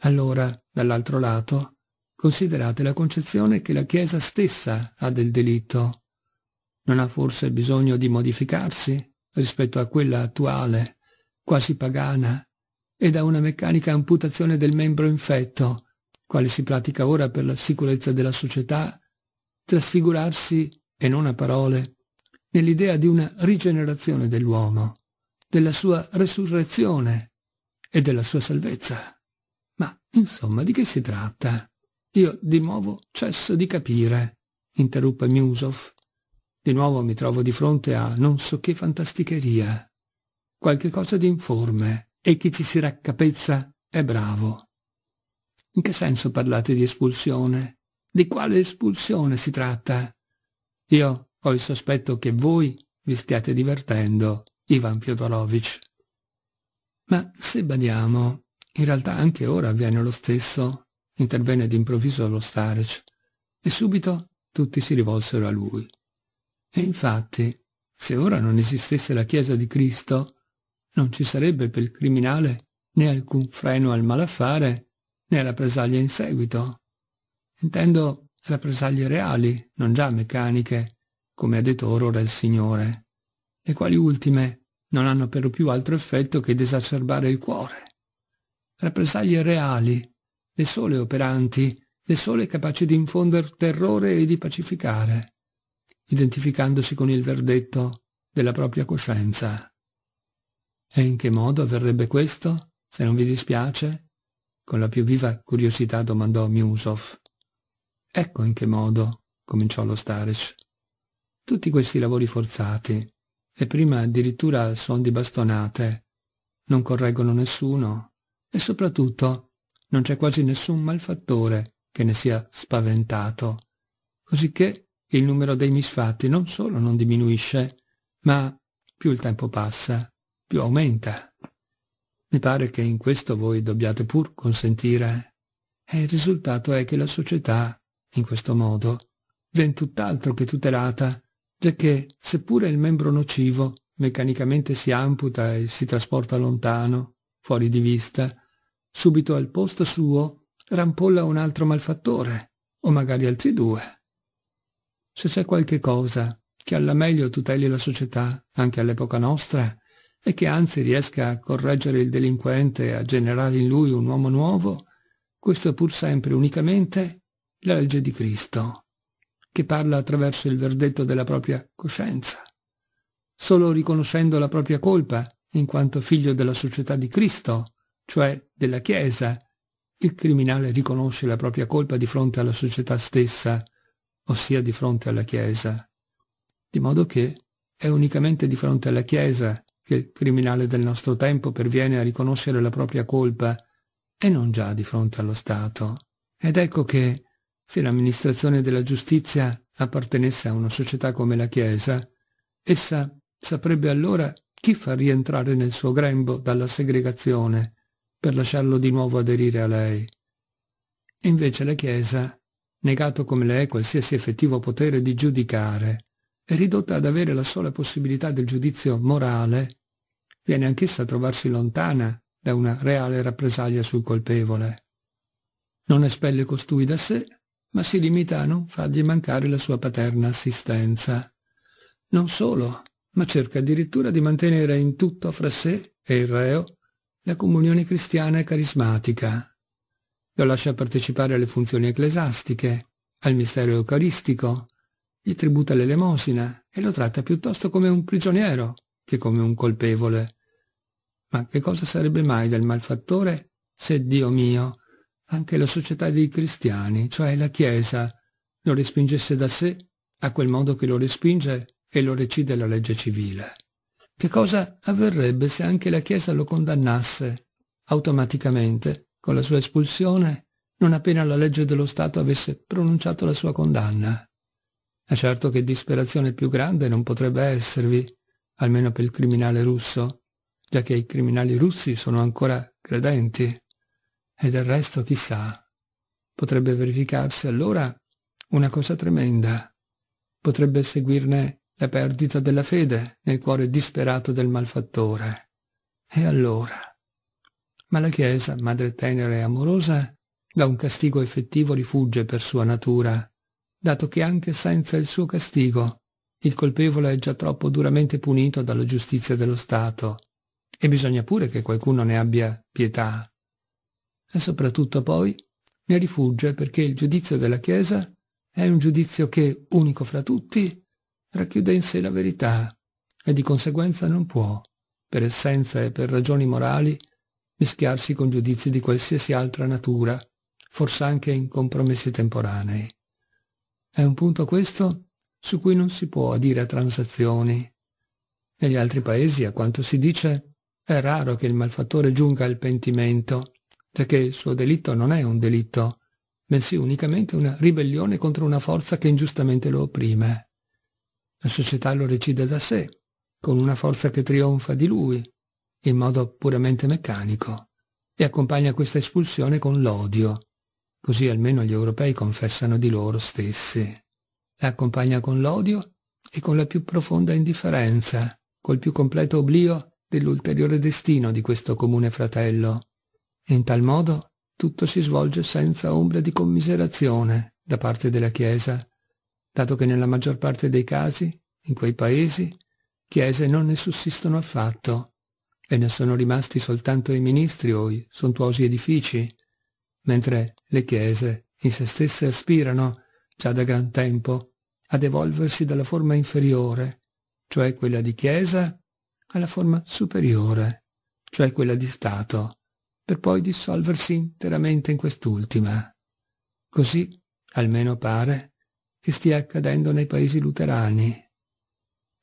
Allora, dall'altro lato, considerate la concezione che la Chiesa stessa ha del delitto. Non ha forse bisogno di modificarsi rispetto a quella attuale, quasi pagana, e da una meccanica amputazione del membro infetto, quale si pratica ora per la sicurezza della società, trasfigurarsi e non a parole, nell'idea di una rigenerazione dell'uomo, della sua resurrezione e della sua salvezza. Ma, insomma, di che si tratta? Io di nuovo cesso di capire, interruppe Miusov. Di nuovo mi trovo di fronte a non so che fantasticheria. Qualche cosa di informe, e chi ci si raccapezza è bravo. In che senso parlate di espulsione? Di quale espulsione si tratta? Io ho il sospetto che voi vi stiate divertendo, Ivan Fyodorovich. Ma se badiamo, in realtà anche ora avviene lo stesso, intervenne d'improvviso lo Starec, e subito tutti si rivolsero a lui. E infatti, se ora non esistesse la Chiesa di Cristo, non ci sarebbe per il criminale né alcun freno al malaffare né rappresaglia in seguito. Intendo rappresaglie reali, non già meccaniche, come ha detto orora il Signore, le quali ultime non hanno per lo più altro effetto che desacerbare il cuore. Rappresaglie reali, le sole operanti, le sole capaci di infondere terrore e di pacificare, identificandosi con il verdetto della propria coscienza. E in che modo avverrebbe questo, se non vi dispiace? Con la più viva curiosità domandò Miusov. Ecco in che modo, cominciò lo Staric. Tutti questi lavori forzati, e prima addirittura suon di bastonate, non correggono nessuno, e soprattutto non c'è quasi nessun malfattore che ne sia spaventato. Cosicché il numero dei misfatti non solo non diminuisce, ma più il tempo passa, più aumenta. Mi pare che in questo voi dobbiate pur consentire. E il risultato è che la società in questo modo, ben tutt'altro che tutelata, giacché seppure il membro nocivo meccanicamente si amputa e si trasporta lontano, fuori di vista, subito al posto suo rampolla un altro malfattore, o magari altri due. Se c'è qualche cosa che alla meglio tuteli la società, anche all'epoca nostra, e che anzi riesca a correggere il delinquente e a generare in lui un uomo nuovo, questo pur sempre unicamente la legge di Cristo, che parla attraverso il verdetto della propria coscienza. Solo riconoscendo la propria colpa in quanto figlio della società di Cristo, cioè della Chiesa, il criminale riconosce la propria colpa di fronte alla società stessa, ossia di fronte alla Chiesa. Di modo che è unicamente di fronte alla Chiesa che il criminale del nostro tempo perviene a riconoscere la propria colpa e non già di fronte allo Stato. Ed ecco che se l'amministrazione della giustizia appartenesse a una società come la Chiesa, essa saprebbe allora chi far rientrare nel suo grembo dalla segregazione per lasciarlo di nuovo aderire a lei. E invece la Chiesa, negato come le è qualsiasi effettivo potere di giudicare, è ridotta ad avere la sola possibilità del giudizio morale, viene anch'essa a trovarsi lontana da una reale rappresaglia sul colpevole. Non espelle costui da sé, ma si limita a non fargli mancare la sua paterna assistenza. Non solo, ma cerca addirittura di mantenere in tutto fra sé e il reo la comunione cristiana e carismatica. Lo lascia partecipare alle funzioni ecclesiastiche, al mistero eucaristico, gli tributa l'elemosina e lo tratta piuttosto come un prigioniero che come un colpevole. Ma che cosa sarebbe mai del malfattore se, Dio mio, anche la società dei cristiani, cioè la Chiesa, lo respingesse da sé a quel modo che lo respinge e lo recide la legge civile. Che cosa avverrebbe se anche la Chiesa lo condannasse automaticamente con la sua espulsione non appena la legge dello Stato avesse pronunciato la sua condanna? È certo che disperazione più grande non potrebbe esservi, almeno per il criminale russo, già che i criminali russi sono ancora credenti e del resto, chissà, potrebbe verificarsi allora una cosa tremenda. Potrebbe seguirne la perdita della fede nel cuore disperato del malfattore. E allora? Ma la Chiesa, madre tenera e amorosa, da un castigo effettivo rifugge per sua natura, dato che anche senza il suo castigo il colpevole è già troppo duramente punito dalla giustizia dello Stato, e bisogna pure che qualcuno ne abbia pietà e soprattutto poi ne rifugge perché il giudizio della Chiesa è un giudizio che, unico fra tutti, racchiude in sé la verità e di conseguenza non può, per essenza e per ragioni morali, mischiarsi con giudizi di qualsiasi altra natura, forse anche in compromessi temporanei. È un punto questo su cui non si può dire a transazioni. Negli altri paesi, a quanto si dice, è raro che il malfattore giunga al pentimento, perché il suo delitto non è un delitto, bensì unicamente una ribellione contro una forza che ingiustamente lo opprime. La società lo decide da sé, con una forza che trionfa di lui, in modo puramente meccanico, e accompagna questa espulsione con l'odio, così almeno gli europei confessano di loro stessi. La accompagna con l'odio e con la più profonda indifferenza, col più completo oblio dell'ulteriore destino di questo comune fratello, in tal modo tutto si svolge senza ombra di commiserazione da parte della Chiesa, dato che nella maggior parte dei casi, in quei paesi, chiese non ne sussistono affatto e ne sono rimasti soltanto i ministri o i sontuosi edifici, mentre le chiese in se stesse aspirano, già da gran tempo, ad evolversi dalla forma inferiore, cioè quella di chiesa, alla forma superiore, cioè quella di Stato per poi dissolversi interamente in quest'ultima. Così, almeno pare, che stia accadendo nei paesi luterani.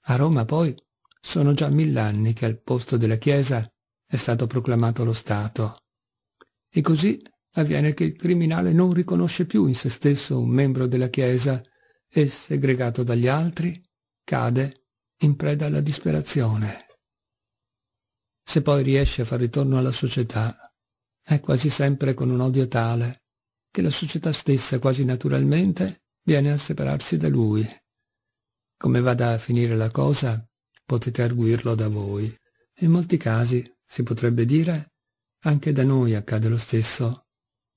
A Roma poi sono già mill'anni che al posto della Chiesa è stato proclamato lo Stato. E così avviene che il criminale non riconosce più in se stesso un membro della Chiesa e, segregato dagli altri, cade in preda alla disperazione. Se poi riesce a far ritorno alla società, è quasi sempre con un odio tale che la società stessa quasi naturalmente viene a separarsi da lui. Come vada a finire la cosa, potete arguirlo da voi. In molti casi, si potrebbe dire, anche da noi accade lo stesso.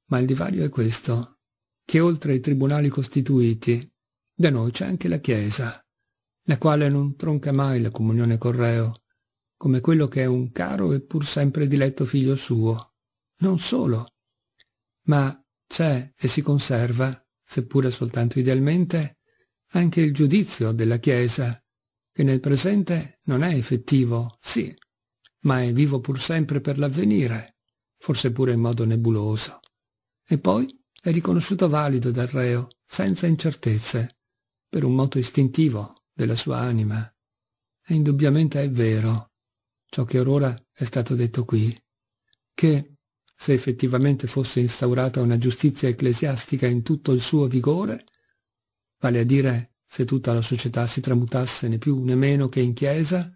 Ma il divario è questo, che oltre ai tribunali costituiti, da noi c'è anche la Chiesa, la quale non tronca mai la comunione col come quello che è un caro e pur sempre diletto figlio suo, non solo, ma c'è e si conserva, seppure soltanto idealmente, anche il giudizio della Chiesa, che nel presente non è effettivo, sì, ma è vivo pur sempre per l'avvenire, forse pure in modo nebuloso. E poi è riconosciuto valido dal reo, senza incertezze, per un moto istintivo della sua anima. E indubbiamente è vero, ciò che or ora è stato detto qui, che se effettivamente fosse instaurata una giustizia ecclesiastica in tutto il suo vigore, vale a dire se tutta la società si tramutasse né più né meno che in Chiesa,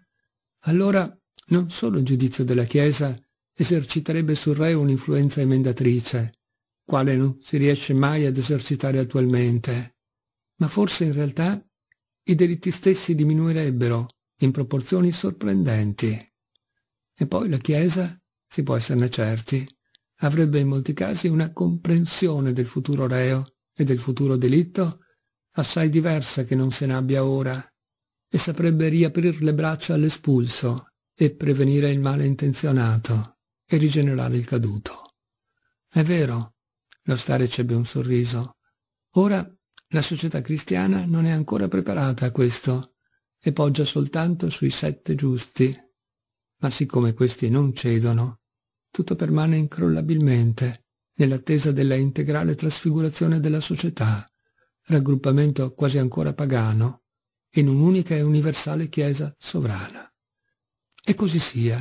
allora non solo il giudizio della Chiesa eserciterebbe sul re un'influenza emendatrice, quale non si riesce mai ad esercitare attualmente, ma forse in realtà i delitti stessi diminuirebbero in proporzioni sorprendenti. E poi la Chiesa, si può esserne certi, avrebbe in molti casi una comprensione del futuro reo e del futuro delitto assai diversa che non se ne abbia ora, e saprebbe riaprir le braccia all'espulso e prevenire il male intenzionato e rigenerare il caduto. È vero, lo stare cebbe un sorriso. Ora la società cristiana non è ancora preparata a questo e poggia soltanto sui sette giusti. Ma siccome questi non cedono, tutto permane incrollabilmente nell'attesa della integrale trasfigurazione della società, raggruppamento quasi ancora pagano, in un'unica e universale Chiesa sovrana. E così sia,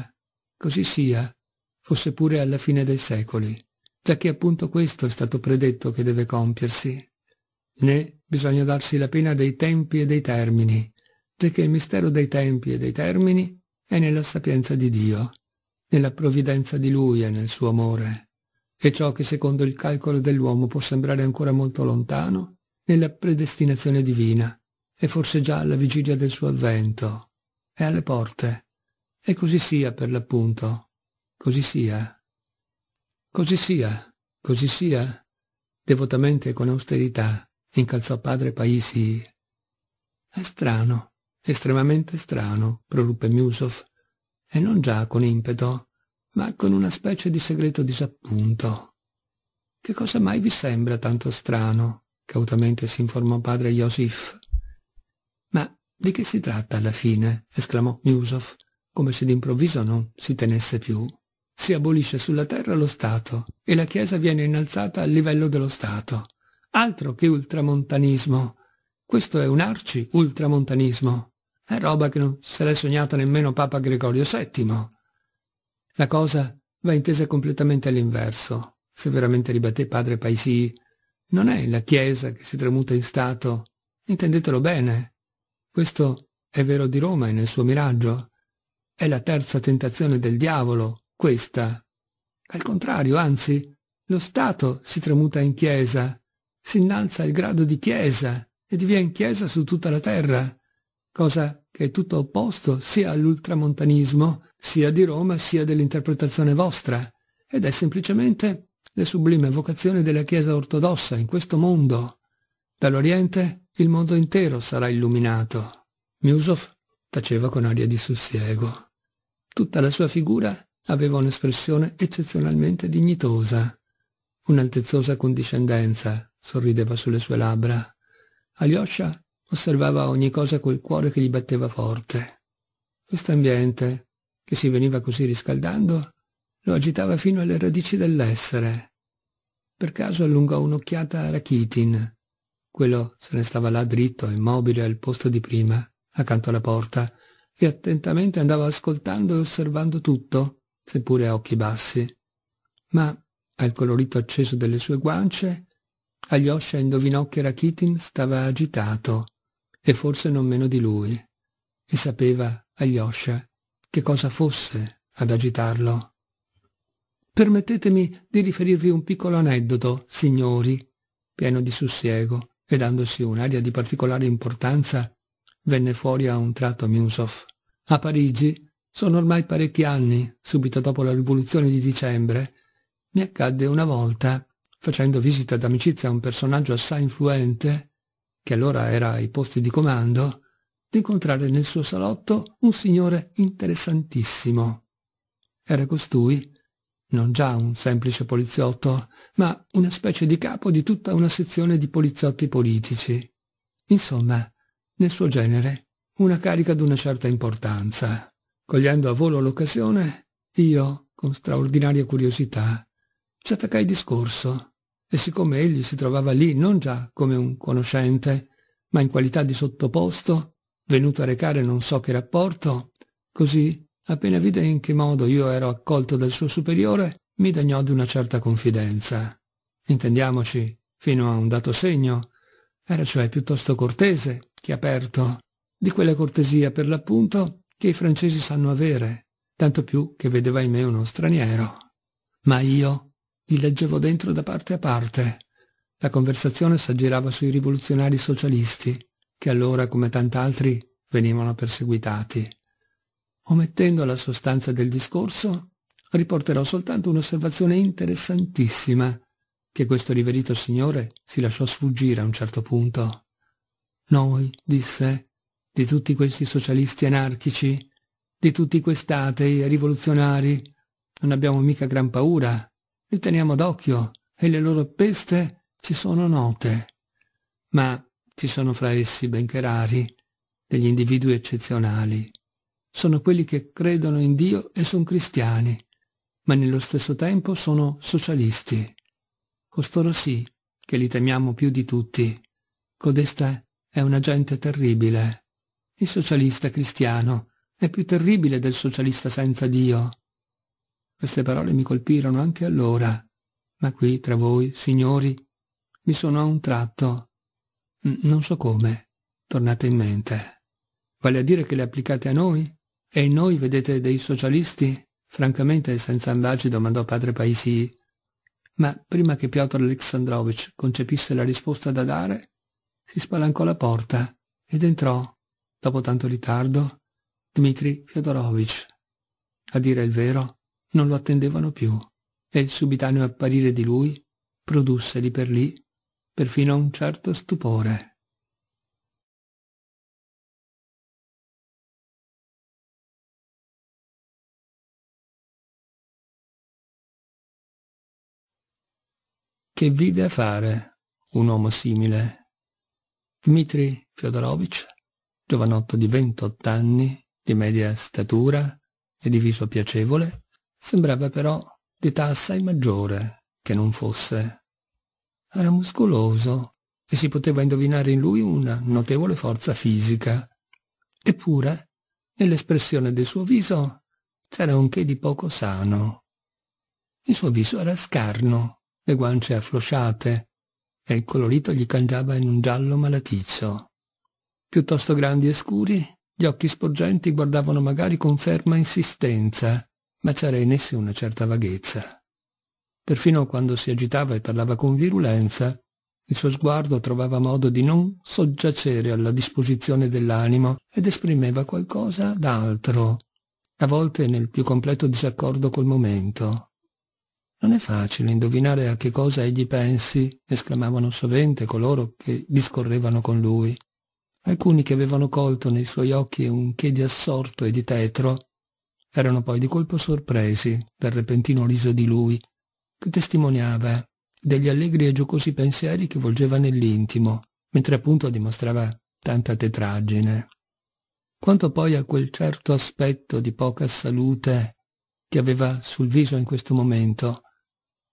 così sia, fosse pure alla fine dei secoli, già che appunto questo è stato predetto che deve compiersi. Né bisogna darsi la pena dei tempi e dei termini, già che il mistero dei tempi e dei termini è nella sapienza di Dio nella provvidenza di Lui e nel suo amore, e ciò che secondo il calcolo dell'uomo può sembrare ancora molto lontano, nella predestinazione divina, e forse già alla vigilia del suo avvento, è alle porte. E così sia per l'appunto. Così sia. Così sia, così sia. Devotamente e con austerità incalzò padre Paisi. È strano, estremamente strano, proruppe Miusov e non già con impeto, ma con una specie di segreto disappunto. Che cosa mai vi sembra tanto strano? cautamente si informò padre Iosif. Ma di che si tratta alla fine? esclamò Newsoff, come se d'improvviso non si tenesse più. Si abolisce sulla terra lo Stato e la Chiesa viene innalzata al livello dello Stato. Altro che ultramontanismo. Questo è un arci ultramontanismo. È roba che non sarei sognata nemmeno Papa Gregorio VII. La cosa va intesa completamente all'inverso, severamente ribatté padre Paisì. Non è la Chiesa che si tramuta in Stato, intendetelo bene. Questo è vero di Roma e nel suo miraggio. È la terza tentazione del diavolo, questa. Al contrario, anzi, lo Stato si tramuta in Chiesa, si innalza il grado di Chiesa e diviene Chiesa su tutta la terra cosa che è tutto opposto sia all'ultramontanismo, sia di Roma, sia dell'interpretazione vostra, ed è semplicemente la sublime vocazione della Chiesa ortodossa in questo mondo. Dall'Oriente il mondo intero sarà illuminato. Miusov taceva con aria di sussiego. Tutta la sua figura aveva un'espressione eccezionalmente dignitosa. Un'altezzosa condiscendenza sorrideva sulle sue labbra. Alyosha osservava ogni cosa col cuore che gli batteva forte. Quest'ambiente, che si veniva così riscaldando, lo agitava fino alle radici dell'essere. Per caso allungò un'occhiata a Rakitin. Quello se ne stava là dritto, immobile al posto di prima, accanto alla porta, e attentamente andava ascoltando e osservando tutto, seppure a occhi bassi. Ma, al colorito acceso delle sue guance, Alyosha indovinò che Rakitin stava agitato e forse non meno di lui, e sapeva, Alyosha, che cosa fosse ad agitarlo. Permettetemi di riferirvi un piccolo aneddoto, signori, pieno di sussiego e dandosi un'aria di particolare importanza, venne fuori a un tratto Miusov. A Parigi sono ormai parecchi anni, subito dopo la rivoluzione di dicembre, mi accadde una volta, facendo visita d'amicizia a un personaggio assai influente, che allora era ai posti di comando, di incontrare nel suo salotto un signore interessantissimo. Era costui non già un semplice poliziotto, ma una specie di capo di tutta una sezione di poliziotti politici. Insomma, nel suo genere, una carica d'una certa importanza. Cogliendo a volo l'occasione, io, con straordinaria curiosità, ci attaccai discorso e siccome egli si trovava lì non già come un conoscente, ma in qualità di sottoposto, venuto a recare non so che rapporto, così, appena vide in che modo io ero accolto dal suo superiore, mi degnò di una certa confidenza. Intendiamoci, fino a un dato segno, era cioè piuttosto cortese che aperto, di quella cortesia per l'appunto che i francesi sanno avere, tanto più che vedeva in me uno straniero. Ma io gli leggevo dentro da parte a parte. La conversazione s'aggirava sui rivoluzionari socialisti, che allora, come tant'altri, venivano perseguitati. Omettendo la sostanza del discorso, riporterò soltanto un'osservazione interessantissima che questo riverito signore si lasciò sfuggire a un certo punto. Noi, disse, di tutti questi socialisti anarchici, di tutti quest'atei e rivoluzionari, non abbiamo mica gran paura li teniamo d'occhio e le loro peste ci sono note, ma ci sono fra essi, benché rari, degli individui eccezionali. Sono quelli che credono in Dio e sono cristiani, ma nello stesso tempo sono socialisti. Costoro sì che li temiamo più di tutti. Codesta è una gente terribile. Il socialista cristiano è più terribile del socialista senza Dio. Queste parole mi colpirono anche allora, ma qui tra voi, signori, mi sono a un tratto, non so come, tornate in mente. Vale a dire che le applicate a noi? E in noi vedete dei socialisti? Francamente, senza ambagi, domandò padre Paisi. Ma prima che Piotr Alexandrovich concepisse la risposta da dare, si spalancò la porta ed entrò, dopo tanto ritardo, Dmitri Fyodorovich. A dire il vero, non lo attendevano più e il subitaneo apparire di lui produsse lì per lì perfino un certo stupore. Che vide a fare un uomo simile? Dmitri Fyodorovich, giovanotto di 28 anni, di media statura e di viso piacevole, Sembrava però d'età assai maggiore che non fosse. Era muscoloso e si poteva indovinare in lui una notevole forza fisica. Eppure, nell'espressione del suo viso c'era un che di poco sano. Il suo viso era scarno, le guance afflosciate, e il colorito gli cangiava in un giallo malaticcio. Piuttosto grandi e scuri, gli occhi sporgenti guardavano magari con ferma insistenza, ma c'era in essi una certa vaghezza. Perfino quando si agitava e parlava con virulenza, il suo sguardo trovava modo di non soggiacere alla disposizione dell'animo ed esprimeva qualcosa d'altro, a volte nel più completo disaccordo col momento. Non è facile indovinare a che cosa egli pensi, esclamavano sovente coloro che discorrevano con lui. Alcuni che avevano colto nei suoi occhi un che di assorto e di tetro erano poi di colpo sorpresi dal repentino riso di lui, che testimoniava degli allegri e giocosi pensieri che volgeva nell'intimo, mentre appunto dimostrava tanta tetraggine. Quanto poi a quel certo aspetto di poca salute che aveva sul viso in questo momento,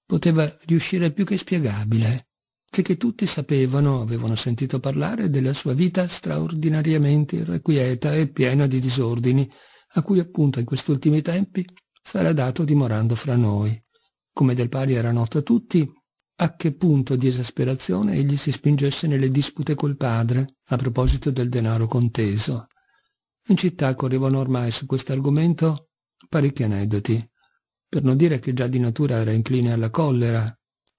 poteva riuscire più che spiegabile, che tutti sapevano, avevano sentito parlare della sua vita straordinariamente irrequieta e piena di disordini, a cui appunto in questi ultimi tempi sarà dato dimorando fra noi. Come del pari era noto a tutti, a che punto di esasperazione egli si spingesse nelle dispute col padre a proposito del denaro conteso. In città correvano ormai su questo argomento parecchi aneddoti, per non dire che già di natura era incline alla collera,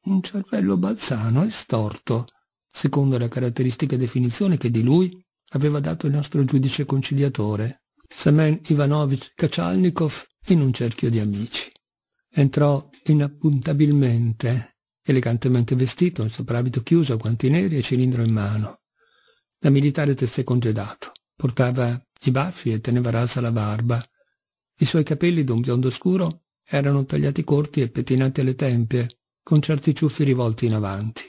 un cervello balzano e storto, secondo la caratteristica definizione che di lui aveva dato il nostro giudice conciliatore. Semen Ivanovich Kachalnikov in un cerchio di amici. Entrò inappuntabilmente, elegantemente vestito, il soprabito chiuso, guanti neri e cilindro in mano. Da militare teste congedato. Portava i baffi e teneva rasa la barba. I suoi capelli d'un biondo scuro erano tagliati corti e pettinati alle tempie, con certi ciuffi rivolti in avanti.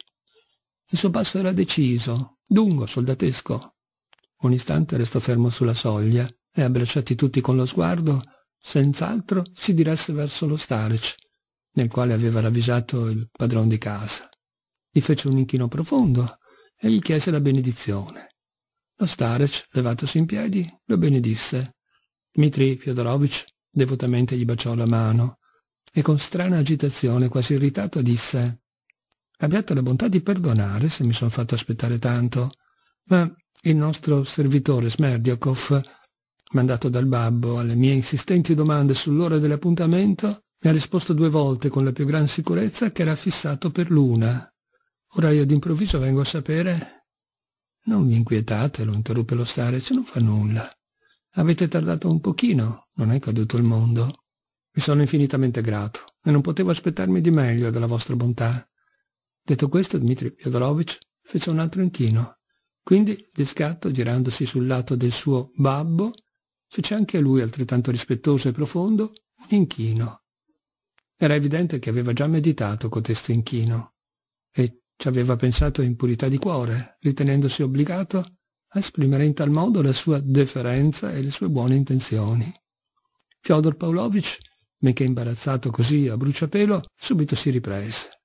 Il suo passo era deciso, lungo, soldatesco. Un istante restò fermo sulla soglia, e abbracciati tutti con lo sguardo, senz'altro si diresse verso lo Starec, nel quale aveva ravvisato il padrone di casa. Gli fece un inchino profondo e gli chiese la benedizione. Lo Starec, levatosi in piedi, lo benedisse. Dmitri Fyodorovich devotamente gli baciò la mano e con strana agitazione, quasi irritato, disse «Abbiate la bontà di perdonare se mi sono fatto aspettare tanto, ma il nostro servitore Smerdiakov Mandato dal babbo alle mie insistenti domande sull'ora dell'appuntamento, mi ha risposto due volte con la più gran sicurezza che era fissato per l'una. Ora io d'improvviso vengo a sapere... Non vi inquietate, lo interruppe lo Starec, non fa nulla. Avete tardato un pochino, non è caduto il mondo. Vi sono infinitamente grato e non potevo aspettarmi di meglio dalla vostra bontà. Detto questo, Dmitri Fyodorovich fece un altro inchino. Quindi, di scatto, girandosi sul lato del suo babbo, fece anche a lui altrettanto rispettoso e profondo un inchino. Era evidente che aveva già meditato cotesto inchino e ci aveva pensato in purità di cuore, ritenendosi obbligato a esprimere in tal modo la sua deferenza e le sue buone intenzioni. Fyodor Pavlovich, benché imbarazzato così a bruciapelo, subito si riprese.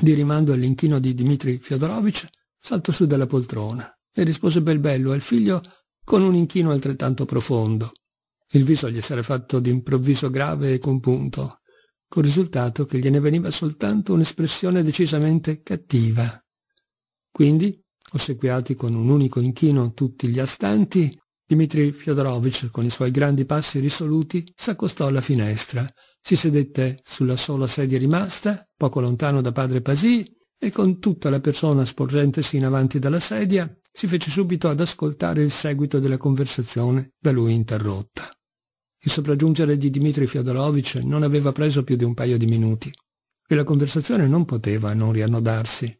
Di rimando all'inchino di Dmitri Fyodorovich, saltò su dalla poltrona e rispose bel bello al figlio con un inchino altrettanto profondo. Il viso gli sarebbe fatto d'improvviso grave e compunto, col risultato che gliene veniva soltanto un'espressione decisamente cattiva. Quindi, ossequiati con un unico inchino tutti gli astanti, Dmitri Fyodorovich, con i suoi grandi passi risoluti, s'accostò alla finestra, si sedette sulla sola sedia rimasta, poco lontano da padre Pasì, e con tutta la persona sporgentesi in avanti dalla sedia, si fece subito ad ascoltare il seguito della conversazione da lui interrotta. Il sopraggiungere di Dmitri Fiodorovich non aveva preso più di un paio di minuti e la conversazione non poteva non riannodarsi.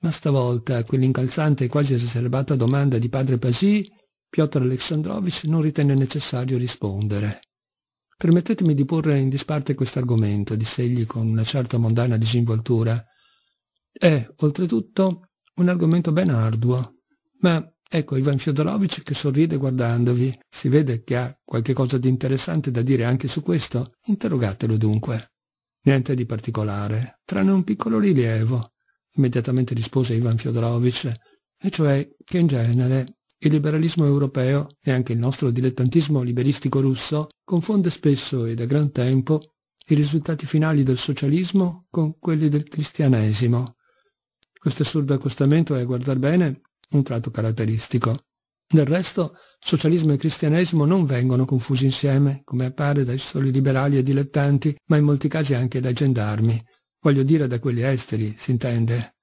Ma stavolta quell'incalzante e quasi esacerbata domanda di padre Pasi, Piotr Alexandrovich non ritenne necessario rispondere. Permettetemi di porre in disparte quest'argomento, disse egli con una certa mondana disinvoltura. È, oltretutto, un argomento ben arduo, ma ecco Ivan Fiodorovic che sorride guardandovi, si vede che ha qualche cosa di interessante da dire anche su questo, interrogatelo dunque. Niente di particolare, tranne un piccolo rilievo, immediatamente rispose Ivan Fiodorovic, e cioè che in genere il liberalismo europeo e anche il nostro dilettantismo liberistico russo confonde spesso e da gran tempo i risultati finali del socialismo con quelli del cristianesimo. Questo assurdo accostamento è, guardar bene, un tratto caratteristico. Del resto, socialismo e cristianesimo non vengono confusi insieme, come appare dai soli liberali e dilettanti, ma in molti casi anche dai gendarmi. Voglio dire da quelli esteri, si intende.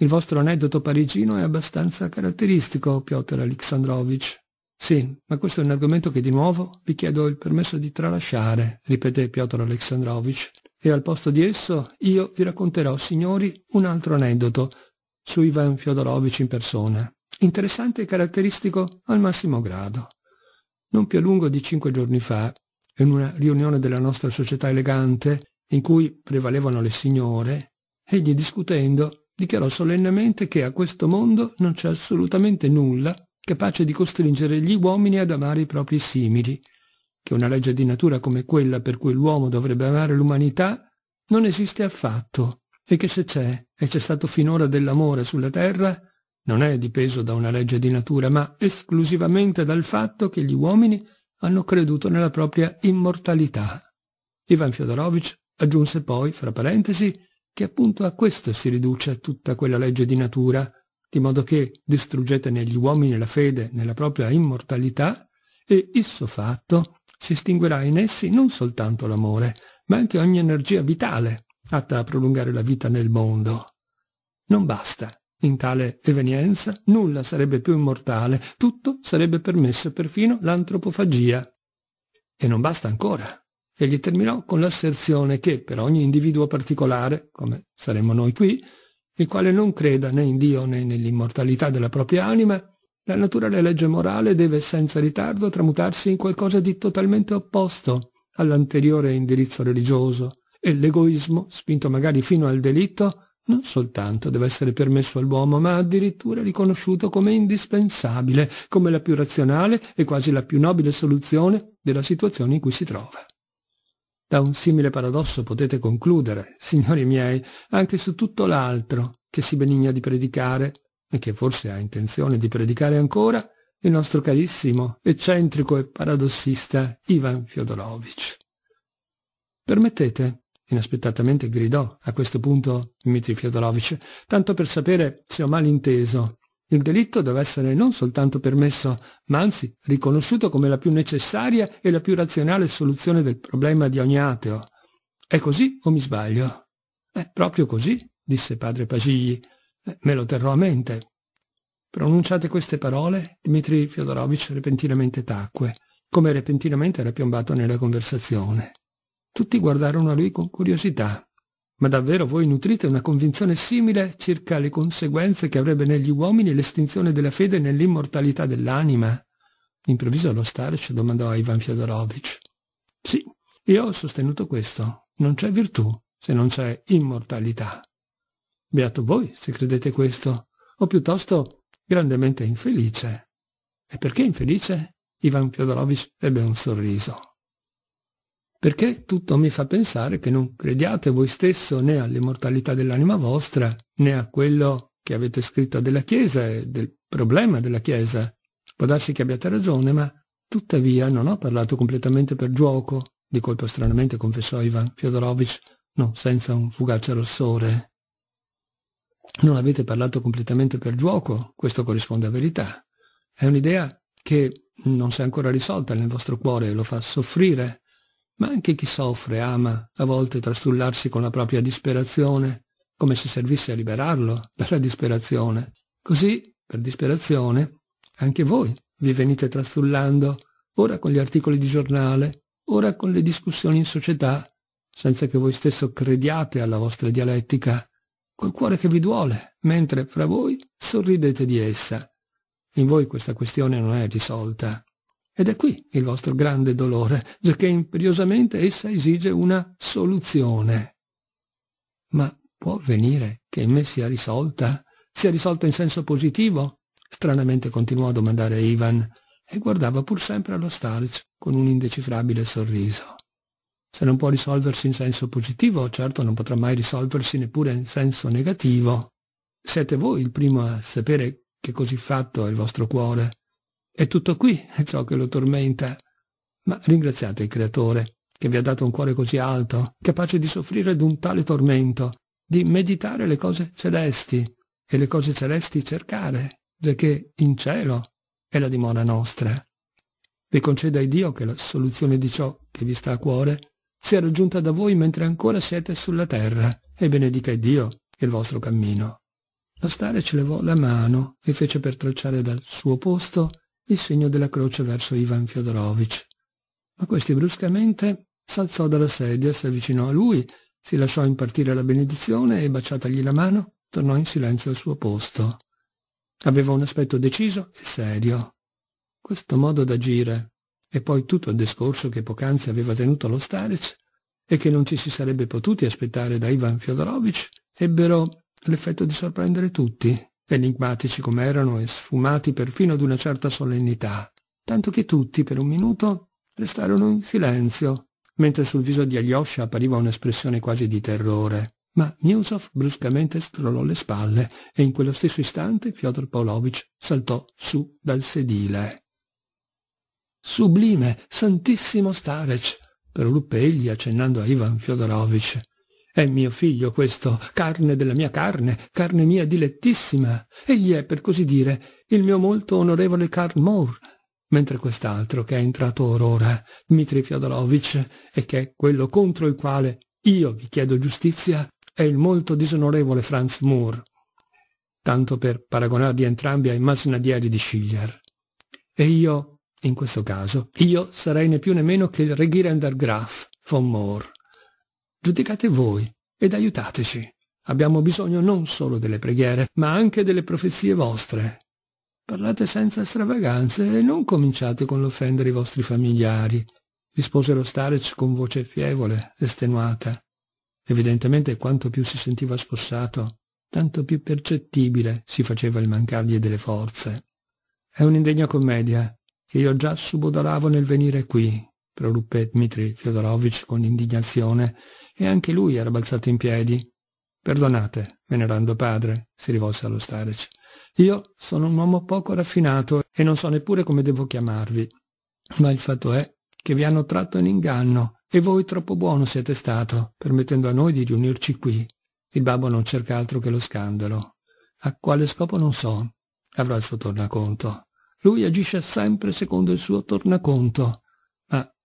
Il vostro aneddoto parigino è abbastanza caratteristico, Piotr Alexandrovich. Sì, ma questo è un argomento che di nuovo vi chiedo il permesso di tralasciare, ripeté Piotr Alexandrovich. E al posto di esso io vi racconterò, signori, un altro aneddoto, su Ivan Fyodorovich in persona, interessante e caratteristico al massimo grado. Non più a lungo di cinque giorni fa, in una riunione della nostra società elegante, in cui prevalevano le signore, egli discutendo dichiarò solennemente che a questo mondo non c'è assolutamente nulla capace di costringere gli uomini ad amare i propri simili, che una legge di natura come quella per cui l'uomo dovrebbe amare l'umanità non esiste affatto, e che se c'è e c'è stato finora dell'amore sulla terra, non è dipeso da una legge di natura, ma esclusivamente dal fatto che gli uomini hanno creduto nella propria immortalità. Ivan Fyodorovich aggiunse poi, fra parentesi, che appunto a questo si riduce tutta quella legge di natura, di modo che distruggete negli uomini la fede nella propria immortalità e, isso fatto, si estinguerà in essi non soltanto l'amore, ma anche ogni energia vitale, atta a prolungare la vita nel mondo. Non basta. In tale evenienza nulla sarebbe più immortale, tutto sarebbe permesso, perfino l'antropofagia. E non basta ancora. Egli terminò con l'asserzione che per ogni individuo particolare, come saremmo noi qui, il quale non creda né in Dio né nell'immortalità della propria anima, la naturale legge morale deve senza ritardo tramutarsi in qualcosa di totalmente opposto all'anteriore indirizzo religioso, e l'egoismo, spinto magari fino al delitto, non soltanto deve essere permesso all'uomo, ma addirittura riconosciuto come indispensabile, come la più razionale e quasi la più nobile soluzione della situazione in cui si trova. Da un simile paradosso potete concludere, signori miei, anche su tutto l'altro che si benigna di predicare, e che forse ha intenzione di predicare ancora, il nostro carissimo, eccentrico e paradossista Ivan Fyodorovich. Permettete inaspettatamente gridò a questo punto Dmitri Fyodorovich, tanto per sapere se ho mal inteso. Il delitto deve essere non soltanto permesso, ma anzi riconosciuto come la più necessaria e la più razionale soluzione del problema di ogni ateo. È così o mi sbaglio? È proprio così, disse padre Pagigli. Eh, me lo terrò a mente. Pronunciate queste parole, Dmitri Fyodorovich repentinamente tacque, come repentinamente era piombato nella conversazione. Tutti guardarono a lui con curiosità. Ma davvero voi nutrite una convinzione simile circa le conseguenze che avrebbe negli uomini l'estinzione della fede nell'immortalità dell'anima? Improvviso lo Starch domandò a Ivan Fyodorovich. Sì, io ho sostenuto questo. Non c'è virtù se non c'è immortalità. Beato voi se credete questo, o piuttosto grandemente infelice. E perché infelice? Ivan Fyodorovich ebbe un sorriso perché tutto mi fa pensare che non crediate voi stesso né all'immortalità dell'anima vostra, né a quello che avete scritto della Chiesa e del problema della Chiesa. Può darsi che abbiate ragione, ma tuttavia non ho parlato completamente per gioco, di colpo stranamente confessò Ivan Fyodorovich, non senza un fugace rossore. Non avete parlato completamente per gioco, questo corrisponde a verità. È un'idea che non si è ancora risolta nel vostro cuore e lo fa soffrire ma anche chi soffre ama a volte trastullarsi con la propria disperazione, come se servisse a liberarlo dalla disperazione. Così, per disperazione, anche voi vi venite trastullando, ora con gli articoli di giornale, ora con le discussioni in società, senza che voi stesso crediate alla vostra dialettica, col cuore che vi duole, mentre fra voi sorridete di essa. In voi questa questione non è risolta, ed è qui il vostro grande dolore, giacché imperiosamente essa esige una soluzione. Ma può venire che in me sia risolta? Sia risolta in senso positivo? Stranamente continuò a domandare Ivan e guardava pur sempre allo Staric con un indecifrabile sorriso. Se non può risolversi in senso positivo, certo non potrà mai risolversi neppure in senso negativo. Siete voi il primo a sapere che così fatto è il vostro cuore è tutto qui ciò che lo tormenta. Ma ringraziate il Creatore, che vi ha dato un cuore così alto, capace di soffrire d'un tale tormento, di meditare le cose celesti, e le cose celesti cercare, perché in cielo è la dimora nostra. Vi conceda il Dio che la soluzione di ciò che vi sta a cuore sia raggiunta da voi mentre ancora siete sulla terra, e benedica il Dio il vostro cammino. Lo stare ci levò la mano e fece per tracciare dal suo posto il segno della croce verso Ivan Fyodorovich. Ma questi bruscamente s'alzò dalla sedia, si avvicinò a lui, si lasciò impartire la benedizione e, baciatagli la mano, tornò in silenzio al suo posto. Aveva un aspetto deciso e serio. Questo modo d'agire, e poi tutto il discorso che poc'anzi aveva tenuto allo Starec, e che non ci si sarebbe potuti aspettare da Ivan Fyodorovich, ebbero l'effetto di sorprendere tutti enigmatici come erano e sfumati perfino d'una certa solennità, tanto che tutti, per un minuto, restarono in silenzio, mentre sul viso di Alyosha appariva un'espressione quasi di terrore. Ma Miusov bruscamente scrollò le spalle e in quello stesso istante Fyodor Pavlovich saltò su dal sedile. «Sublime, santissimo Starec!» proruppe egli accennando a Ivan Fyodorovich. È mio figlio questo, carne della mia carne, carne mia dilettissima. Egli è, per così dire, il mio molto onorevole Karl Moore. Mentre quest'altro che è entrato or ora, Dmitri Fiodorovich, e che è quello contro il quale io vi chiedo giustizia, è il molto disonorevole Franz Moore. Tanto per paragonarli entrambi ai masnadieri di Schiller. E io, in questo caso, io sarei né più né meno che il Regierender Graf von Moore giudicate voi ed aiutateci. Abbiamo bisogno non solo delle preghiere, ma anche delle profezie vostre. Parlate senza stravaganze e non cominciate con l'offendere i vostri familiari, rispose lo Starec con voce fievole, estenuata. Evidentemente quanto più si sentiva spossato, tanto più percettibile si faceva il mancargli delle forze. È un'indegna commedia, che io già subodoravo nel venire qui, proruppe Dmitri Fyodorovich con indignazione, e anche lui era balzato in piedi. «Perdonate, venerando padre», si rivolse allo Starec. «Io sono un uomo poco raffinato e non so neppure come devo chiamarvi. Ma il fatto è che vi hanno tratto in inganno e voi troppo buono siete stato, permettendo a noi di riunirci qui. Il babbo non cerca altro che lo scandalo. A quale scopo non so. Avrà il suo tornaconto. Lui agisce sempre secondo il suo tornaconto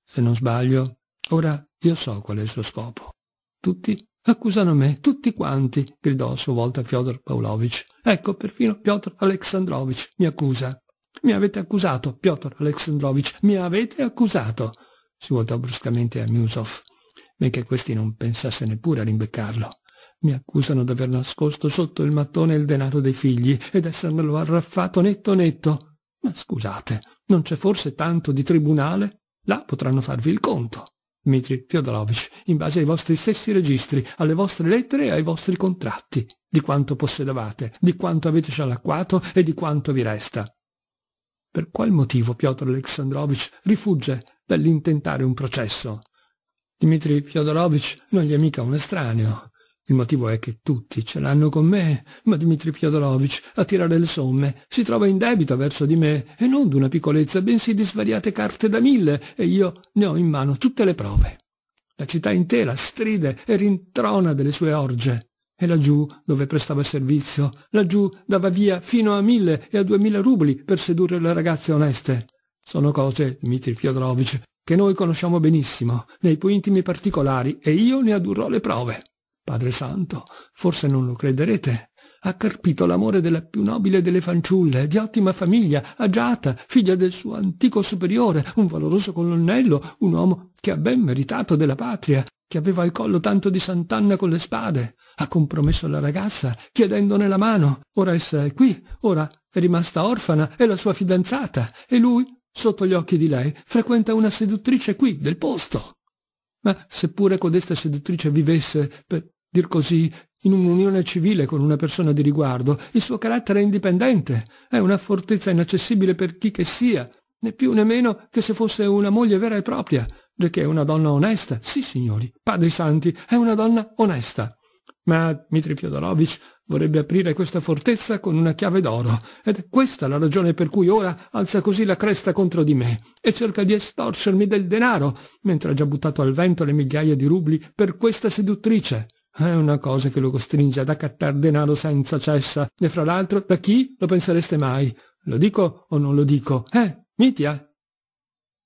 se non sbaglio. Ora io so qual è il suo scopo. Tutti accusano me, tutti quanti, gridò a sua volta Fyodor Pavlovich. Ecco, perfino Piotr Alexandrovich mi accusa. Mi avete accusato, Piotr Alexandrovich, mi avete accusato. Si voltò bruscamente a Miusov, benché questi non pensasse neppure a rimbeccarlo. Mi accusano di aver nascosto sotto il mattone il denaro dei figli ed essermelo arraffato netto netto. Ma scusate, non c'è forse tanto di tribunale? Là potranno farvi il conto, Dmitri Fyodorovich, in base ai vostri stessi registri, alle vostre lettere e ai vostri contratti, di quanto possedevate, di quanto avete scialacquato e di quanto vi resta. Per qual motivo Piotr Alexandrovich rifugge dall'intentare un processo? Dmitri Fyodorovich non gli è mica un estraneo. Il motivo è che tutti ce l'hanno con me, ma Dmitri Fyodorovich, a tirare le somme, si trova in debito verso di me, e non d'una piccolezza, bensì di svariate carte da mille, e io ne ho in mano tutte le prove. La città intera stride e rintrona delle sue orge. E laggiù, dove prestava servizio, laggiù dava via fino a mille e a duemila rubli per sedurre le ragazze oneste. Sono cose, Dmitri Fyodorovich, che noi conosciamo benissimo, nei più intimi particolari, e io ne adurrò le prove. Padre Santo, forse non lo crederete, ha carpito l'amore della più nobile delle fanciulle, di ottima famiglia, agiata, figlia del suo antico superiore, un valoroso colonnello, un uomo che ha ben meritato della patria, che aveva al collo tanto di Sant'Anna con le spade. Ha compromesso la ragazza, chiedendone la mano. Ora essa è qui, ora è rimasta orfana, è la sua fidanzata, e lui, sotto gli occhi di lei, frequenta una seduttrice qui, del posto. Ma seppure codesta seduttrice vivesse per dir così, in un'unione civile con una persona di riguardo. Il suo carattere è indipendente, è una fortezza inaccessibile per chi che sia, né più né meno che se fosse una moglie vera e propria, perché è una donna onesta. Sì, signori, padri santi, è una donna onesta. Ma Dmitri Fyodorovich vorrebbe aprire questa fortezza con una chiave d'oro, ed è questa la ragione per cui ora alza così la cresta contro di me e cerca di estorcermi del denaro, mentre ha già buttato al vento le migliaia di rubli per questa seduttrice. È una cosa che lo costringe ad accattar denaro senza cessa, e fra l'altro da chi lo pensereste mai? Lo dico o non lo dico? Eh, Mitia?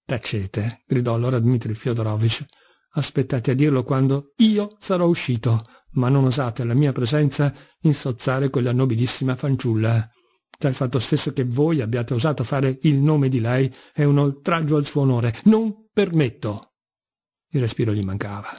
Tacete, gridò allora Dmitri Fyodorovich. Aspettate a dirlo quando io sarò uscito, ma non osate alla mia presenza insozzare quella nobilissima fanciulla. Già il fatto stesso che voi abbiate osato fare il nome di lei è un oltraggio al suo onore. Non permetto. Il respiro gli mancava.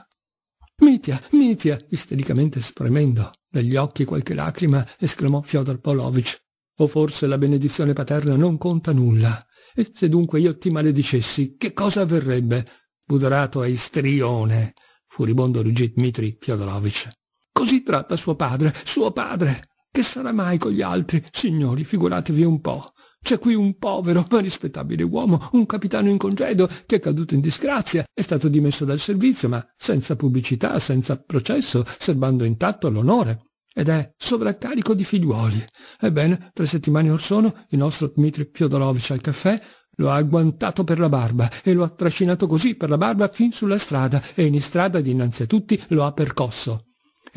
Mitia, Mitia, istericamente spremendo negli occhi qualche lacrima, esclamò Fyodor Pavlovich. O forse la benedizione paterna non conta nulla. E se dunque io ti maledicessi, che cosa avverrebbe? Budorato è istrione, furibondo ruggì Dmitri Fyodorovich. Così tratta suo padre, suo padre! Che sarà mai con gli altri? Signori, figuratevi un po'. C'è qui un povero ma rispettabile uomo, un capitano in congedo, che è caduto in disgrazia, è stato dimesso dal servizio, ma senza pubblicità, senza processo, serbando intatto l'onore. Ed è sovraccarico di figliuoli. Ebbene, tre settimane or sono, il nostro Dmitri Fiodorovich al caffè lo ha agguantato per la barba e lo ha trascinato così per la barba fin sulla strada e in strada dinanzi a tutti lo ha percosso.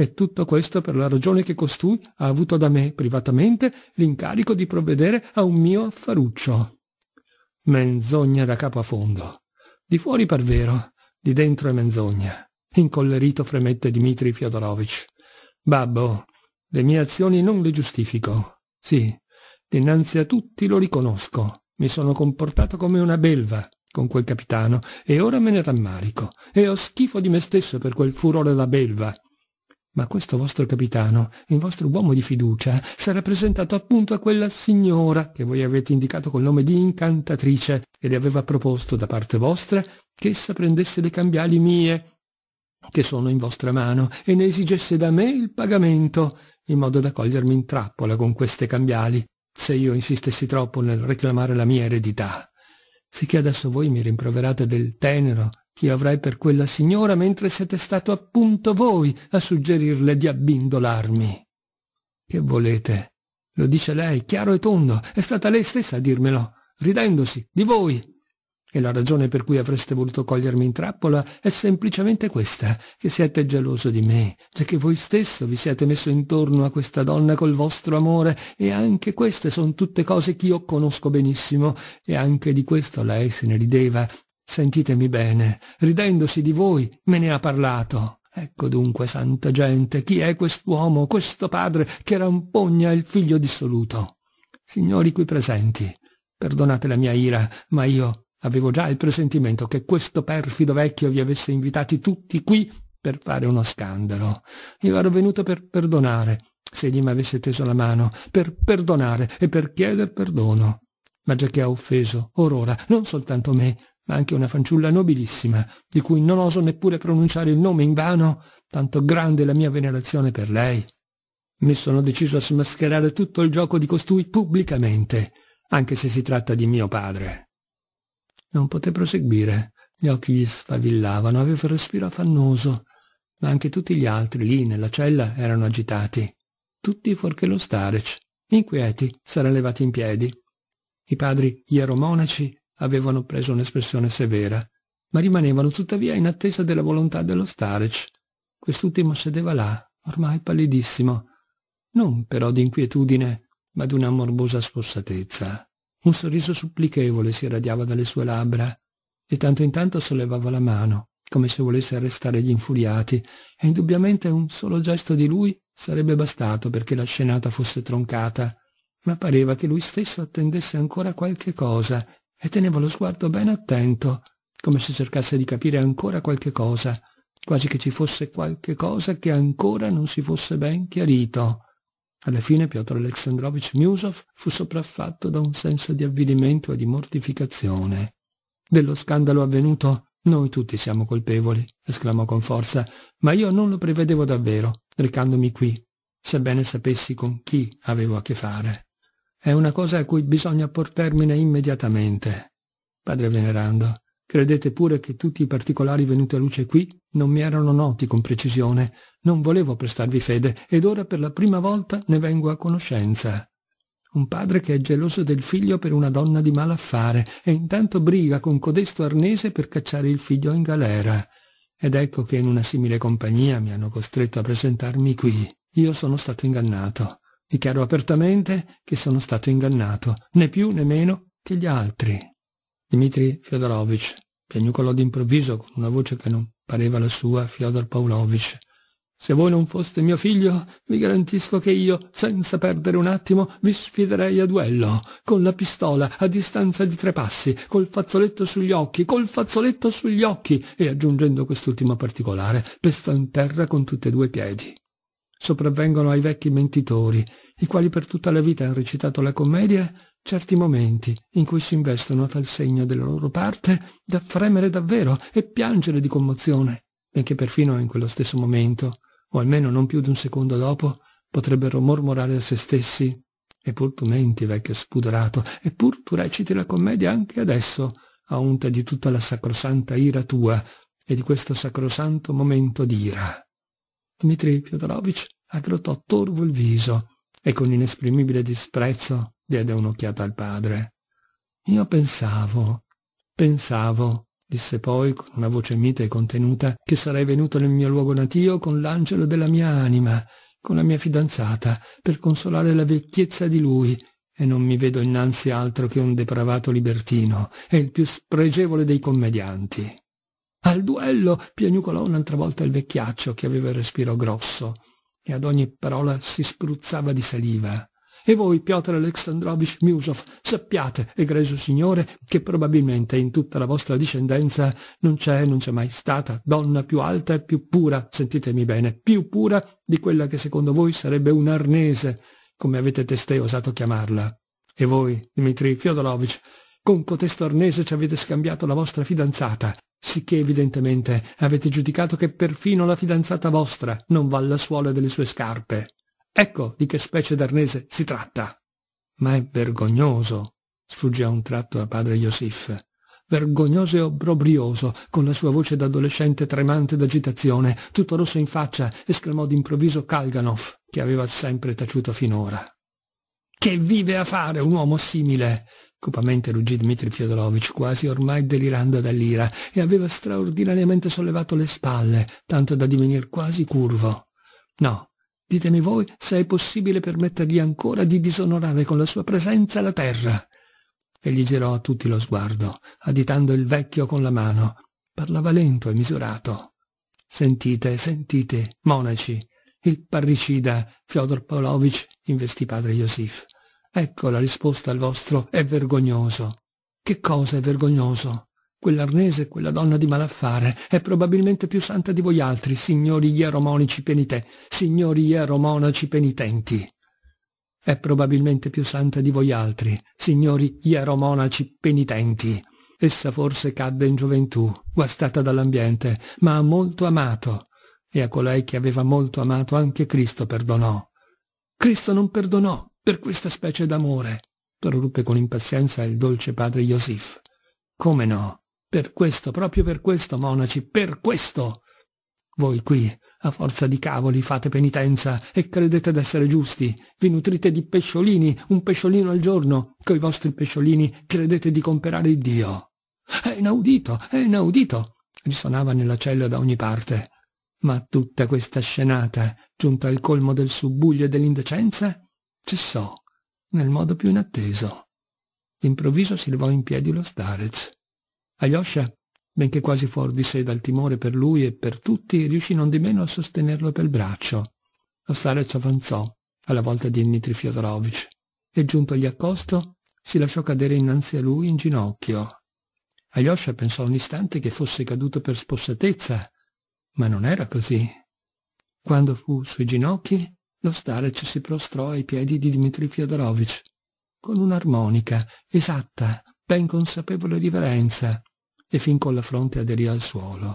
E tutto questo per la ragione che costui ha avuto da me privatamente l'incarico di provvedere a un mio affaruccio. Menzogna da capo a fondo. Di fuori par vero, di dentro è menzogna. Incollerito fremette Dmitri Fiodorovich. Babbo, le mie azioni non le giustifico. Sì, dinanzi a tutti lo riconosco. Mi sono comportato come una belva, con quel capitano e ora me ne rammarico e ho schifo di me stesso per quel furore da belva ma questo vostro capitano, il vostro uomo di fiducia, sarà presentato appunto a quella signora che voi avete indicato col nome di incantatrice e le aveva proposto da parte vostra che essa prendesse le cambiali mie, che sono in vostra mano, e ne esigesse da me il pagamento, in modo da cogliermi in trappola con queste cambiali, se io insistessi troppo nel reclamare la mia eredità. Sicché adesso voi mi rimproverate del tenero che avrai per quella signora mentre siete stato appunto voi a suggerirle di abbindolarmi. Che volete? Lo dice lei, chiaro e tondo, è stata lei stessa a dirmelo, ridendosi, di voi. E la ragione per cui avreste voluto cogliermi in trappola è semplicemente questa, che siete geloso di me, già che voi stesso vi siete messo intorno a questa donna col vostro amore, e anche queste sono tutte cose che io conosco benissimo, e anche di questo lei se ne rideva, Sentitemi bene, ridendosi di voi me ne ha parlato. Ecco dunque, santa gente, chi è quest'uomo, questo padre che rampogna il figlio dissoluto? Signori qui presenti, perdonate la mia ira, ma io avevo già il presentimento che questo perfido vecchio vi avesse invitati tutti qui per fare uno scandalo. Io ero venuto per perdonare, se egli mi avesse teso la mano, per perdonare e per chieder perdono. Ma già che ha offeso, or ora, non soltanto me, ma anche una fanciulla nobilissima, di cui non oso neppure pronunciare il nome in vano, tanto grande la mia venerazione per lei. Mi sono deciso a smascherare tutto il gioco di costui pubblicamente, anche se si tratta di mio padre. Non poté proseguire, gli occhi gli sfavillavano, aveva il respiro affannoso, ma anche tutti gli altri lì nella cella erano agitati, tutti fuorché lo Starec, inquieti, s'era levati in piedi. I padri gli monaci avevano preso un'espressione severa, ma rimanevano tuttavia in attesa della volontà dello Starec. Quest'ultimo sedeva là, ormai pallidissimo, non però di inquietudine, ma di una morbosa spossatezza. Un sorriso supplichevole si irradiava dalle sue labbra e tanto in tanto sollevava la mano, come se volesse arrestare gli infuriati, e indubbiamente un solo gesto di lui sarebbe bastato perché la scenata fosse troncata, ma pareva che lui stesso attendesse ancora qualche cosa e teneva lo sguardo ben attento, come se cercasse di capire ancora qualche cosa, quasi che ci fosse qualche cosa che ancora non si fosse ben chiarito. Alla fine Piotr Alexandrovich Miusov fu sopraffatto da un senso di avvilimento e di mortificazione. Dello scandalo avvenuto noi tutti siamo colpevoli, esclamò con forza, ma io non lo prevedevo davvero, recandomi qui, sebbene sapessi con chi avevo a che fare. È una cosa a cui bisogna por termine immediatamente. Padre Venerando, credete pure che tutti i particolari venuti a luce qui non mi erano noti con precisione, non volevo prestarvi fede ed ora per la prima volta ne vengo a conoscenza. Un padre che è geloso del figlio per una donna di malaffare e intanto briga con codesto arnese per cacciare il figlio in galera. Ed ecco che in una simile compagnia mi hanno costretto a presentarmi qui. Io sono stato ingannato. Dichiaro apertamente che sono stato ingannato, né più né meno che gli altri. Dmitri Fyodorovich piagnucolò d'improvviso con una voce che non pareva la sua Fyodor Pavlovich. Se voi non foste mio figlio, vi garantisco che io, senza perdere un attimo, vi sfiderei a duello, con la pistola, a distanza di tre passi, col fazzoletto sugli occhi, col fazzoletto sugli occhi, e aggiungendo quest'ultimo particolare, pestò in terra con tutti e due i piedi sopravvengono ai vecchi mentitori, i quali per tutta la vita hanno recitato la commedia, certi momenti in cui si investono a tal segno della loro parte da fremere davvero e piangere di commozione, benché perfino in quello stesso momento, o almeno non più di un secondo dopo, potrebbero mormorare a se stessi Eppur tu menti, vecchio spudorato, eppur tu reciti la commedia anche adesso, a unta di tutta la sacrosanta ira tua e di questo sacrosanto momento d'ira. Dmitri Fyodorovich aggrottò torvo il viso e con inesprimibile disprezzo diede un'occhiata al padre. Io pensavo, pensavo, disse poi con una voce mite e contenuta, che sarei venuto nel mio luogo natio con l'angelo della mia anima, con la mia fidanzata, per consolare la vecchiezza di lui, e non mi vedo innanzi altro che un depravato libertino e il più spregevole dei commedianti. Al duello! piagnucolò un'altra volta il vecchiaccio, che aveva il respiro grosso, e ad ogni parola si spruzzava di saliva. E voi, Piotr Alexandrovich Miusov, sappiate, egregio signore, che probabilmente in tutta la vostra discendenza non c'è, e non c'è mai stata donna più alta e più pura, sentitemi bene, più pura di quella che secondo voi sarebbe un arnese, come avete testé osato chiamarla. E voi, Dmitri Fyodorovich, con cotesto arnese ci avete scambiato la vostra fidanzata, sicché evidentemente avete giudicato che perfino la fidanzata vostra non va alla suola delle sue scarpe. Ecco di che specie d'arnese si tratta. Ma è vergognoso, sfugge a un tratto a padre Yosif. Vergognoso e obbrobrioso, con la sua voce d'adolescente tremante d'agitazione, tutto rosso in faccia, esclamò d'improvviso Kalganov, che aveva sempre taciuto finora. Che vive a fare un uomo simile? Cupamente ruggì Dmitri Fiodorovich, quasi ormai delirando dall'ira, e aveva straordinariamente sollevato le spalle, tanto da divenir quasi curvo. No, ditemi voi se è possibile permettergli ancora di disonorare con la sua presenza la terra. E gli girò a tutti lo sguardo, agitando il vecchio con la mano. Parlava lento e misurato. Sentite, sentite, monaci, il parricida Fyodor Pavlovich investì padre Iosif. Ecco la risposta al vostro è vergognoso. Che cosa è vergognoso? Quell'arnese, quella donna di malaffare, è probabilmente più santa di voi altri, signori ieromonici penitenti, signori ieromonaci penitenti. È probabilmente più santa di voi altri, signori ieromonaci penitenti. Essa forse cadde in gioventù, guastata dall'ambiente, ma ha molto amato. E a colei che aveva molto amato anche Cristo perdonò. Cristo non perdonò, per questa specie d'amore, proruppe con impazienza il dolce padre Iosif. Come no? Per questo, proprio per questo, monaci, per questo! Voi qui, a forza di cavoli, fate penitenza e credete d'essere giusti. Vi nutrite di pesciolini, un pesciolino al giorno. Coi vostri pesciolini credete di comperare il Dio. È inaudito, è inaudito! risonava nella cella da ogni parte. Ma tutta questa scenata, giunta al colmo del subbuglio e dell'indecenza, cessò nel modo più inatteso. Improvviso si levò in piedi lo Starez. Alyosha, benché quasi fuori di sé dal timore per lui e per tutti, riuscì non di meno a sostenerlo pel braccio. Lo Starez avanzò, alla volta di Dmitri Fyodorovich, e giuntogli accosto si lasciò cadere innanzi a lui in ginocchio. Alyosha pensò un istante che fosse caduto per spossatezza, ma non era così. Quando fu sui ginocchi, lo Starec si prostrò ai piedi di Dmitri Fyodorovich con un'armonica, esatta, ben consapevole riverenza, e fin con la fronte aderì al suolo.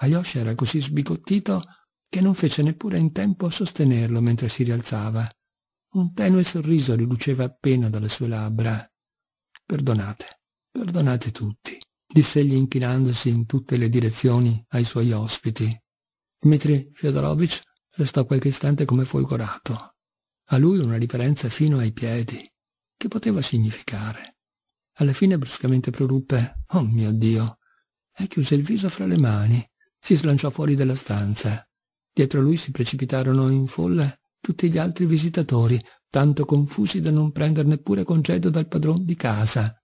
Alyosha era così sbigottito che non fece neppure in tempo a sostenerlo mentre si rialzava. Un tenue sorriso riluceva appena dalle sue labbra. Perdonate, perdonate tutti, diss'egli inchinandosi in tutte le direzioni ai suoi ospiti. Dmitri Fyodorovich Restò qualche istante come folgorato. A lui una riverenza fino ai piedi. Che poteva significare? Alla fine bruscamente proruppe «Oh mio Dio!» e chiuse il viso fra le mani. Si slanciò fuori dalla stanza. Dietro a lui si precipitarono in folla tutti gli altri visitatori, tanto confusi da non prender neppure congedo dal padron di casa.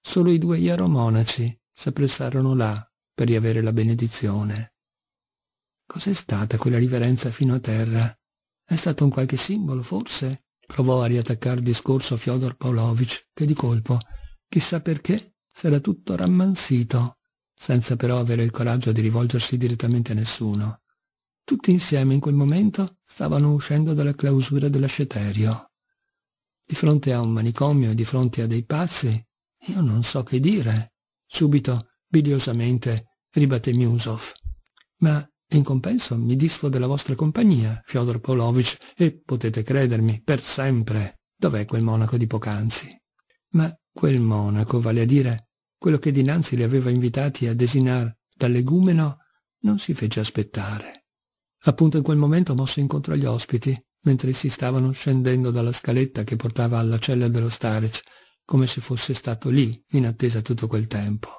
Solo i due iero monaci s'appressarono là per riavere la benedizione. Cos'è stata quella riverenza fino a terra? È stato un qualche simbolo, forse? Provò a riattaccare il discorso Fyodor Pavlovich, che di colpo, chissà perché, s'era tutto rammansito, senza però avere il coraggio di rivolgersi direttamente a nessuno. Tutti insieme in quel momento stavano uscendo dalla clausura dell'asceterio. Di fronte a un manicomio e di fronte a dei pazzi, io non so che dire. Subito, biliosamente, ribatté Miusov. Ma in compenso mi disfo della vostra compagnia, Fyodor Pavlovich, e potete credermi, per sempre. Dov'è quel monaco di poc'anzi? Ma quel monaco, vale a dire, quello che dinanzi li aveva invitati a desinar dall'egumeno, non si fece aspettare. Appunto in quel momento mosse incontro agli ospiti, mentre si stavano scendendo dalla scaletta che portava alla cella dello Starec, come se fosse stato lì in attesa tutto quel tempo.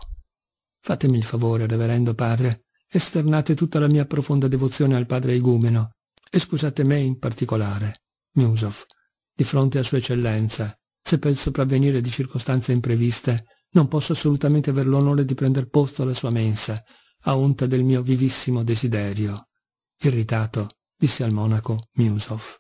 Fatemi il favore, reverendo padre, esternate tutta la mia profonda devozione al padre Igumeno, e scusate me in particolare, Miusov, di fronte a Sua Eccellenza, se per il sopravvenire di circostanze impreviste non posso assolutamente aver l'onore di prender posto alla sua mensa, a onta del mio vivissimo desiderio. Irritato, disse al monaco Miusov.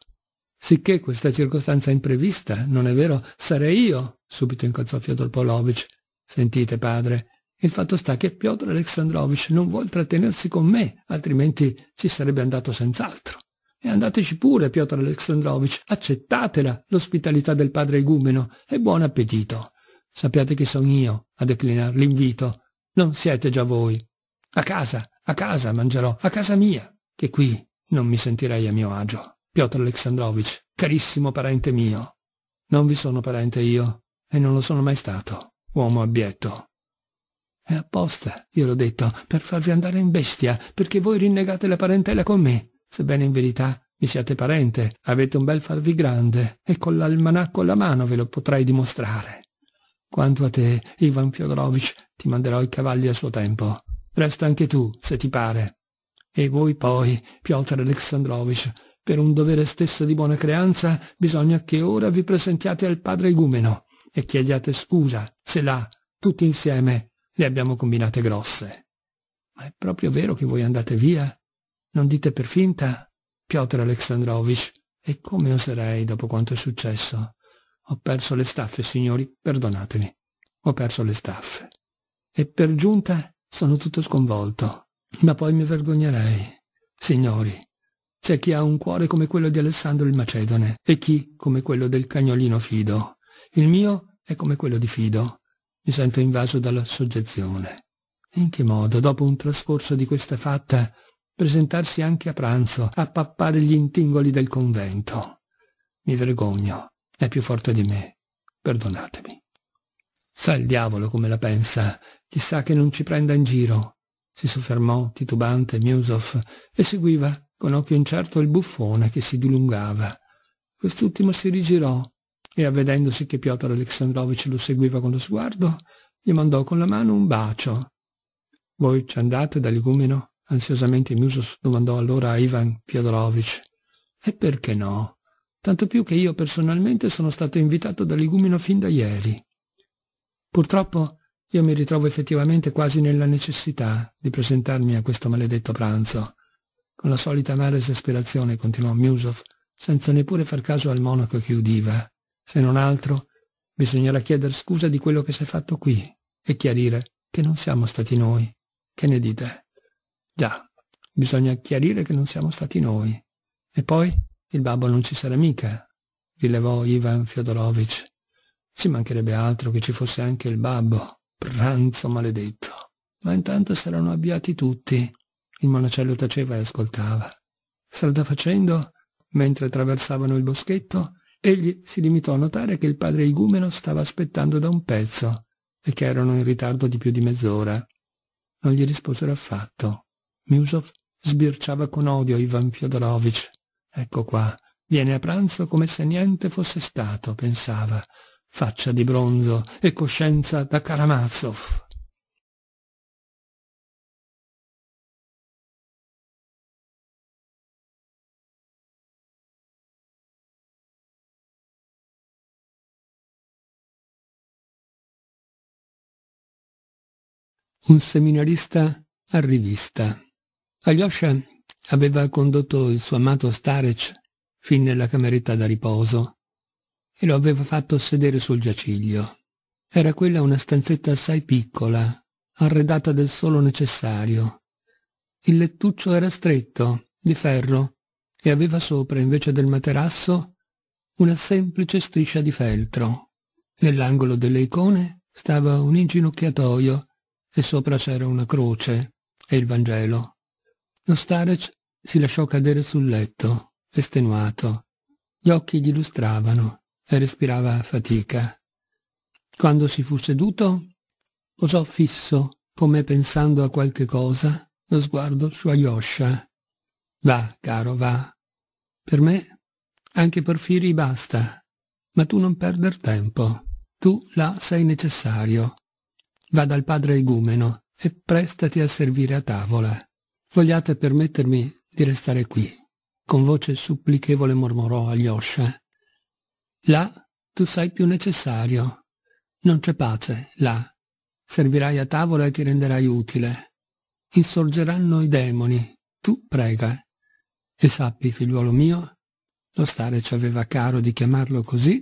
Sicché questa circostanza imprevista, non è vero, sarei io, subito incalzò Fyodor Polovic. Sentite, padre, il fatto sta che Piotr Alexandrovich non vuol trattenersi con me, altrimenti ci sarebbe andato senz'altro. E andateci pure, Piotr Alexandrovich, accettatela l'ospitalità del padre Egumeno e buon appetito. Sappiate che sono io a declinare l'invito. Non siete già voi. A casa, a casa mangerò, a casa mia, che qui non mi sentirei a mio agio. Piotr Alexandrovich, carissimo parente mio. Non vi sono parente io, e non lo sono mai stato, uomo abietto. È apposta, io l'ho detto, per farvi andare in bestia, perché voi rinnegate la parentela con me, sebbene in verità mi siate parente, avete un bel farvi grande, e con l'almanacco alla mano ve lo potrei dimostrare. Quanto a te, Ivan Fiodorovich, ti manderò i cavalli a suo tempo. Resta anche tu, se ti pare. E voi poi, Piotr Alexandrovich, per un dovere stesso di buona creanza, bisogna che ora vi presentiate al padre Igumeno e chiediate scusa, se là, tutti insieme, le abbiamo combinate grosse. Ma è proprio vero che voi andate via? Non dite per finta? Piotr Alexandrovich, e come oserei dopo quanto è successo? Ho perso le staffe, signori, perdonatemi. Ho perso le staffe. E per giunta sono tutto sconvolto. Ma poi mi vergognerei. Signori, c'è chi ha un cuore come quello di Alessandro il Macedone e chi come quello del cagnolino Fido. Il mio è come quello di Fido, mi sento invaso dalla soggezione. In che modo, dopo un trascorso di questa fatta, presentarsi anche a pranzo, a pappare gli intingoli del convento? Mi vergogno, è più forte di me, perdonatemi. Sa il diavolo come la pensa, chissà che non ci prenda in giro. Si soffermò, titubante, Miusov, e seguiva, con occhio incerto, il buffone che si dilungava. Quest'ultimo si rigirò, e avvedendosi che Piotr Alexandrovich lo seguiva con lo sguardo, gli mandò con la mano un bacio. Voi ci andate da Ligumeno? ansiosamente Miusos domandò allora a Ivan Fiodorovich. E perché no? Tanto più che io personalmente sono stato invitato da Ligumeno fin da ieri. Purtroppo io mi ritrovo effettivamente quasi nella necessità di presentarmi a questo maledetto pranzo. Con la solita amara esasperazione continuò Miusov, senza neppure far caso al monaco che udiva. Se non altro, bisognerà chieder scusa di quello che si è fatto qui e chiarire che non siamo stati noi. Che ne dite? Già, bisogna chiarire che non siamo stati noi. E poi il babbo non ci sarà mica, rilevò Ivan Fyodorovich. Ci mancherebbe altro che ci fosse anche il babbo, pranzo maledetto. Ma intanto saranno abbiati tutti. Il monacello taceva e ascoltava. Strada facendo, mentre attraversavano il boschetto, Egli si limitò a notare che il padre igumeno stava aspettando da un pezzo e che erano in ritardo di più di mezz'ora. Non gli risposero affatto. Miusov sbirciava con odio Ivan Fyodorovich. Ecco qua, viene a pranzo come se niente fosse stato, pensava. Faccia di bronzo e coscienza da Karamazov. un seminarista a rivista. Alyosha aveva condotto il suo amato Starec fin nella cameretta da riposo e lo aveva fatto sedere sul giaciglio. Era quella una stanzetta assai piccola, arredata del solo necessario. Il lettuccio era stretto, di ferro, e aveva sopra, invece del materasso, una semplice striscia di feltro. Nell'angolo delle icone stava un inginocchiatoio e sopra c'era una croce e il Vangelo. Lo Starec si lasciò cadere sul letto, estenuato. Gli occhi gli lustravano e respirava a fatica. Quando si fu seduto, posò fisso, come pensando a qualche cosa, lo sguardo su Ayosha. Va, caro, va. Per me, anche per Firi basta. Ma tu non perder tempo. Tu là sei necessario. Va dal padre igumeno e prestati a servire a tavola. Vogliate permettermi di restare qui, con voce supplichevole mormorò agli Osha. Là tu sei più necessario. Non c'è pace, là. Servirai a tavola e ti renderai utile. Insorgeranno i demoni, tu prega. E sappi, figliuolo mio, lo stare ci aveva caro di chiamarlo così,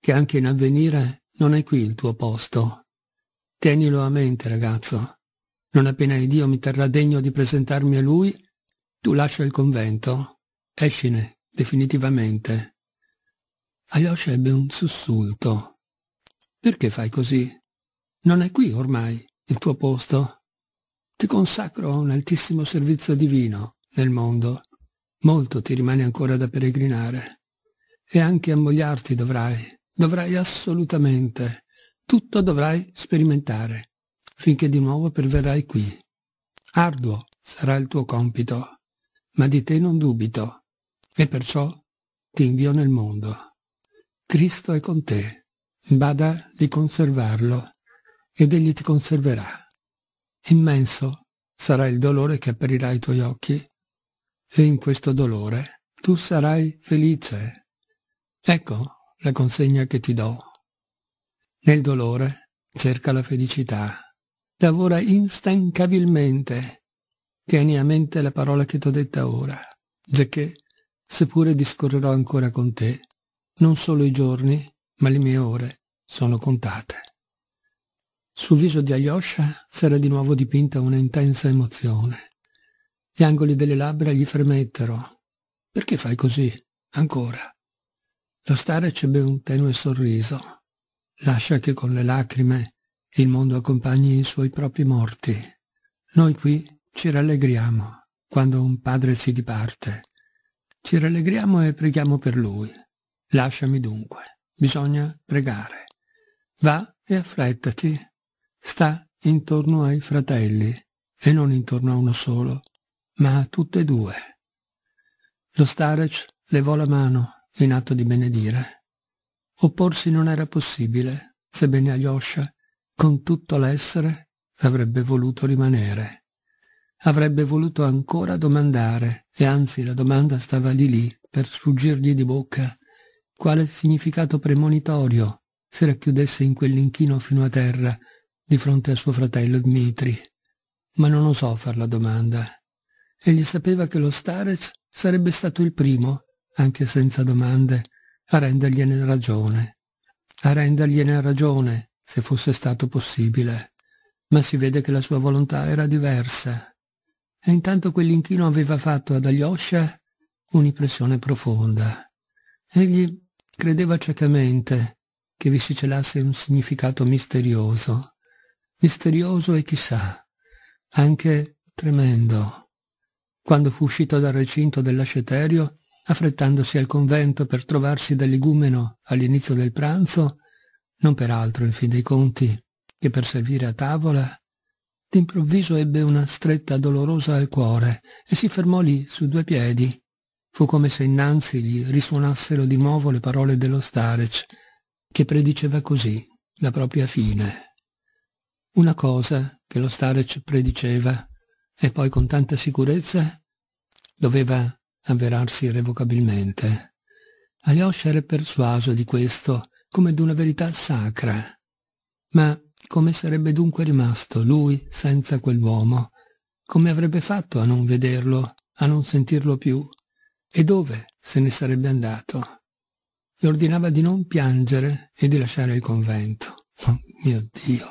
che anche in avvenire non è qui il tuo posto. Tienilo a mente, ragazzo. Non appena Dio mi terrà degno di presentarmi a Lui, tu lascia il convento, escine definitivamente. Alyosha ebbe un sussulto. Perché fai così? Non è qui ormai il tuo posto? Ti consacro a un altissimo servizio divino nel mondo. Molto ti rimane ancora da peregrinare. E anche ammogliarti dovrai. Dovrai assolutamente tutto dovrai sperimentare, finché di nuovo perverrai qui. Arduo sarà il tuo compito, ma di te non dubito, e perciò ti invio nel mondo. Cristo è con te, bada di conservarlo, ed egli ti conserverà. Immenso sarà il dolore che aprirà i tuoi occhi, e in questo dolore tu sarai felice. Ecco la consegna che ti do nel dolore cerca la felicità, lavora instancabilmente. Tieni a mente la parola che t'ho detta ora, giacché, seppure discorrerò ancora con te, non solo i giorni, ma le mie ore sono contate. Sul viso di Alyosha s'era di nuovo dipinta una intensa emozione. Gli angoli delle labbra gli fremettero. Perché fai così? Ancora. Lo stare cebbe un tenue sorriso. Lascia che con le lacrime il mondo accompagni i suoi propri morti. Noi qui ci rallegriamo quando un padre si diparte. Ci rallegriamo e preghiamo per lui. Lasciami dunque. Bisogna pregare. Va e affrettati. Sta intorno ai fratelli e non intorno a uno solo, ma a tutte e due. Lo Starec levò la mano in atto di benedire Opporsi non era possibile, sebbene Alyosha, con tutto l'essere, avrebbe voluto rimanere. Avrebbe voluto ancora domandare, e anzi la domanda stava lì lì, per sfuggirgli di bocca, quale significato premonitorio si racchiudesse in quell'inchino fino a terra di fronte a suo fratello Dmitri. Ma non osò far la domanda. Egli sapeva che lo Starez sarebbe stato il primo, anche senza domande, a rendergliene ragione, a rendergliene ragione se fosse stato possibile, ma si vede che la sua volontà era diversa. E intanto quell'inchino aveva fatto ad Alyosha un'impressione profonda. Egli credeva ciecamente che vi si celasse un significato misterioso, misterioso e chissà, anche tremendo. Quando fu uscito dal recinto dell'asceterio, affrettandosi al convento per trovarsi dall'igumeno all'inizio del pranzo, non per altro in fin dei conti che per servire a tavola, d'improvviso ebbe una stretta dolorosa al cuore e si fermò lì su due piedi. Fu come se innanzi gli risuonassero di nuovo le parole dello Starec, che prediceva così la propria fine. Una cosa che lo Starec prediceva e poi con tanta sicurezza doveva avverarsi irrevocabilmente. Alyosha era persuaso di questo come d'una verità sacra. Ma come sarebbe dunque rimasto lui senza quell'uomo? Come avrebbe fatto a non vederlo, a non sentirlo più? E dove se ne sarebbe andato? Le ordinava di non piangere e di lasciare il convento. Oh mio Dio!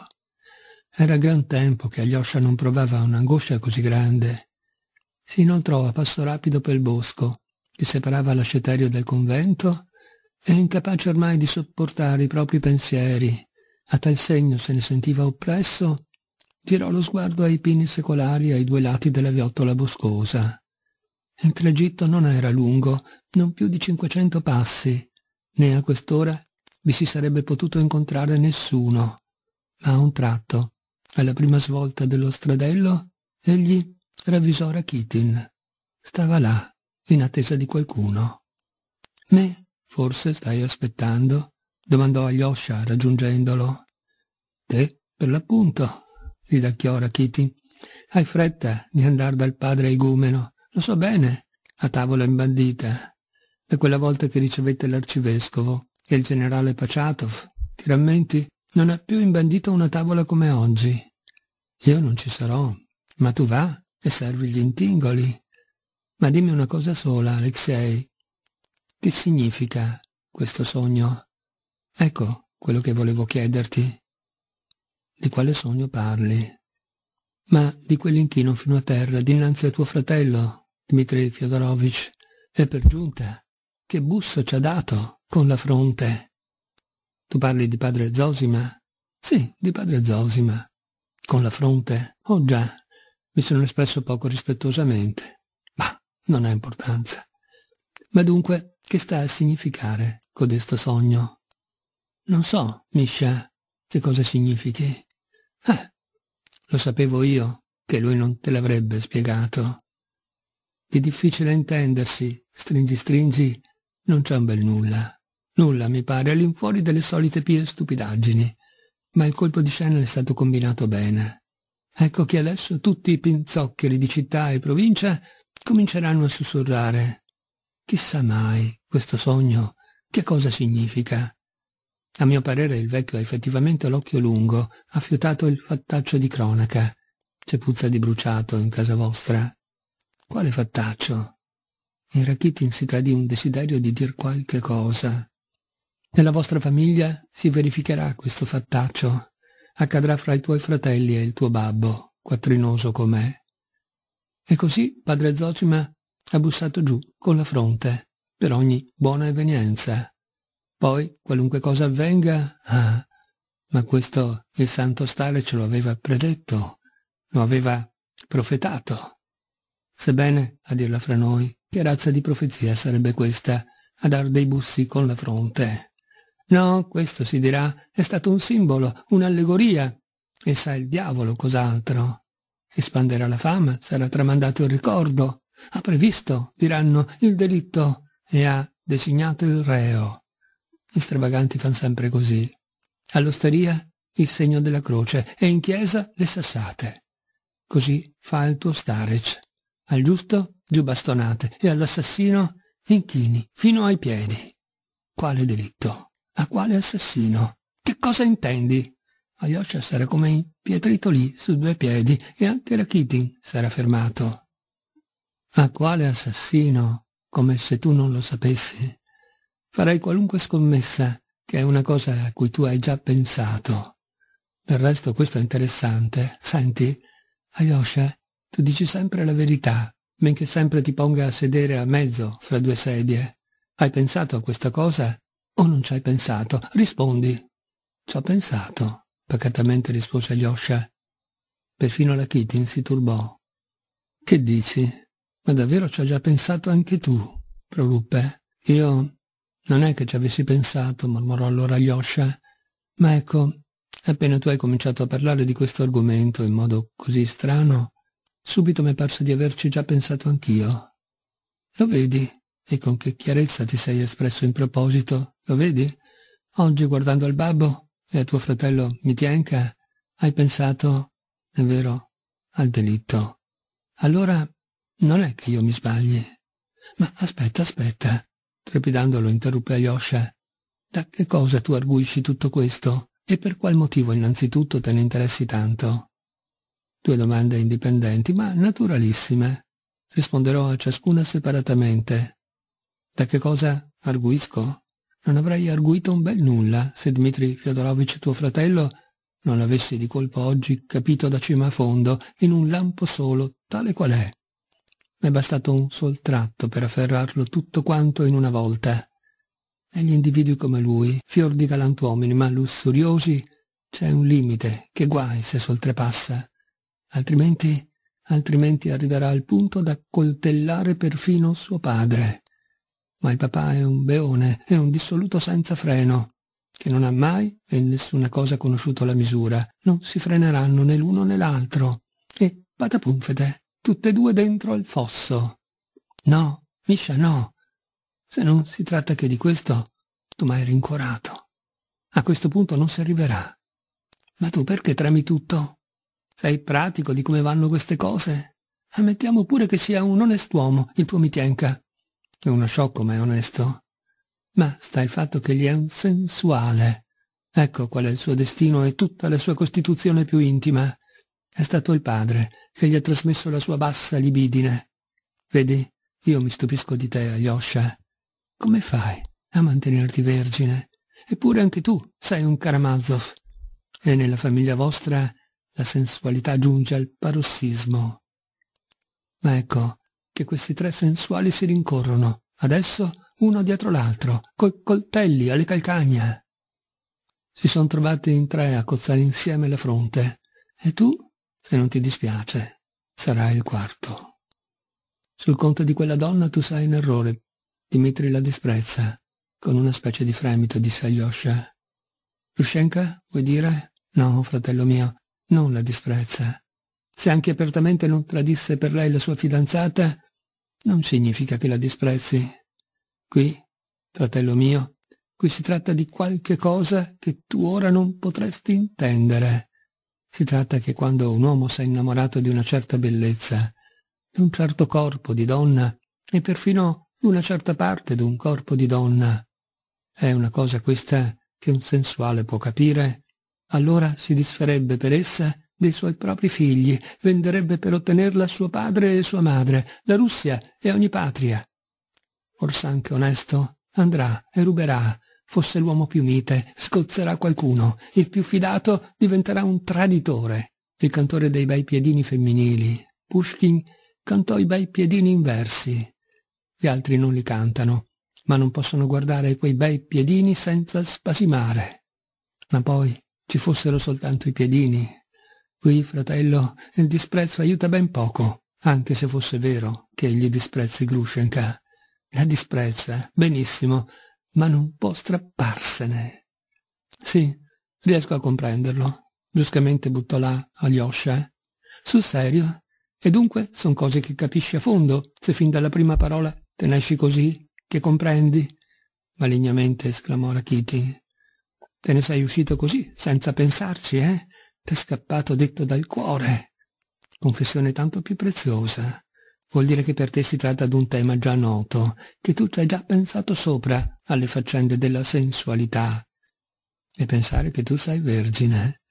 Era gran tempo che Alyosha non provava un'angoscia così grande si inoltrò a passo rapido pel bosco, che separava l'ascetario dal convento, e incapace ormai di sopportare i propri pensieri, a tal segno se ne sentiva oppresso, tirò lo sguardo ai pini secolari ai due lati della viottola boscosa. Il tragitto non era lungo, non più di 500 passi, né a quest'ora vi si sarebbe potuto incontrare nessuno, ma a un tratto, alla prima svolta dello stradello, egli ravvisò Rakitin. Stava là, in attesa di qualcuno. Me, forse stai aspettando? domandò Alyosha raggiungendolo. Te, per l'appunto, ridacchiò Rakitin. Hai fretta di andare dal padre igumeno, lo so bene, a tavola imbandita. Da quella volta che ricevette l'arcivescovo e il generale Paciatov, ti rammenti? Non ha più imbandita una tavola come oggi. Io non ci sarò, ma tu va e servi gli intingoli. Ma dimmi una cosa sola, Alexei. Che significa questo sogno? Ecco quello che volevo chiederti. Di quale sogno parli? Ma di quell'inchino fino a terra, dinanzi a tuo fratello, Dmitri Fyodorovich, e per giunta, che busso ci ha dato con la fronte. Tu parli di padre Zosima? Sì, di padre Zosima. Con la fronte? Oh già, mi sono espresso poco rispettosamente, ma non ha importanza. Ma dunque, che sta a significare codesto sogno? Non so, Misha, che cosa significhi. Eh, lo sapevo io che lui non te l'avrebbe spiegato. Di difficile intendersi, stringi stringi, non c'è un bel nulla. Nulla, mi pare, all'infuori delle solite pie stupidaggini. Ma il colpo di scena è stato combinato bene. Ecco che adesso tutti i pinzoccheri di città e provincia cominceranno a sussurrare. Chissà mai questo sogno che cosa significa. A mio parere il vecchio ha effettivamente l'occhio lungo, ha fiutato il fattaccio di cronaca. C'è puzza di bruciato in casa vostra. Quale fattaccio? In Rakitin si tradì un desiderio di dir qualche cosa. Nella vostra famiglia si verificherà questo fattaccio accadrà fra i tuoi fratelli e il tuo babbo, quattrinoso com'è. E così padre Zocima ha bussato giù con la fronte, per ogni buona evenienza. Poi, qualunque cosa avvenga, ah, ma questo il santo stare ce lo aveva predetto, lo aveva profetato. Sebbene, a dirla fra noi, che razza di profezia sarebbe questa, a dar dei bussi con la fronte? No, questo si dirà, è stato un simbolo, un'allegoria. E sa il diavolo cos'altro. Si spanderà la fama, sarà tramandato il ricordo. Ha previsto, diranno, il delitto e ha designato il reo. Gli stravaganti fanno sempre così. All'osteria il segno della croce e in chiesa le sassate. Così fa il tuo starec. Al giusto giù bastonate e all'assassino inchini fino ai piedi. Quale delitto? A quale assassino? Che cosa intendi? Alyosha s'era come impietrito lì su due piedi e anche Rakitin s'era fermato. A quale assassino? Come se tu non lo sapessi. Farei qualunque scommessa, che è una cosa a cui tu hai già pensato. Del resto questo è interessante. Senti, Alyosha, tu dici sempre la verità, benché sempre ti ponga a sedere a mezzo fra due sedie. Hai pensato a questa cosa o oh, non ci hai pensato? Rispondi. Ci ho pensato, pacatamente rispose Yosha. Perfino la Kitin si turbò. Che dici? Ma davvero ci hai già pensato anche tu? proruppe. Io... Non è che ci avessi pensato, mormorò allora Yosha. Ma ecco, appena tu hai cominciato a parlare di questo argomento in modo così strano, subito mi è parso di averci già pensato anch'io. Lo vedi? E con che chiarezza ti sei espresso in proposito, lo vedi? Oggi guardando al babbo e a tuo fratello Mitienka, hai pensato, è vero, al delitto. Allora non è che io mi sbagli. Ma aspetta, aspetta, trepidando lo interruppe Alyosha. Da che cosa tu arguisci tutto questo? E per qual motivo innanzitutto te ne interessi tanto? Due domande indipendenti, ma naturalissime. Risponderò a ciascuna separatamente. Da che cosa arguisco? Non avrei arguito un bel nulla se Dmitri Fyodorovich, tuo fratello, non avesse di colpo oggi capito da cima a fondo, in un lampo solo, tale qual è. M'è bastato un sol tratto per afferrarlo tutto quanto in una volta. Negli individui come lui, fior di galantuomini ma lussuriosi, c'è un limite che guai se s'oltrepassa. Altrimenti, altrimenti arriverà al punto da coltellare perfino suo padre ma il papà è un beone, è un dissoluto senza freno, che non ha mai e nessuna cosa conosciuto la misura. Non si freneranno né l'uno né l'altro. E patapumfete, tutte e due dentro al fosso. No, Misha no. Se non si tratta che di questo, tu m'hai rincuorato. A questo punto non si arriverà. Ma tu perché tremi tutto? Sei pratico di come vanno queste cose? Ammettiamo pure che sia un onest'uomo, il tuo Mitienka, è uno sciocco ma è onesto. Ma sta il fatto che gli è un sensuale. Ecco qual è il suo destino e tutta la sua costituzione più intima. È stato il padre che gli ha trasmesso la sua bassa libidine. Vedi, io mi stupisco di te, Alyosha. Come fai a mantenerti vergine? Eppure anche tu sei un Karamazov. E nella famiglia vostra la sensualità giunge al parossismo. Ma ecco, che questi tre sensuali si rincorrono, adesso uno dietro l'altro, coi coltelli alle calcagna. Si sono trovati in tre a cozzare insieme la fronte, e tu, se non ti dispiace, sarai il quarto. Sul conto di quella donna tu sei in errore. Dimitri la disprezza, con una specie di fremito disse Alyosha. Rushenka, vuoi dire? No, fratello mio, non la disprezza. Se anche apertamente non tradisse per lei la sua fidanzata, non significa che la disprezzi. Qui, fratello mio, qui si tratta di qualche cosa che tu ora non potresti intendere. Si tratta che quando un uomo si è innamorato di una certa bellezza, di un certo corpo di donna e perfino di una certa parte di un corpo di donna, è una cosa questa che un sensuale può capire, allora si disferebbe per essa dei suoi propri figli, venderebbe per ottenerla suo padre e sua madre, la Russia e ogni patria. Orsanche onesto andrà e ruberà, fosse l'uomo più mite, scozzerà qualcuno, il più fidato diventerà un traditore. Il cantore dei bei piedini femminili, Pushkin, cantò i bei piedini in versi. Gli altri non li cantano, ma non possono guardare quei bei piedini senza spasimare. Ma poi ci fossero soltanto i piedini, Qui, fratello, il disprezzo aiuta ben poco, anche se fosse vero che egli disprezzi Grushenka. La disprezza, benissimo, ma non può strapparsene. Sì, riesco a comprenderlo, giustamente buttò là Alyosha. Sul serio? E dunque son cose che capisci a fondo, se fin dalla prima parola te ne esci così, che comprendi? Malignamente esclamò Rachiti. Te ne sei uscito così, senza pensarci, eh? T'è scappato detto dal cuore. Confessione tanto più preziosa. Vuol dire che per te si tratta di un tema già noto, che tu ci hai già pensato sopra alle faccende della sensualità. E pensare che tu sei vergine.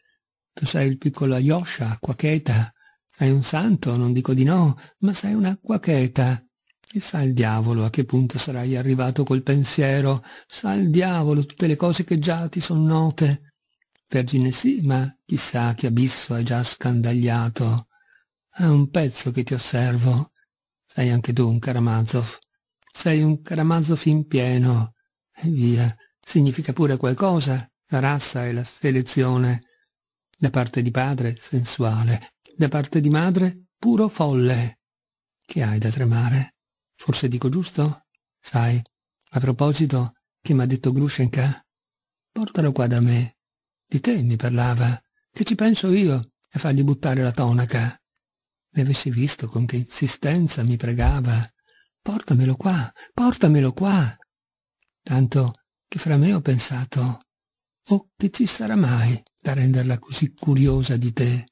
Tu sei il piccolo Ayosha, acqua cheta. Sei un santo, non dico di no, ma sei un'acqua cheta. E sa il diavolo a che punto sarai arrivato col pensiero, sa il diavolo tutte le cose che già ti sono note. Vergine sì, ma chissà che abisso hai già scandagliato. È un pezzo che ti osservo. Sei anche tu un Karamazov. Sei un Karamazov in pieno. E via, significa pure qualcosa, la razza e la selezione. Da parte di padre, sensuale. Da parte di madre, puro folle. Che hai da tremare? Forse dico giusto? Sai, a proposito, che m'ha detto Grushenka? Portalo qua da me, di te mi parlava. Che ci penso io a fargli buttare la tonaca? Ne avessi visto con che insistenza mi pregava. Portamelo qua, portamelo qua. Tanto che fra me ho pensato, oh, che ci sarà mai da renderla così curiosa di te?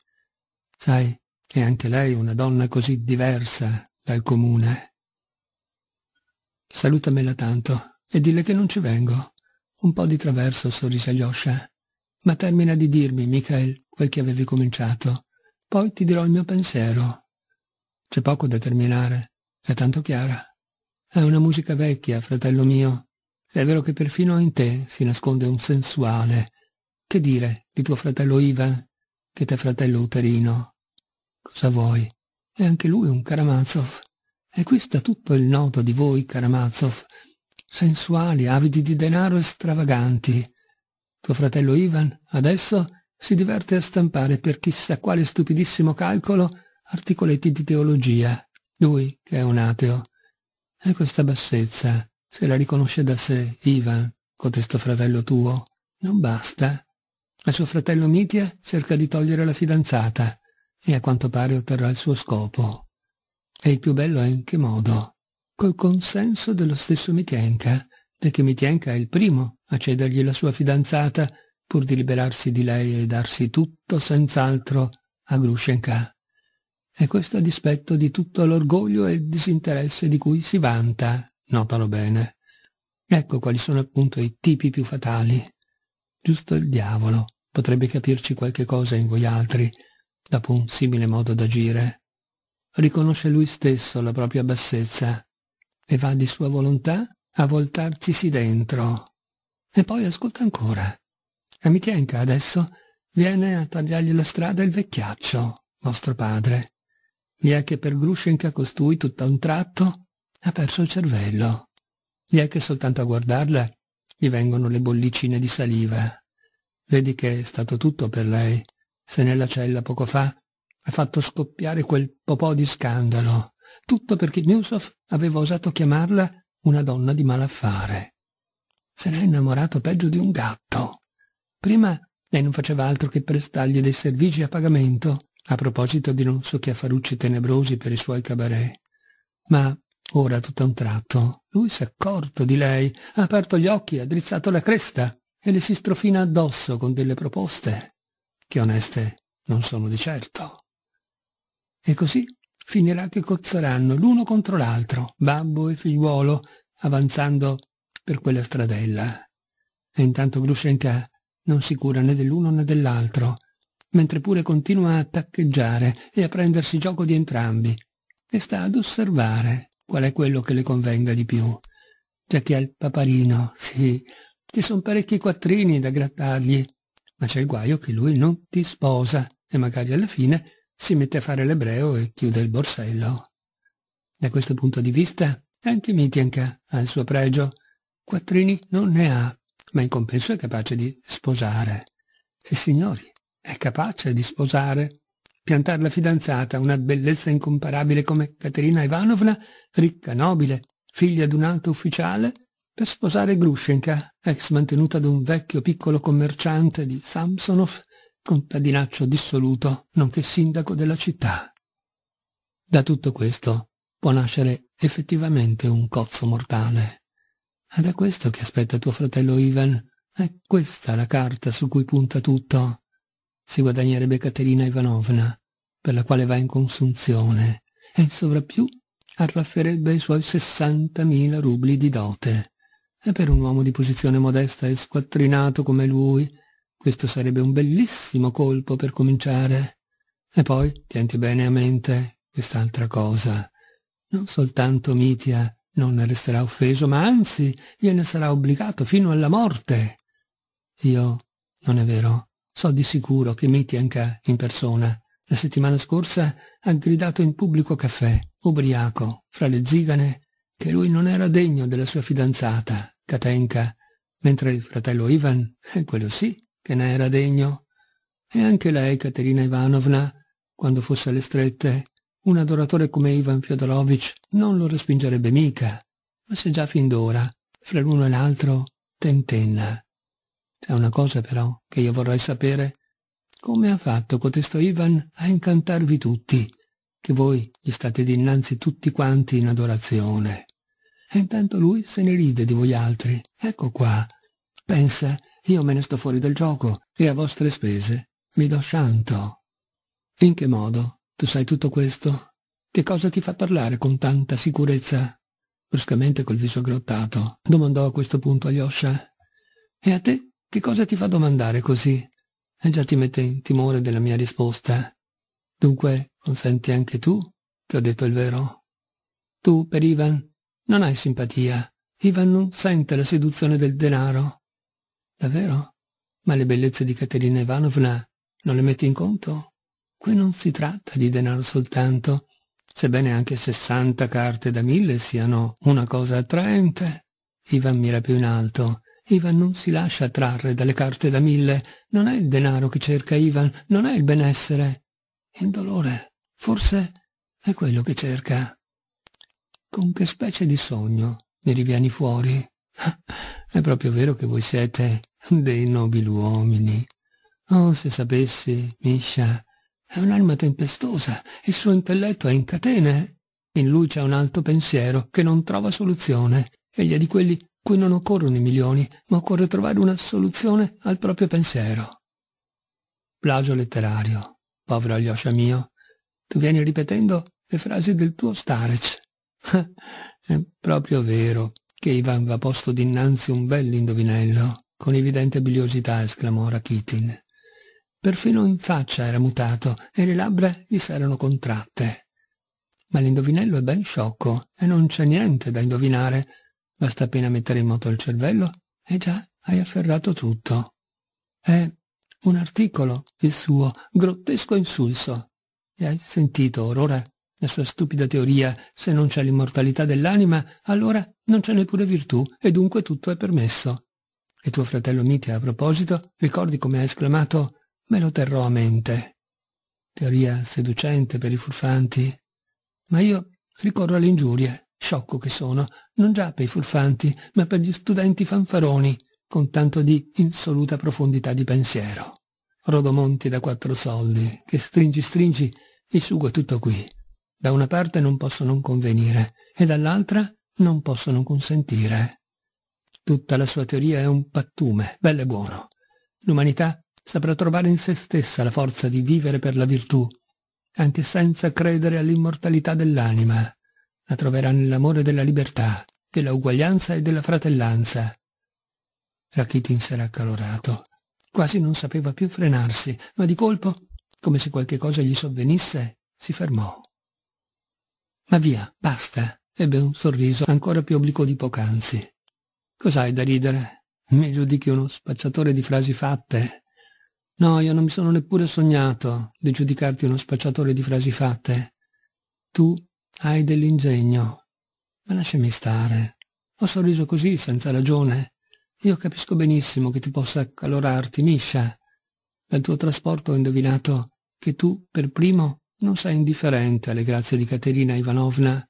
Sai, è anche lei una donna così diversa dal comune. Salutamela tanto e dille che non ci vengo. Un po' di traverso sorrise Alyosha. Ma termina di dirmi, Michael, quel che avevi cominciato. Poi ti dirò il mio pensiero. C'è poco da terminare, è tanto chiara. È una musica vecchia, fratello mio. È vero che perfino in te si nasconde un sensuale. Che dire di tuo fratello Ivan, che t'è fratello uterino? Cosa vuoi? È anche lui un Karamazov. E qui sta tutto il noto di voi, Karamazov. Sensuali, avidi di denaro e stravaganti. Tuo fratello Ivan adesso si diverte a stampare per chissà quale stupidissimo calcolo articoletti di teologia, lui che è un ateo. E questa bassezza, se la riconosce da sé Ivan, cotesto fratello tuo, non basta. A suo fratello Mitia cerca di togliere la fidanzata e a quanto pare otterrà il suo scopo. E il più bello è in che modo? Col consenso dello stesso Mitienka, perché Mitienka è il primo a cedergli la sua fidanzata pur di liberarsi di lei e darsi tutto senz'altro a Grushenka. E questo a dispetto di tutto l'orgoglio e il disinteresse di cui si vanta, notalo bene. Ecco quali sono appunto i tipi più fatali. Giusto il diavolo potrebbe capirci qualche cosa in voi altri, dopo un simile modo d'agire. Riconosce lui stesso la propria bassezza e va di sua volontà a voltarcisi dentro, e poi ascolta ancora. Amitienka adesso viene a tagliargli la strada il vecchiaccio, vostro padre. Gli è che per Grushenka costui tutt'a un tratto ha perso il cervello. Gli è che soltanto a guardarla gli vengono le bollicine di saliva. Vedi che è stato tutto per lei. Se nella cella poco fa ha fatto scoppiare quel popò di scandalo. Tutto perché Newsoff aveva osato chiamarla una donna di malaffare se n'è innamorato peggio di un gatto. Prima lei non faceva altro che prestargli dei servigi a pagamento, a proposito di non so che affarucci tenebrosi per i suoi cabaret. Ma ora, tutto a un tratto, lui s'è accorto di lei, ha aperto gli occhi, ha drizzato la cresta e le si strofina addosso con delle proposte, che oneste non sono di certo. E così finirà che cozzeranno l'uno contro l'altro, babbo e figliuolo, avanzando per quella stradella. E intanto Grushenka non si cura né dell'uno né dell'altro, mentre pure continua a taccheggiare e a prendersi gioco di entrambi, e sta ad osservare qual è quello che le convenga di più. Già che al paparino, sì, ci sono parecchi quattrini da grattargli, ma c'è il guaio che lui non ti sposa e magari alla fine si mette a fare l'ebreo e chiude il borsello. Da questo punto di vista anche Mitianka ha il suo pregio, quattrini non ne ha, ma in compenso è capace di sposare. Sì, signori, è capace di sposare. Piantar la fidanzata, una bellezza incomparabile come Caterina Ivanovna, ricca, nobile, figlia di un alto ufficiale, per sposare Grushenka, ex mantenuta da un vecchio piccolo commerciante di Samsonov, contadinaccio dissoluto, nonché sindaco della città. Da tutto questo può nascere effettivamente un cozzo mortale. Ed è questo che aspetta tuo fratello Ivan. È questa la carta su cui punta tutto. Si guadagnerebbe Caterina Ivanovna, per la quale va in consunzione, e in sovrappiù arrafferebbe i suoi 60.000 rubli di dote. E per un uomo di posizione modesta e squattrinato come lui, questo sarebbe un bellissimo colpo per cominciare. E poi, tienti bene a mente quest'altra cosa. Non soltanto Mitia non ne resterà offeso, ma anzi gliene sarà obbligato fino alla morte. Io, non è vero, so di sicuro che Mitianka in persona, la settimana scorsa, ha gridato in pubblico caffè, ubriaco, fra le zigane, che lui non era degno della sua fidanzata, Katenka, mentre il fratello Ivan, eh, quello sì, che ne era degno. E anche lei, Caterina Ivanovna, quando fosse alle strette, un adoratore come Ivan Fyodorovich non lo respingerebbe mica, ma se già fin d'ora, fra l'uno e l'altro, tentenna. C'è una cosa però che io vorrei sapere. Come ha fatto cotesto Ivan a incantarvi tutti, che voi gli state dinanzi tutti quanti in adorazione? E intanto lui se ne ride di voi altri. Ecco qua. Pensa, io me ne sto fuori del gioco e a vostre spese mi do scianto. In che modo? Tu sai tutto questo? Che cosa ti fa parlare con tanta sicurezza? Bruscamente col viso aggrottato, domandò a questo punto Alyosha. E a te che cosa ti fa domandare così? E eh già ti mette in timore della mia risposta. Dunque, consenti anche tu che ho detto il vero? Tu, per Ivan, non hai simpatia. Ivan non sente la seduzione del denaro. Davvero? Ma le bellezze di Caterina Ivanovna non le metti in conto? Qui non si tratta di denaro soltanto, sebbene anche 60 carte da mille siano una cosa attraente. Ivan mira più in alto. Ivan non si lascia trarre dalle carte da mille. Non è il denaro che cerca Ivan, non è il benessere. Il dolore, forse, è quello che cerca. Con che specie di sogno mi rivieni fuori? È proprio vero che voi siete dei nobili uomini. Oh, se sapessi, Misha, è un'anima tempestosa, il suo intelletto è in catene. In lui c'è un alto pensiero che non trova soluzione. Egli è di quelli cui non occorrono i milioni, ma occorre trovare una soluzione al proprio pensiero. Plagio letterario. Povero Alyosha mio, tu vieni ripetendo le frasi del tuo Starec. è proprio vero che Ivan va posto dinanzi un bell'indovinello. Con evidente biliosità esclamò Rakitin. Perfino in faccia era mutato e le labbra gli s'erano contratte. Ma l'indovinello è ben sciocco e non c'è niente da indovinare. Basta appena mettere in moto il cervello e già hai afferrato tutto. È un articolo, il suo, grottesco e insulso. E hai sentito, Aurora, la sua stupida teoria, se non c'è l'immortalità dell'anima, allora non c'è neppure virtù e dunque tutto è permesso. E tuo fratello Mite, a proposito, ricordi come ha esclamato Me lo terrò a mente. Teoria seducente per i furfanti. Ma io ricorro alle ingiurie, sciocco che sono, non già per i furfanti, ma per gli studenti fanfaroni, con tanto di insoluta profondità di pensiero. Rodomonti da quattro soldi, che stringi stringi, il sugo è tutto qui. Da una parte non posso non convenire e dall'altra non posso non consentire. Tutta la sua teoria è un pattume, bello e buono. L'umanità saprà trovare in se stessa la forza di vivere per la virtù, anche senza credere all'immortalità dell'anima. La troverà nell'amore della libertà, dell'uguaglianza e della fratellanza. Rakitin s'era accalorato. Quasi non sapeva più frenarsi, ma di colpo, come se qualche cosa gli sovvenisse, si fermò. Ma via, basta, ebbe un sorriso ancora più obliquo di poc'anzi. Cos'hai da ridere? Mi giudichi uno spacciatore di frasi fatte? No, io non mi sono neppure sognato di giudicarti uno spacciatore di frasi fatte. Tu hai dell'ingegno. Ma lasciami stare. Ho sorriso così, senza ragione. Io capisco benissimo che ti possa accalorarti, Miscia. Dal tuo trasporto ho indovinato che tu, per primo, non sei indifferente alle grazie di Caterina Ivanovna.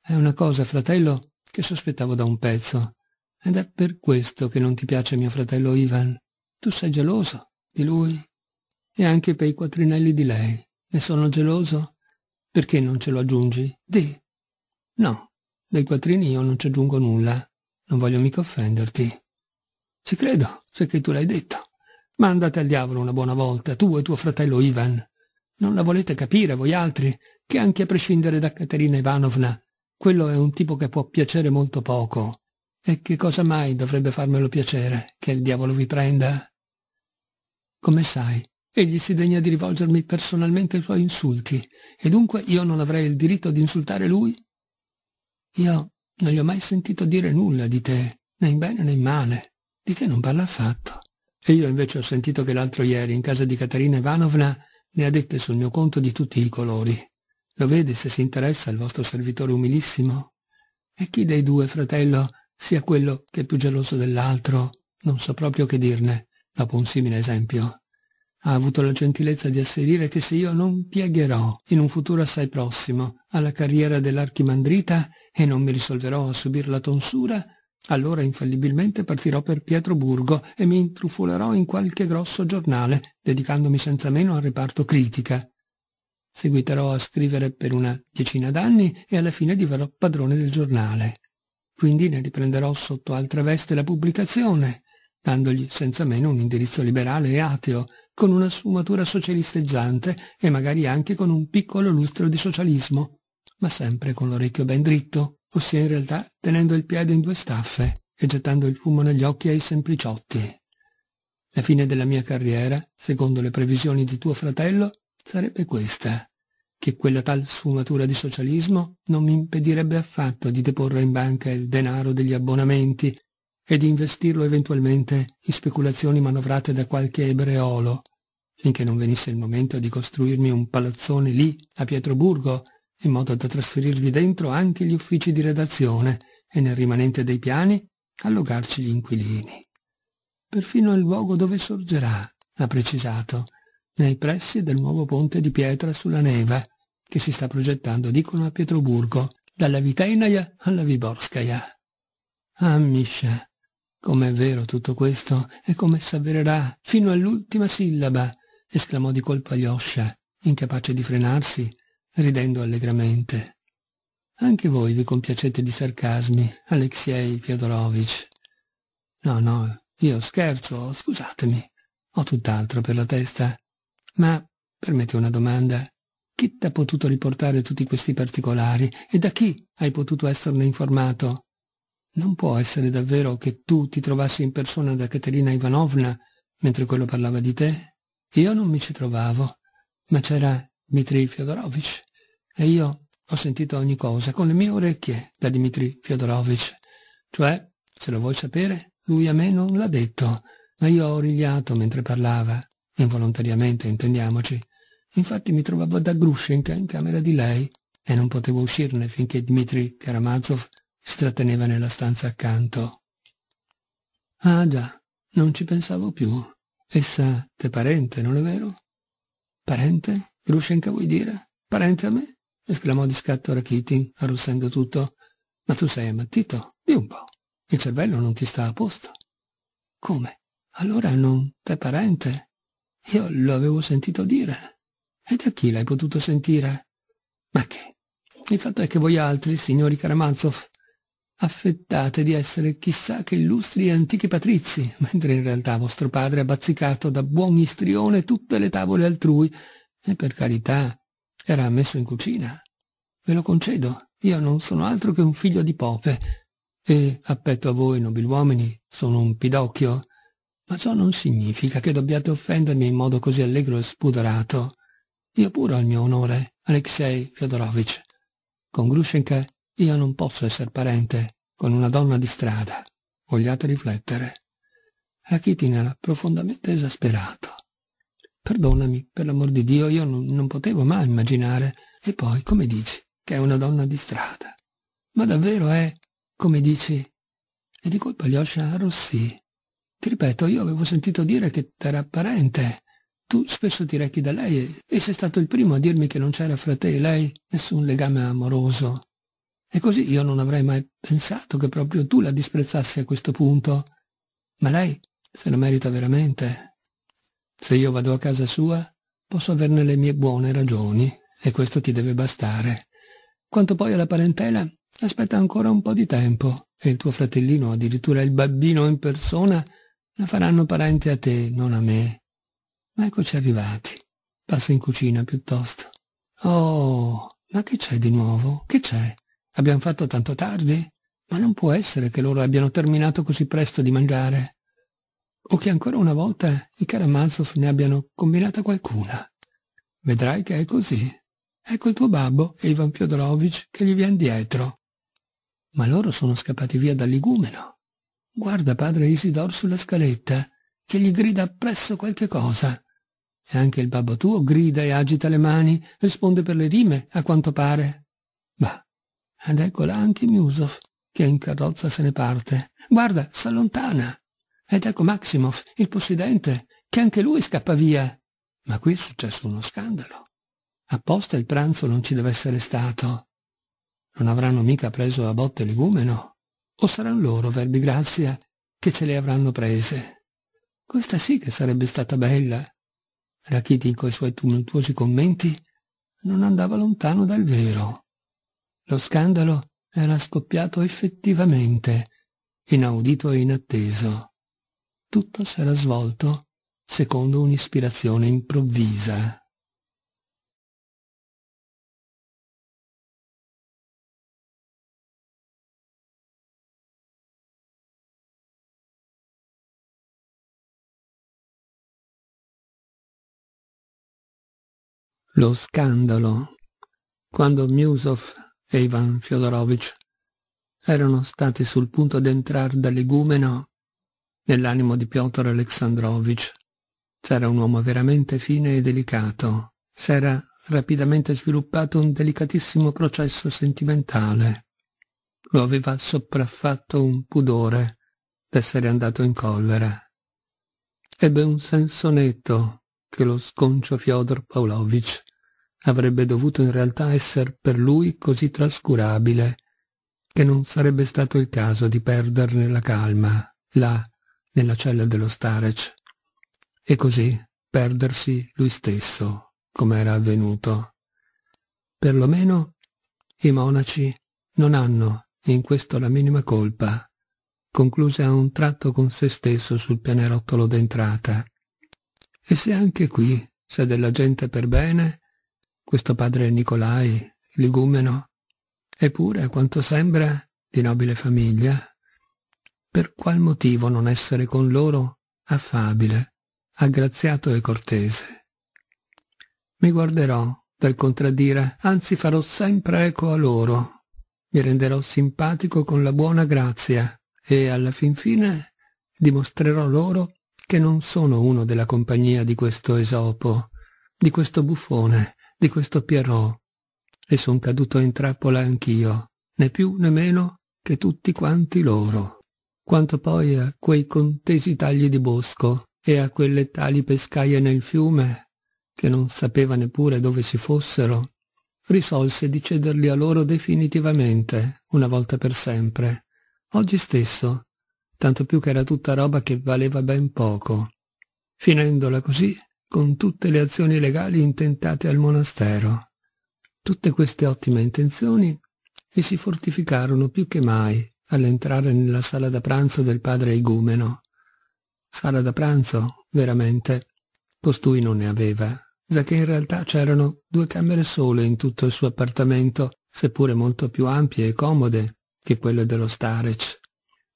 È una cosa, fratello, che sospettavo da un pezzo. Ed è per questo che non ti piace mio fratello Ivan. Tu sei geloso di lui e anche per i quattrinelli di lei. Ne sono geloso? Perché non ce lo aggiungi? Di. No, dei quattrini io non ci aggiungo nulla. Non voglio mica offenderti. Ci credo, se che tu l'hai detto. Ma andate al diavolo una buona volta, tu e tuo fratello Ivan. Non la volete capire, voi altri, che anche a prescindere da Caterina Ivanovna, quello è un tipo che può piacere molto poco. E che cosa mai dovrebbe farmelo piacere, che il diavolo vi prenda? Come sai, egli si degna di rivolgermi personalmente i suoi insulti, e dunque io non avrei il diritto di insultare lui? Io non gli ho mai sentito dire nulla di te, né in bene né in male. Di te non parla affatto. E io invece ho sentito che l'altro ieri, in casa di Caterina Ivanovna, ne ha dette sul mio conto di tutti i colori. Lo vede se si interessa il vostro servitore umilissimo? E chi dei due, fratello, sia quello che è più geloso dell'altro, non so proprio che dirne dopo un simile esempio, ha avuto la gentilezza di asserire che se io non piegherò in un futuro assai prossimo alla carriera dell'archimandrita e non mi risolverò a subir la tonsura, allora infallibilmente partirò per Pietroburgo e mi intrufolerò in qualche grosso giornale, dedicandomi senza meno al reparto critica. Seguiterò a scrivere per una decina d'anni e alla fine diverrò padrone del giornale. Quindi ne riprenderò sotto altra veste la pubblicazione, dandogli senza meno un indirizzo liberale e ateo, con una sfumatura socialisteggiante e magari anche con un piccolo lustro di socialismo, ma sempre con l'orecchio ben dritto, ossia in realtà tenendo il piede in due staffe e gettando il fumo negli occhi ai sempliciotti. La fine della mia carriera, secondo le previsioni di tuo fratello, sarebbe questa, che quella tal sfumatura di socialismo non mi impedirebbe affatto di deporre in banca il denaro degli abbonamenti e di investirlo eventualmente in speculazioni manovrate da qualche ebreolo, finché non venisse il momento di costruirmi un palazzone lì, a Pietroburgo, in modo da trasferirvi dentro anche gli uffici di redazione e nel rimanente dei piani allogarci gli inquilini. Perfino il luogo dove sorgerà, ha precisato, nei pressi del nuovo ponte di pietra sulla neve, che si sta progettando, dicono, a Pietroburgo, dalla Viteinaia alla Viborskaya. Ah, Misha, Com'è vero tutto questo e come s'avvererà fino all'ultima sillaba, esclamò di colpo Alyosha, incapace di frenarsi, ridendo allegramente. Anche voi vi compiacete di sarcasmi, Alexei Fyodorovich. No, no, io scherzo, scusatemi. Ho tutt'altro per la testa. Ma, permette una domanda, chi t'ha potuto riportare tutti questi particolari e da chi hai potuto esserne informato? Non può essere davvero che tu ti trovassi in persona da Caterina Ivanovna mentre quello parlava di te? Io non mi ci trovavo, ma c'era Dmitri Fyodorovich e io ho sentito ogni cosa con le mie orecchie da Dmitri Fyodorovich. Cioè, se lo vuoi sapere, lui a me non l'ha detto, ma io ho origliato mentre parlava, involontariamente, intendiamoci. Infatti mi trovavo da Grushenka in camera di lei e non potevo uscirne finché Dmitri Karamazov stratteneva nella stanza accanto. Ah già, non ci pensavo più. Essa te parente, non è vero? Parente? Grushenka vuoi dire? Parente a me? esclamò di scatto Rakitin, arrossendo tutto. Ma tu sei ammattito? Di un po'. Il cervello non ti sta a posto. Come? Allora non te parente? Io lo avevo sentito dire. E da chi l'hai potuto sentire? Ma che? Il fatto è che voi altri, signori Karamazov, affettate di essere chissà che illustri e antichi patrizi, mentre in realtà vostro padre ha bazzicato da buon istrione tutte le tavole altrui e per carità era messo in cucina. Ve lo concedo, io non sono altro che un figlio di Pope e, appetto a voi nobiluomini, sono un pidocchio, ma ciò non significa che dobbiate offendermi in modo così allegro e spudorato. Io pure ho il mio onore, Alexei Fyodorovich. Con Grushenka io non posso essere parente con una donna di strada. Vogliate riflettere. Rakitin era profondamente esasperato. Perdonami, per l'amor di Dio, io non, non potevo mai immaginare. E poi, come dici, che è una donna di strada? Ma davvero è, come dici? E di colpa Lyosha arrossì. Ti ripeto, io avevo sentito dire che t'era parente. Tu spesso ti recchi da lei e, e sei stato il primo a dirmi che non c'era fra te e lei nessun legame amoroso. E così io non avrei mai pensato che proprio tu la disprezzassi a questo punto. Ma lei se lo merita veramente. Se io vado a casa sua, posso averne le mie buone ragioni, e questo ti deve bastare. Quanto poi alla parentela, aspetta ancora un po' di tempo, e il tuo fratellino, addirittura il babbino in persona, la faranno parente a te, non a me. Ma eccoci arrivati. Passa in cucina piuttosto. Oh, ma che c'è di nuovo? Che c'è? Abbiamo fatto tanto tardi? Ma non può essere che loro abbiano terminato così presto di mangiare. O che ancora una volta i Karamazov ne abbiano combinata qualcuna. Vedrai che è così. Ecco il tuo babbo e Ivan Fyodorovich che gli viene dietro. Ma loro sono scappati via dall'igumeno. Guarda padre Isidor sulla scaletta, che gli grida appresso qualche cosa. E anche il babbo tuo grida e agita le mani, risponde per le rime, a quanto pare. Bah, ed eccola anche Miusov, che in carrozza se ne parte. Guarda, s'allontana. Ed ecco Maximov, il possidente, che anche lui scappa via. Ma qui è successo uno scandalo. Apposta il pranzo non ci deve essere stato. Non avranno mica preso a botte l'igumeno? O saranno loro, verbi grazia, che ce le avranno prese? Questa sì che sarebbe stata bella. Rakitin coi suoi tumultuosi commenti non andava lontano dal vero. Lo scandalo era scoppiato effettivamente, inaudito e inatteso. Tutto s'era svolto secondo un'ispirazione improvvisa. Lo scandalo. Quando Musoff e Ivan Fyodorovich erano stati sul punto d'entrar da legumeno nell'animo di Piotr Alexandrovich. C'era un uomo veramente fine e delicato. S'era rapidamente sviluppato un delicatissimo processo sentimentale. Lo aveva sopraffatto un pudore d'essere andato in collera. Ebbe un senso netto che lo sconcio Fyodor Pavlovich avrebbe dovuto in realtà essere per lui così trascurabile che non sarebbe stato il caso di perderne la calma là nella cella dello Starec e così perdersi lui stesso come era avvenuto. Per lo meno i monaci non hanno in questo la minima colpa, concluse a un tratto con se stesso sul pianerottolo d'entrata. E se anche qui c'è della gente per bene, questo padre Nicolai, l'igumeno, eppure, a quanto sembra, di nobile famiglia, per qual motivo non essere con loro affabile, aggraziato e cortese? Mi guarderò dal contraddire, anzi farò sempre eco a loro, mi renderò simpatico con la buona grazia e alla fin fine dimostrerò loro che non sono uno della compagnia di questo esopo, di questo buffone, di questo Pierrot e son caduto in trappola anch'io, né più né meno che tutti quanti loro. Quanto poi a quei contesi tagli di bosco e a quelle tali pescaie nel fiume, che non sapeva neppure dove si fossero, risolse di cederli a loro definitivamente, una volta per sempre, oggi stesso, tanto più che era tutta roba che valeva ben poco. Finendola così, con tutte le azioni legali intentate al monastero. Tutte queste ottime intenzioni mi si fortificarono più che mai all'entrare nella sala da pranzo del padre Igumeno. Sala da pranzo, veramente, costui non ne aveva, già che in realtà c'erano due camere sole in tutto il suo appartamento, seppure molto più ampie e comode che quelle dello Starec.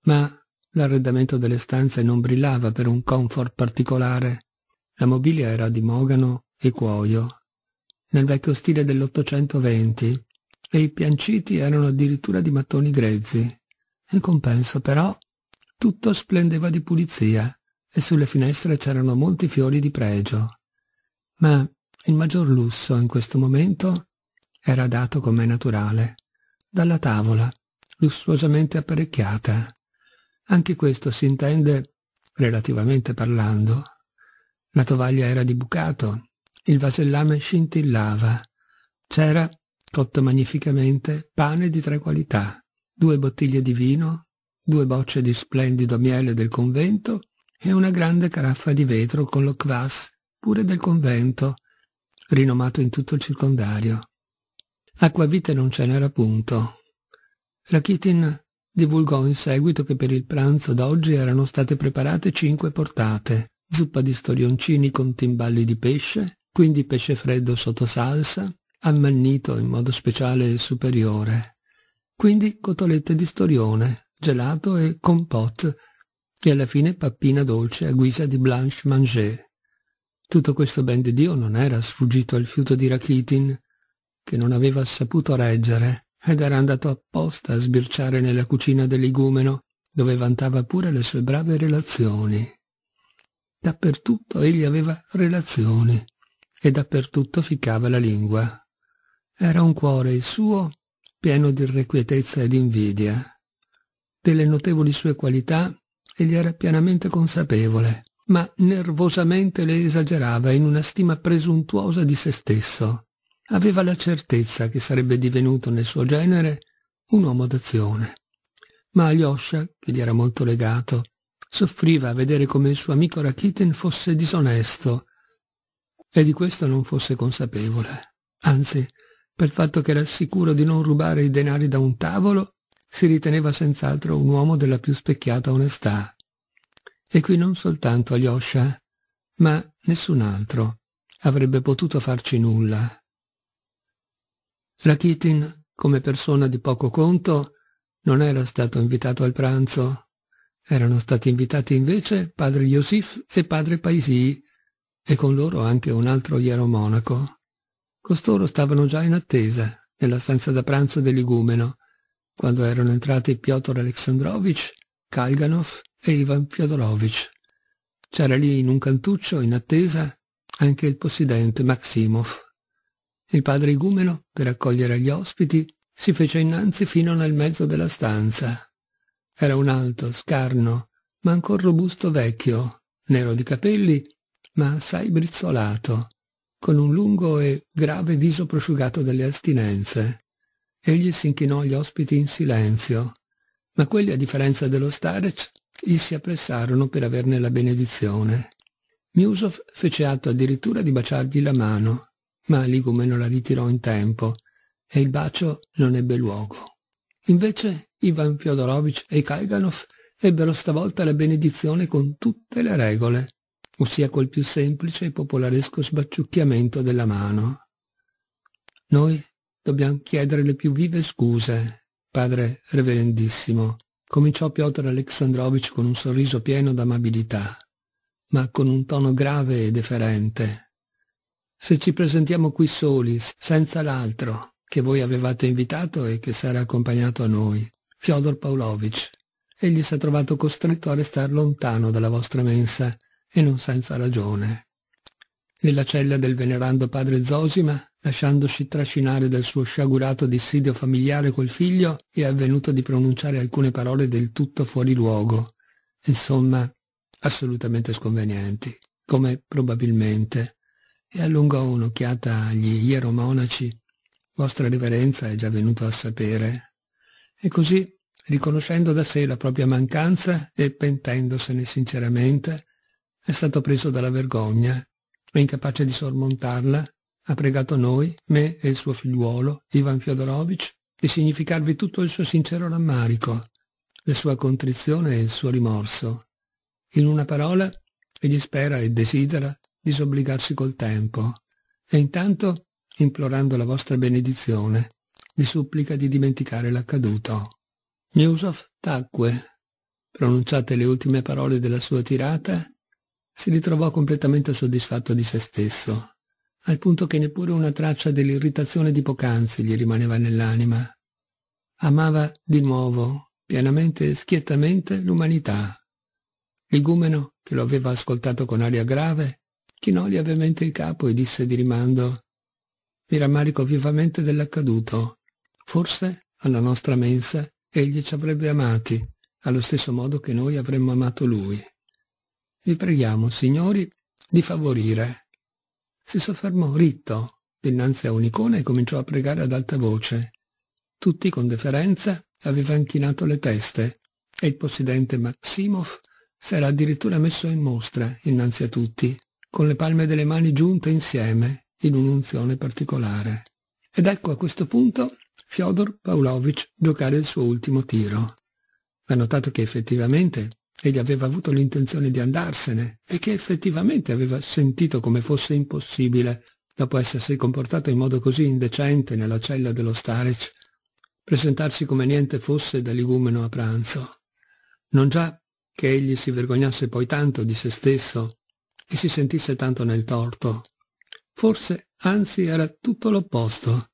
Ma l'arredamento delle stanze non brillava per un comfort particolare, la mobilia era di mogano e cuoio, nel vecchio stile dell'Ottocentoventi, e i pianciti erano addirittura di mattoni grezzi. In compenso, però, tutto splendeva di pulizia e sulle finestre c'erano molti fiori di pregio. Ma il maggior lusso in questo momento era dato com'è naturale, dalla tavola, lussuosamente apparecchiata. Anche questo si intende, relativamente parlando, la tovaglia era di bucato, il vasellame scintillava. C'era, cotto magnificamente, pane di tre qualità, due bottiglie di vino, due bocce di splendido miele del convento e una grande caraffa di vetro con lo kvass, pure del convento, rinomato in tutto il circondario. Acquavite non ce n'era punto. Rakitin divulgò in seguito che per il pranzo d'oggi erano state preparate cinque portate, zuppa di storioncini con timballi di pesce, quindi pesce freddo sotto salsa, ammannito in modo speciale e superiore, quindi cotolette di storione, gelato e compote, e alla fine pappina dolce a guisa di blanche manger. Tutto questo ben di Dio non era sfuggito al fiuto di Rakitin, che non aveva saputo reggere, ed era andato apposta a sbirciare nella cucina dell'igumeno, dove vantava pure le sue brave relazioni. Dappertutto egli aveva relazione e dappertutto ficcava la lingua. Era un cuore, il suo, pieno di irrequietezza ed invidia. Delle notevoli sue qualità egli era pienamente consapevole, ma nervosamente le esagerava in una stima presuntuosa di se stesso. Aveva la certezza che sarebbe divenuto nel suo genere un uomo d'azione. Ma Alyosha, che gli era molto legato, soffriva a vedere come il suo amico Rakiten fosse disonesto e di questo non fosse consapevole. Anzi, per fatto che era sicuro di non rubare i denari da un tavolo, si riteneva senz'altro un uomo della più specchiata onestà. E qui non soltanto Alyosha, ma nessun altro avrebbe potuto farci nulla. Rakitin, come persona di poco conto, non era stato invitato al pranzo erano stati invitati invece padre Yosif e padre Paisii, e con loro anche un altro iero monaco. Costoro stavano già in attesa, nella stanza da pranzo dell'igumeno, quando erano entrati Piotr Aleksandrovich, Kalganov e Ivan Fyodorovich. C'era lì in un cantuccio, in attesa, anche il possidente Maximov. Il padre igumeno, per accogliere gli ospiti, si fece innanzi fino nel mezzo della stanza, era un alto, scarno, ma ancor robusto vecchio, nero di capelli, ma assai brizzolato, con un lungo e grave viso prosciugato dalle astinenze. Egli s'inchinò agli ospiti in silenzio, ma quelli, a differenza dello Starec, gli si appressarono per averne la benedizione. Miusov fece atto addirittura di baciargli la mano, ma Ligumeno la ritirò in tempo e il bacio non ebbe luogo. Invece Ivan Fyodorovich e Kaiganov ebbero stavolta la benedizione con tutte le regole, ossia col più semplice e popolaresco sbacciucchiamento della mano. Noi dobbiamo chiedere le più vive scuse, padre reverendissimo, cominciò Piotr Aleksandrovich con un sorriso pieno d'amabilità, ma con un tono grave e deferente. Se ci presentiamo qui soli, senza l'altro, che voi avevate invitato e che sarà accompagnato a noi, Fyodor Pavlovich. Egli si è trovato costretto a restare lontano dalla vostra mensa, e non senza ragione. Nella cella del venerando padre Zosima, lasciandosi trascinare dal suo sciagurato dissidio familiare col figlio, è avvenuto di pronunciare alcune parole del tutto fuori luogo, insomma, assolutamente sconvenienti, come probabilmente, e allungò un'occhiata agli ieromonaci vostra Riverenza è già venuto a sapere. E così, riconoscendo da sé la propria mancanza e pentendosene sinceramente, è stato preso dalla vergogna e incapace di sormontarla, ha pregato noi, me e il suo figliuolo, Ivan Fiodorovich, di significarvi tutto il suo sincero rammarico, la sua contrizione e il suo rimorso. In una parola, egli spera e desidera disobbligarsi col tempo, e intanto implorando la vostra benedizione, vi supplica di dimenticare l'accaduto. Newsoff tacque. Pronunciate le ultime parole della sua tirata, si ritrovò completamente soddisfatto di se stesso, al punto che neppure una traccia dell'irritazione di poc'anzi gli rimaneva nell'anima. Amava di nuovo, pienamente e schiettamente, l'umanità. L'igumeno, che lo aveva ascoltato con aria grave, chinò lievemente il capo e disse di rimando mi rammarico vivamente dell'accaduto. Forse, alla nostra mensa, egli ci avrebbe amati, allo stesso modo che noi avremmo amato lui. Vi preghiamo, signori, di favorire. Si soffermò ritto dinanzi a un'icona e cominciò a pregare ad alta voce. Tutti con deferenza avevano chinato le teste e il possidente Maximov s'era addirittura messo in mostra innanzi a tutti, con le palme delle mani giunte insieme in un'unzione particolare. Ed ecco a questo punto Fyodor Pavlovich giocare il suo ultimo tiro. Ma notato che effettivamente egli aveva avuto l'intenzione di andarsene e che effettivamente aveva sentito come fosse impossibile, dopo essersi comportato in modo così indecente nella cella dello Starec, presentarsi come niente fosse da ligumeno a pranzo. Non già che egli si vergognasse poi tanto di se stesso e si sentisse tanto nel torto, Forse anzi era tutto l'opposto,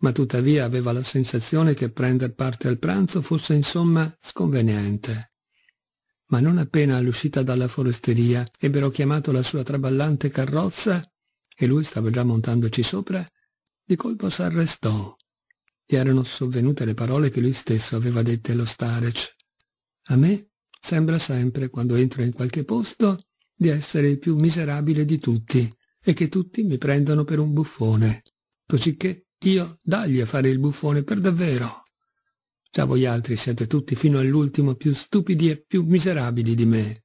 ma tuttavia aveva la sensazione che prender parte al pranzo fosse insomma sconveniente. Ma non appena all'uscita dalla foresteria ebbero chiamato la sua traballante carrozza, e lui stava già montandoci sopra, di colpo s'arrestò. Gli erano sovvenute le parole che lui stesso aveva dette allo Starec. A me sembra sempre, quando entro in qualche posto, di essere il più miserabile di tutti, e che tutti mi prendono per un buffone, cosicché io dagli a fare il buffone per davvero. Già voi altri siete tutti fino all'ultimo più stupidi e più miserabili di me.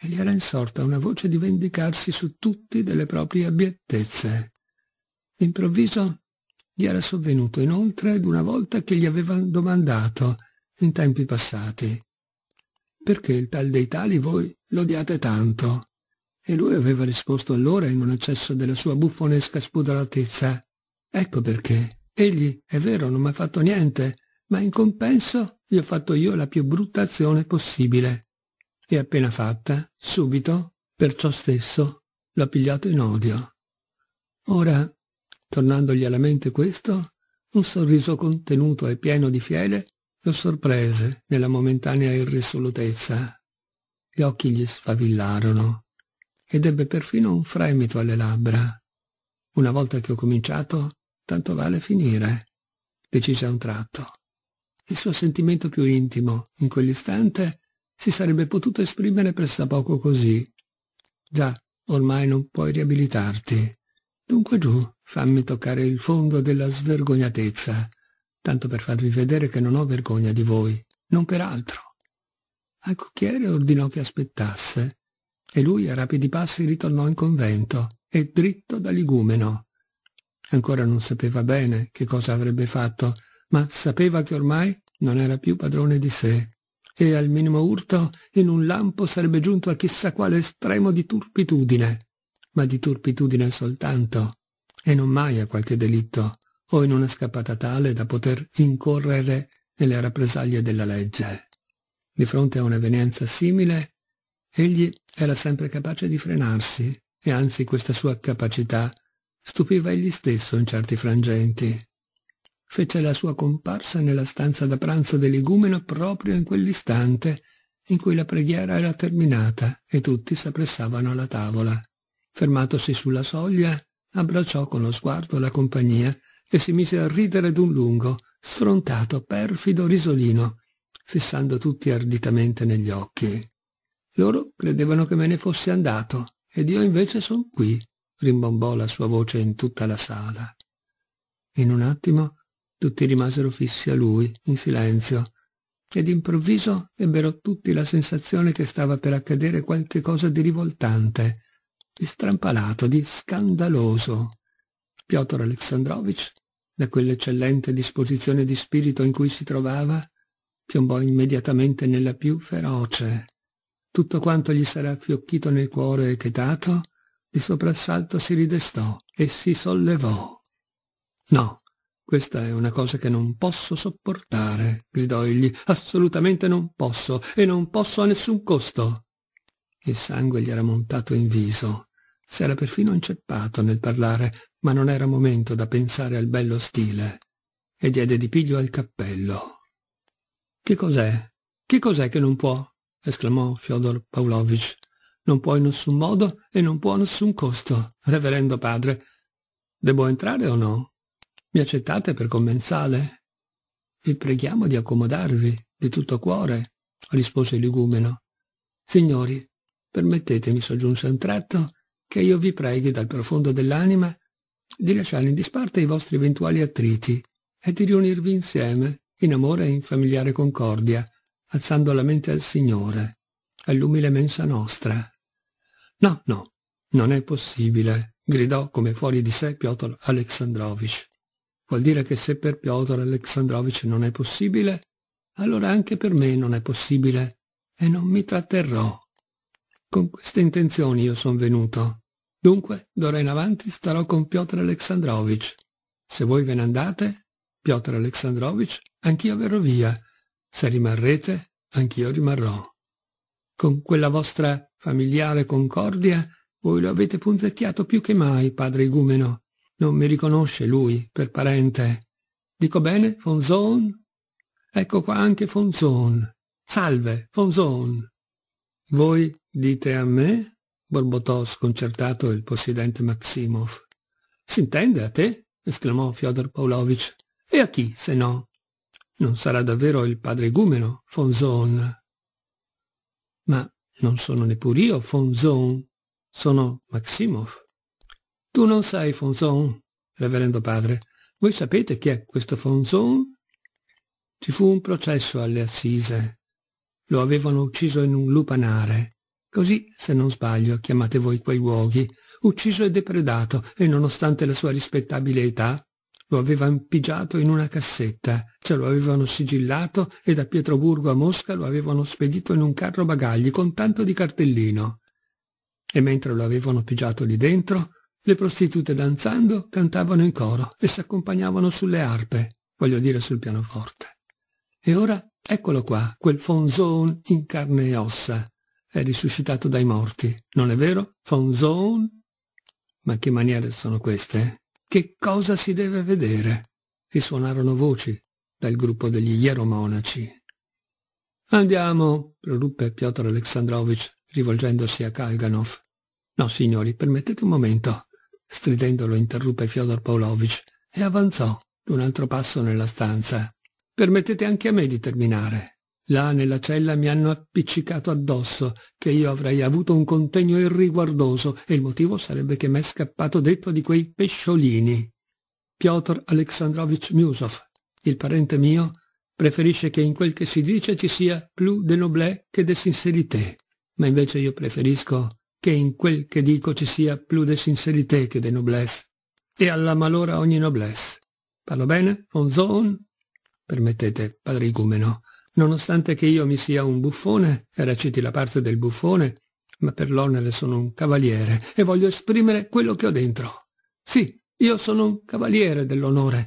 E gli era insorta una voce di vendicarsi su tutti delle proprie abbiettezze. D'improvviso gli era sovvenuto inoltre ad una volta che gli avevano domandato, in tempi passati, perché il tal dei tali voi l'odiate tanto? E lui aveva risposto allora in un accesso della sua buffonesca spudoratezza. Ecco perché. Egli, è vero, non mi ha fatto niente, ma in compenso gli ho fatto io la più brutta azione possibile. E appena fatta, subito, perciò stesso, l'ho pigliato in odio. Ora, tornandogli alla mente questo, un sorriso contenuto e pieno di fiele lo sorprese nella momentanea irrisolutezza. Gli occhi gli sfavillarono ed ebbe perfino un fremito alle labbra. Una volta che ho cominciato, tanto vale finire, decise a un tratto. Il suo sentimento più intimo, in quell'istante, si sarebbe potuto esprimere pressappoco così. Già, ormai non puoi riabilitarti. Dunque giù, fammi toccare il fondo della svergognatezza, tanto per farvi vedere che non ho vergogna di voi, non per altro. Al cocchiere ordinò che aspettasse e lui a rapidi passi ritornò in convento e dritto da ligumeno. Ancora non sapeva bene che cosa avrebbe fatto, ma sapeva che ormai non era più padrone di sé e al minimo urto in un lampo sarebbe giunto a chissà quale estremo di turpitudine, ma di turpitudine soltanto, e non mai a qualche delitto, o in una scappata tale da poter incorrere nelle rappresaglie della legge. Di fronte a un'evenienza simile, Egli era sempre capace di frenarsi, e anzi questa sua capacità stupiva egli stesso in certi frangenti. Fece la sua comparsa nella stanza da pranzo dell'igumeno proprio in quell'istante in cui la preghiera era terminata e tutti s'appressavano alla tavola. Fermatosi sulla soglia, abbracciò con lo sguardo la compagnia e si mise a ridere d'un lungo, sfrontato, perfido risolino, fissando tutti arditamente negli occhi. Loro credevano che me ne fossi andato ed io invece son qui, rimbombò la sua voce in tutta la sala. In un attimo tutti rimasero fissi a lui, in silenzio, ed improvviso ebbero tutti la sensazione che stava per accadere qualche cosa di rivoltante, di strampalato, di scandaloso. Piotr Alexandrovich, da quell'eccellente disposizione di spirito in cui si trovava, piombò immediatamente nella più feroce, tutto quanto gli sarà fiocchito nel cuore e chetato, di soprassalto si ridestò e si sollevò. No, questa è una cosa che non posso sopportare, gridò egli, assolutamente non posso, e non posso a nessun costo. Il sangue gli era montato in viso, s'era perfino inceppato nel parlare, ma non era momento da pensare al bello stile, e diede di piglio al cappello. Che cos'è? Che cos'è che non può? esclamò Fyodor Pavlovich. Non può in nessun modo e non può a nessun costo, reverendo padre. Devo entrare o no? Mi accettate per commensale? Vi preghiamo di accomodarvi di tutto cuore, rispose il ligumeno. Signori, permettetemi, soggiunse un tratto, che io vi preghi dal profondo dell'anima di lasciare in disparte i vostri eventuali attriti e di riunirvi insieme in amore e in familiare concordia, alzando la mente al Signore, all'umile mensa nostra. No, no, non è possibile, gridò come fuori di sé Piotr Aleksandrovich. Vuol dire che se per Piotr Aleksandrovich non è possibile, allora anche per me non è possibile e non mi tratterrò. Con queste intenzioni io sono venuto. Dunque, d'ora in avanti starò con Piotr Aleksandrovich. Se voi ve ne andate, Piotr Aleksandrovich, anch'io verrò via se rimarrete, anch'io rimarrò. Con quella vostra familiare concordia voi lo avete punzecchiato più che mai, padre Igumeno. Non mi riconosce lui, per parente. Dico bene, Fonzon? Ecco qua anche Fonzon. Salve, Fonzon. Voi dite a me? borbottò sconcertato il possidente Maximov. S'intende a te? esclamò Fyodor Pavlovich. E a chi, se no? Non sarà davvero il padre Gumeno, Fonzon. Ma non sono neppure io, Fonzon. Sono Maximov. Tu non sai Fonzon, reverendo padre. Voi sapete chi è questo Fonzon? Ci fu un processo alle assise. Lo avevano ucciso in un lupanare. Così, se non sbaglio, chiamate voi quei luoghi. Ucciso e depredato, e nonostante la sua rispettabile età, lo avevano pigiato in una cassetta, ce lo avevano sigillato e da Pietroburgo a Mosca lo avevano spedito in un carro bagagli con tanto di cartellino. E mentre lo avevano pigiato lì dentro, le prostitute danzando cantavano in coro e si accompagnavano sulle arpe, voglio dire sul pianoforte. E ora eccolo qua, quel Fonzone in carne e ossa. È risuscitato dai morti, non è vero, Fonzone? Ma che maniere sono queste? Eh? Che cosa si deve vedere? risuonarono voci dal gruppo degli Ieromonaci. Andiamo, proruppe Piotr Alexandrovich, rivolgendosi a Kalganov. No, signori, permettete un momento, stridendolo interruppe Fyodor Pavlovich e avanzò d'un altro passo nella stanza. Permettete anche a me di terminare. Là nella cella mi hanno appiccicato addosso che io avrei avuto un contegno irriguardoso e il motivo sarebbe che m'è scappato detto di quei pesciolini. Piotr Aleksandrovich Miusov, il parente mio, preferisce che in quel che si dice ci sia più de noblè che de sincerité, ma invece io preferisco che in quel che dico ci sia più de sincerité che de noblesse, e alla malora ogni noblesse. Parlo bene? Un zone? Permettete, padrigumeno. Nonostante che io mi sia un buffone, e reciti la parte del buffone, ma per l'onere sono un cavaliere e voglio esprimere quello che ho dentro. Sì, io sono un cavaliere dell'onore.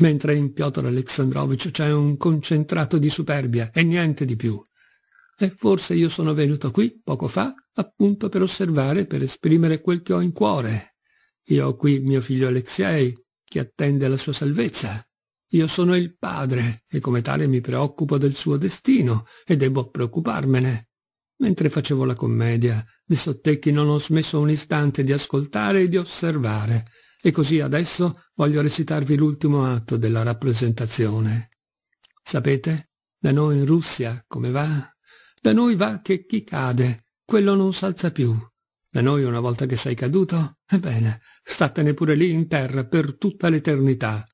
Mentre in Piotr Alexandrovich c'è un concentrato di superbia e niente di più. E forse io sono venuto qui, poco fa, appunto per osservare, per esprimere quel che ho in cuore. Io ho qui mio figlio Alexei, che attende la sua salvezza. Io sono il padre e come tale mi preoccupo del suo destino e debbo preoccuparmene. Mentre facevo la commedia, di Sottecchi non ho smesso un istante di ascoltare e di osservare, e così adesso voglio recitarvi l'ultimo atto della rappresentazione. Sapete, da noi in Russia come va? Da noi va che chi cade, quello non s'alza più. Da noi una volta che sei caduto, ebbene, statene pure lì in terra per tutta l'eternità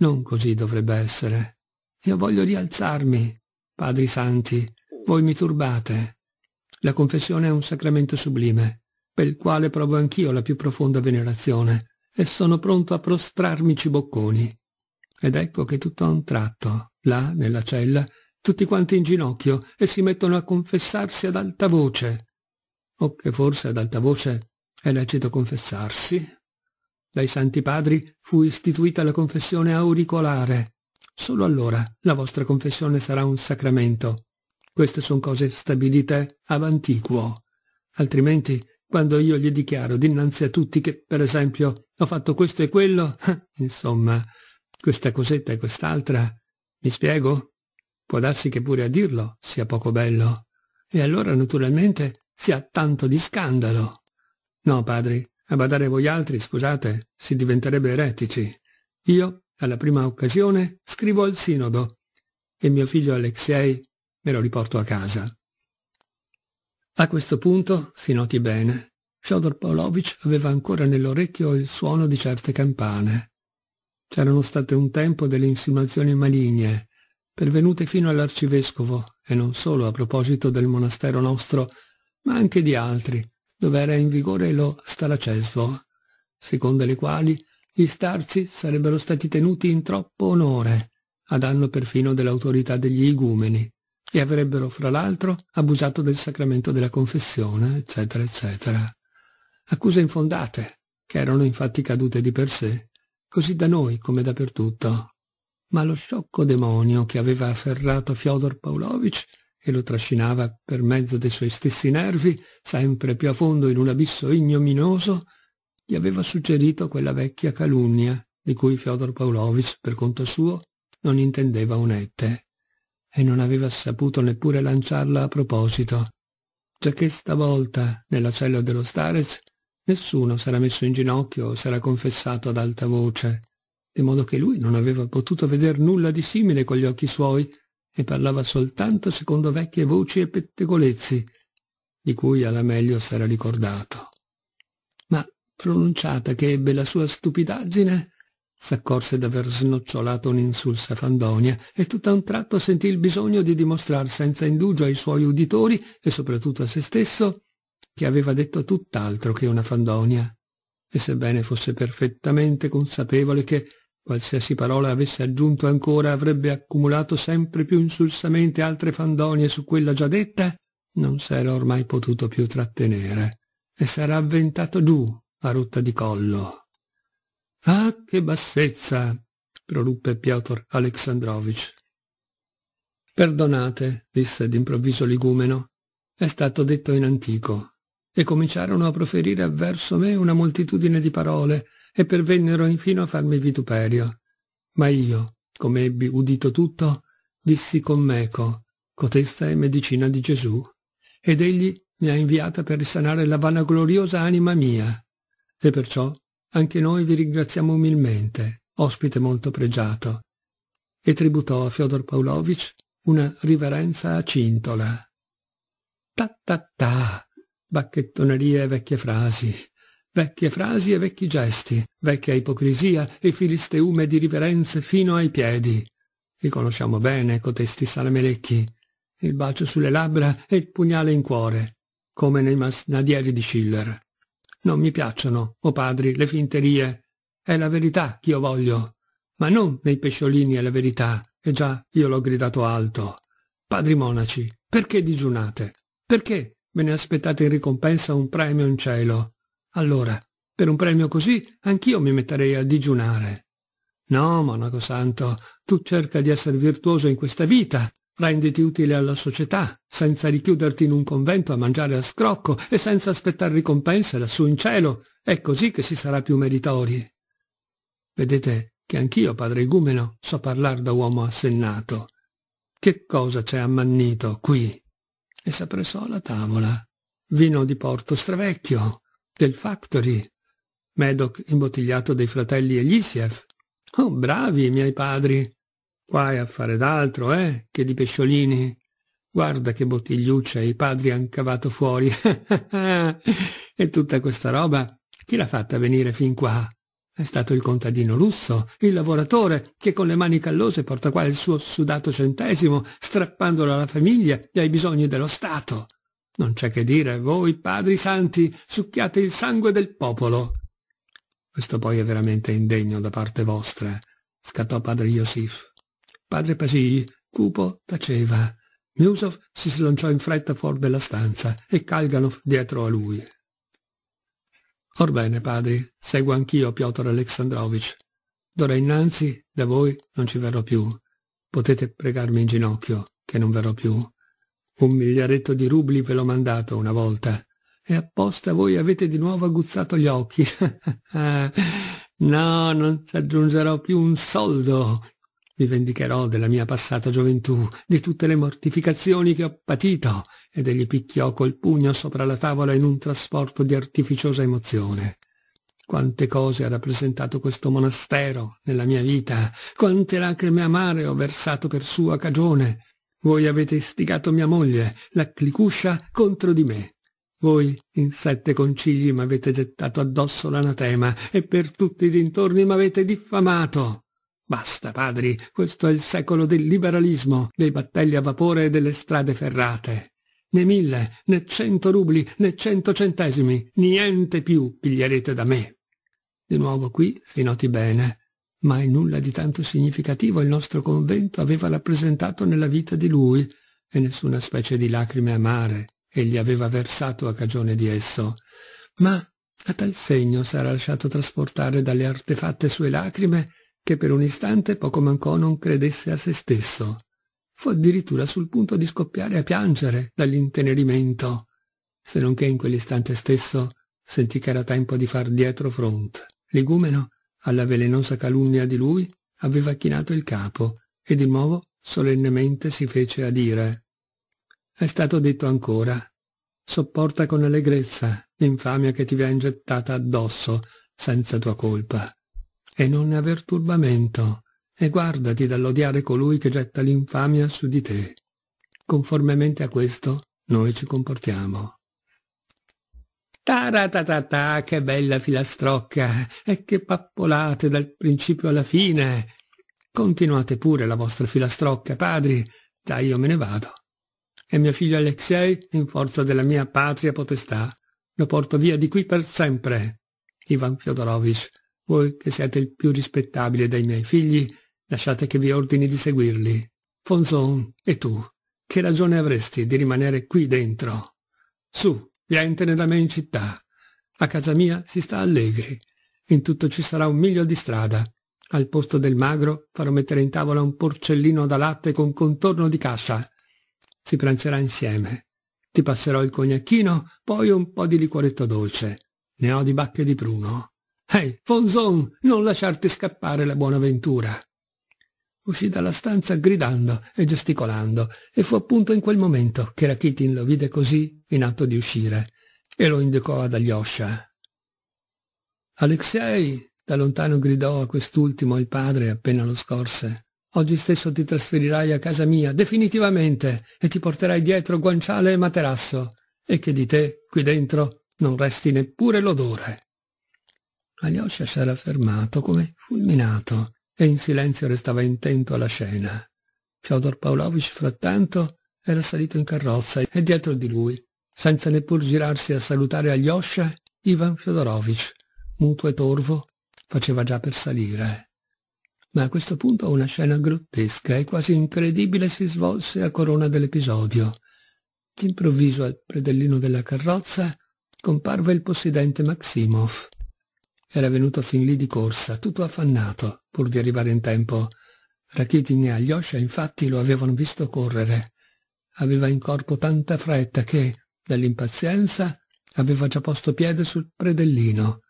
non così dovrebbe essere. Io voglio rialzarmi. Padri santi, voi mi turbate. La confessione è un sacramento sublime, per il quale provo anch'io la più profonda venerazione, e sono pronto a prostrarmi cibocconi. Ed ecco che tutto a un tratto, là, nella cella, tutti quanti in ginocchio e si mettono a confessarsi ad alta voce. O che forse ad alta voce è lecito confessarsi, dai Santi Padri fu istituita la confessione auricolare. Solo allora la vostra confessione sarà un sacramento. Queste sono cose stabilite ab Altrimenti, quando io gli dichiaro dinanzi a tutti che, per esempio, ho fatto questo e quello, insomma, questa cosetta e quest'altra, mi spiego? Può darsi che pure a dirlo sia poco bello. E allora, naturalmente, si ha tanto di scandalo. No, padri, a badare voi altri, scusate, si diventerebbe eretici. Io, alla prima occasione, scrivo al sinodo e mio figlio Alexei me lo riporto a casa. A questo punto, si noti bene, Fyodor Pavlovich aveva ancora nell'orecchio il suono di certe campane. C'erano state un tempo delle insinuazioni maligne, pervenute fino all'arcivescovo, e non solo a proposito del monastero nostro, ma anche di altri, dove era in vigore lo staracesvo, secondo le quali gli starci sarebbero stati tenuti in troppo onore, a danno perfino dell'autorità degli igumeni, e avrebbero, fra l'altro, abusato del sacramento della confessione, eccetera, eccetera. Accuse infondate, che erano infatti cadute di per sé, così da noi come dappertutto. Ma lo sciocco demonio che aveva afferrato Fyodor Pavlovich e lo trascinava per mezzo dei suoi stessi nervi, sempre più a fondo in un abisso ignominoso, gli aveva suggerito quella vecchia calunnia di cui Fyodor Pavlovich, per conto suo, non intendeva un'ette e non aveva saputo neppure lanciarla a proposito, giacché stavolta, nella cella dello Starez, nessuno s'era messo in ginocchio o s'era confessato ad alta voce, di modo che lui non aveva potuto veder nulla di simile con gli occhi suoi e parlava soltanto secondo vecchie voci e pettegolezzi, di cui alla meglio s'era ricordato. Ma pronunciata che ebbe la sua stupidaggine, s'accorse d'aver snocciolato un'insulsa Fandonia e tutt'a un tratto sentì il bisogno di dimostrare senza indugio ai suoi uditori e soprattutto a se stesso che aveva detto tutt'altro che una Fandonia. E sebbene fosse perfettamente consapevole che Qualsiasi parola avesse aggiunto ancora avrebbe accumulato sempre più insulsamente altre fandonie su quella già detta, non s'era ormai potuto più trattenere e s'era avventato giù a rotta di collo. «Ah, che bassezza!» proruppe Piotr Aleksandrovich. «Perdonate», disse d'improvviso l'igumeno, «è stato detto in antico» e cominciarono a proferire verso me una moltitudine di parole e pervennero infino a farmi vituperio. Ma io, come ebbi udito tutto, dissi con meco, cotesta è medicina di Gesù, ed egli mi ha inviata per risanare la vanagloriosa anima mia. E perciò anche noi vi ringraziamo umilmente, ospite molto pregiato. E tributò a Fyodor Pavlovich una riverenza a cintola. Ta ta ta, bacchettonerie e vecchie frasi vecchie frasi e vecchi gesti, vecchia ipocrisia e filisteume di riverenze fino ai piedi. Li conosciamo bene, cotesti salamelecchi, il bacio sulle labbra e il pugnale in cuore, come nei masnadieri di Schiller. Non mi piacciono, o oh padri, le finterie. È la verità che io voglio, ma non nei pesciolini è la verità, e già io l'ho gridato alto. Padri monaci, perché digiunate? Perché ve ne aspettate in ricompensa un premio in cielo? Allora, per un premio così, anch'io mi metterei a digiunare. No, monaco santo, tu cerca di essere virtuoso in questa vita, renditi utile alla società, senza richiuderti in un convento a mangiare a scrocco e senza aspettare ricompense lassù in cielo. È così che si sarà più meritori. Vedete che anch'io, padre Igumeno, so parlare da uomo assennato. Che cosa c'è ammannito qui? E sapressò alla tavola. Vino di Porto Stravecchio, del Factory, Medoc imbottigliato dai fratelli Elisiev. Oh, bravi i miei padri! Guai a fare d'altro, eh, che di pesciolini. Guarda che bottigliuccia i padri han cavato fuori. e tutta questa roba, chi l'ha fatta venire fin qua? È stato il contadino russo, il lavoratore, che con le mani callose porta qua il suo sudato centesimo, strappandolo alla famiglia e ai bisogni dello Stato. Non c'è che dire, voi padri santi, succhiate il sangue del popolo. Questo poi è veramente indegno da parte vostra, scattò padre Iosif. Padre Pasì, cupo, taceva. Miusov si slanciò in fretta fuori della stanza e Kalganov dietro a lui. Orbene, padri, seguo anch'io Piotr Alexandrovich. D'ora innanzi, da voi non ci verrò più. Potete pregarmi in ginocchio, che non verrò più. Un miliaretto di rubli ve l'ho mandato una volta. E apposta voi avete di nuovo aguzzato gli occhi. no, non ci aggiungerò più un soldo. Mi vendicherò della mia passata gioventù, di tutte le mortificazioni che ho patito. Ed egli picchiò col pugno sopra la tavola in un trasporto di artificiosa emozione. Quante cose ha rappresentato questo monastero nella mia vita, quante lacrime amare ho versato per sua cagione, voi avete istigato mia moglie, la Clicuscia, contro di me. Voi in sette concili mi avete gettato addosso l'anatema e per tutti i dintorni mi avete diffamato. Basta, padri, questo è il secolo del liberalismo, dei battelli a vapore e delle strade ferrate. Né mille, né cento rubli, né cento centesimi, niente più piglierete da me. Di nuovo qui, si noti bene, Mai nulla di tanto significativo il nostro convento aveva rappresentato nella vita di lui, e nessuna specie di lacrime amare egli aveva versato a cagione di esso. Ma a tal segno s'era lasciato trasportare dalle artefatte sue lacrime che per un istante poco mancò non credesse a se stesso. Fu addirittura sul punto di scoppiare a piangere dall'intenerimento, se non che in quell'istante stesso sentì che era tempo di far dietro fronte. L'igumeno alla velenosa calunnia di lui aveva chinato il capo e di nuovo solennemente si fece a dire. È stato detto ancora, sopporta con allegrezza l'infamia che ti viene gettata addosso senza tua colpa e non aver turbamento e guardati dall'odiare colui che getta l'infamia su di te. Conformemente a questo noi ci comportiamo. Taratatata, che bella filastrocca, e che pappolate dal principio alla fine. Continuate pure la vostra filastrocca, padri, già io me ne vado. E mio figlio Alexei, in forza della mia patria potestà, lo porto via di qui per sempre. Ivan Fyodorovich, voi che siete il più rispettabile dei miei figli, lasciate che vi ordini di seguirli. Fonzon, e tu, che ragione avresti di rimanere qui dentro? Su, Vientene da me in città. A casa mia si sta allegri. In tutto ci sarà un miglio di strada. Al posto del magro farò mettere in tavola un porcellino da latte con contorno di cascia. Si pranzerà insieme. Ti passerò il cognacchino, poi un po' di liquoretto dolce. Ne ho di bacche di pruno. Ehi, hey, Fonzon, non lasciarti scappare la buona ventura. Uscì dalla stanza gridando e gesticolando, e fu appunto in quel momento che Rakitin lo vide così in atto di uscire e lo indicò ad Alyosha. Alexei, da lontano gridò a quest'ultimo il padre appena lo scorse. Oggi stesso ti trasferirai a casa mia, definitivamente, e ti porterai dietro guanciale e materasso, e che di te, qui dentro, non resti neppure l'odore. Alyosha s'era fermato come fulminato e in silenzio restava intento alla scena. Fyodor Pavlovich, frattanto, era salito in carrozza e dietro di lui senza neppur girarsi a salutare Alyosha, Ivan Fyodorovich, muto e torvo, faceva già per salire. Ma a questo punto una scena grottesca e quasi incredibile si svolse a corona dell'episodio. D'improvviso al predellino della carrozza comparve il possidente Maximov. Era venuto fin lì di corsa, tutto affannato, pur di arrivare in tempo. Rakitin e Alyosha infatti lo avevano visto correre. Aveva in corpo tanta fretta che, dall'impazienza, aveva già posto piede sul predellino,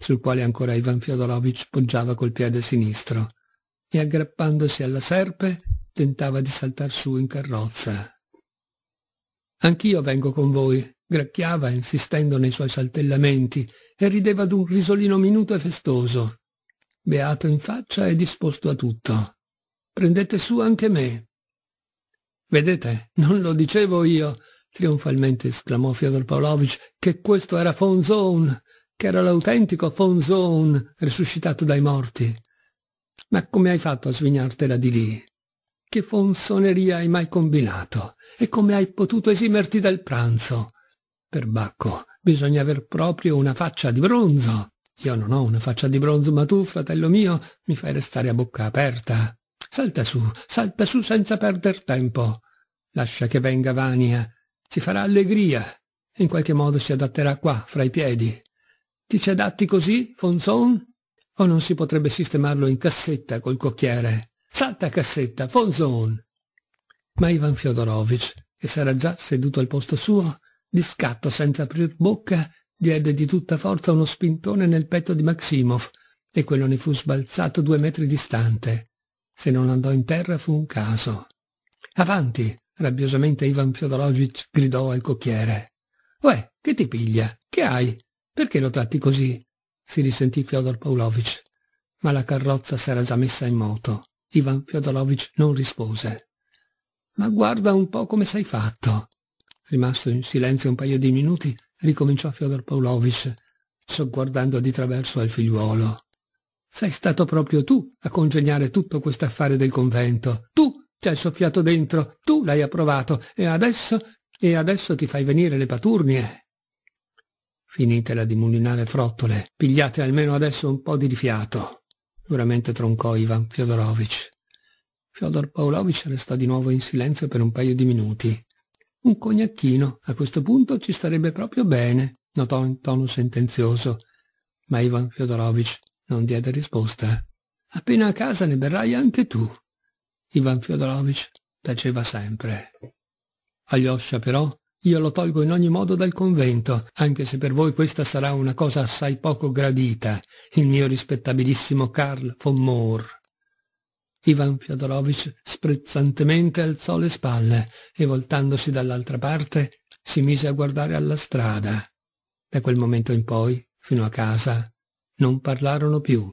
sul quale ancora Ivan Fiodorovich poggiava col piede sinistro, e aggrappandosi alla serpe tentava di saltar su in carrozza. Anch'io vengo con voi, gracchiava insistendo nei suoi saltellamenti e rideva d'un risolino minuto e festoso. Beato in faccia e disposto a tutto. Prendete su anche me. Vedete, non lo dicevo io, trionfalmente esclamò Fyodor Pavlovich che questo era Fonzone, che era l'autentico Fonzone risuscitato dai morti. Ma come hai fatto a svignartela di lì? Che fonzoneria hai mai combinato? E come hai potuto esimerti dal pranzo? Perbacco, bisogna aver proprio una faccia di bronzo. Io non ho una faccia di bronzo, ma tu, fratello mio, mi fai restare a bocca aperta. Salta su, salta su senza perder tempo. Lascia che venga Vania, ci farà allegria. In qualche modo si adatterà qua, fra i piedi. Ti ci adatti così, Fonzon? O non si potrebbe sistemarlo in cassetta col cocchiere? Salta a cassetta, Fonzon! Ma Ivan Fyodorovich, che s'era già seduto al posto suo, di scatto senza aprir bocca, diede di tutta forza uno spintone nel petto di Maximov e quello ne fu sbalzato due metri distante. Se non andò in terra fu un caso. Avanti! rabbiosamente Ivan Fyodorovich gridò al cocchiere. Uè, che ti piglia? Che hai? Perché lo tratti così? si risentì Fyodor Pavlovich. Ma la carrozza s'era già messa in moto. Ivan Fyodorovich non rispose. Ma guarda un po' come sei fatto. Rimasto in silenzio un paio di minuti, ricominciò Fyodor Pavlovich, sogguardando di traverso al figliuolo. Sei stato proprio tu a congegnare tutto quest'affare del convento, tu ci hai soffiato dentro, tu l'hai approvato e adesso, e adesso ti fai venire le paturnie. Finitela di mulinare frottole, pigliate almeno adesso un po' di rifiato, duramente troncò Ivan Fyodorovich. Fyodor Pavlovich restò di nuovo in silenzio per un paio di minuti. Un cognacchino, a questo punto ci starebbe proprio bene, notò in tono sentenzioso. Ma Ivan Fyodorovich non diede risposta. Appena a casa ne berrai anche tu, Ivan Fyodorovich taceva sempre. Alyosha però io lo tolgo in ogni modo dal convento, anche se per voi questa sarà una cosa assai poco gradita, il mio rispettabilissimo Karl von Moor. Ivan Fyodorovich sprezzantemente alzò le spalle e voltandosi dall'altra parte si mise a guardare alla strada. Da quel momento in poi, fino a casa, non parlarono più.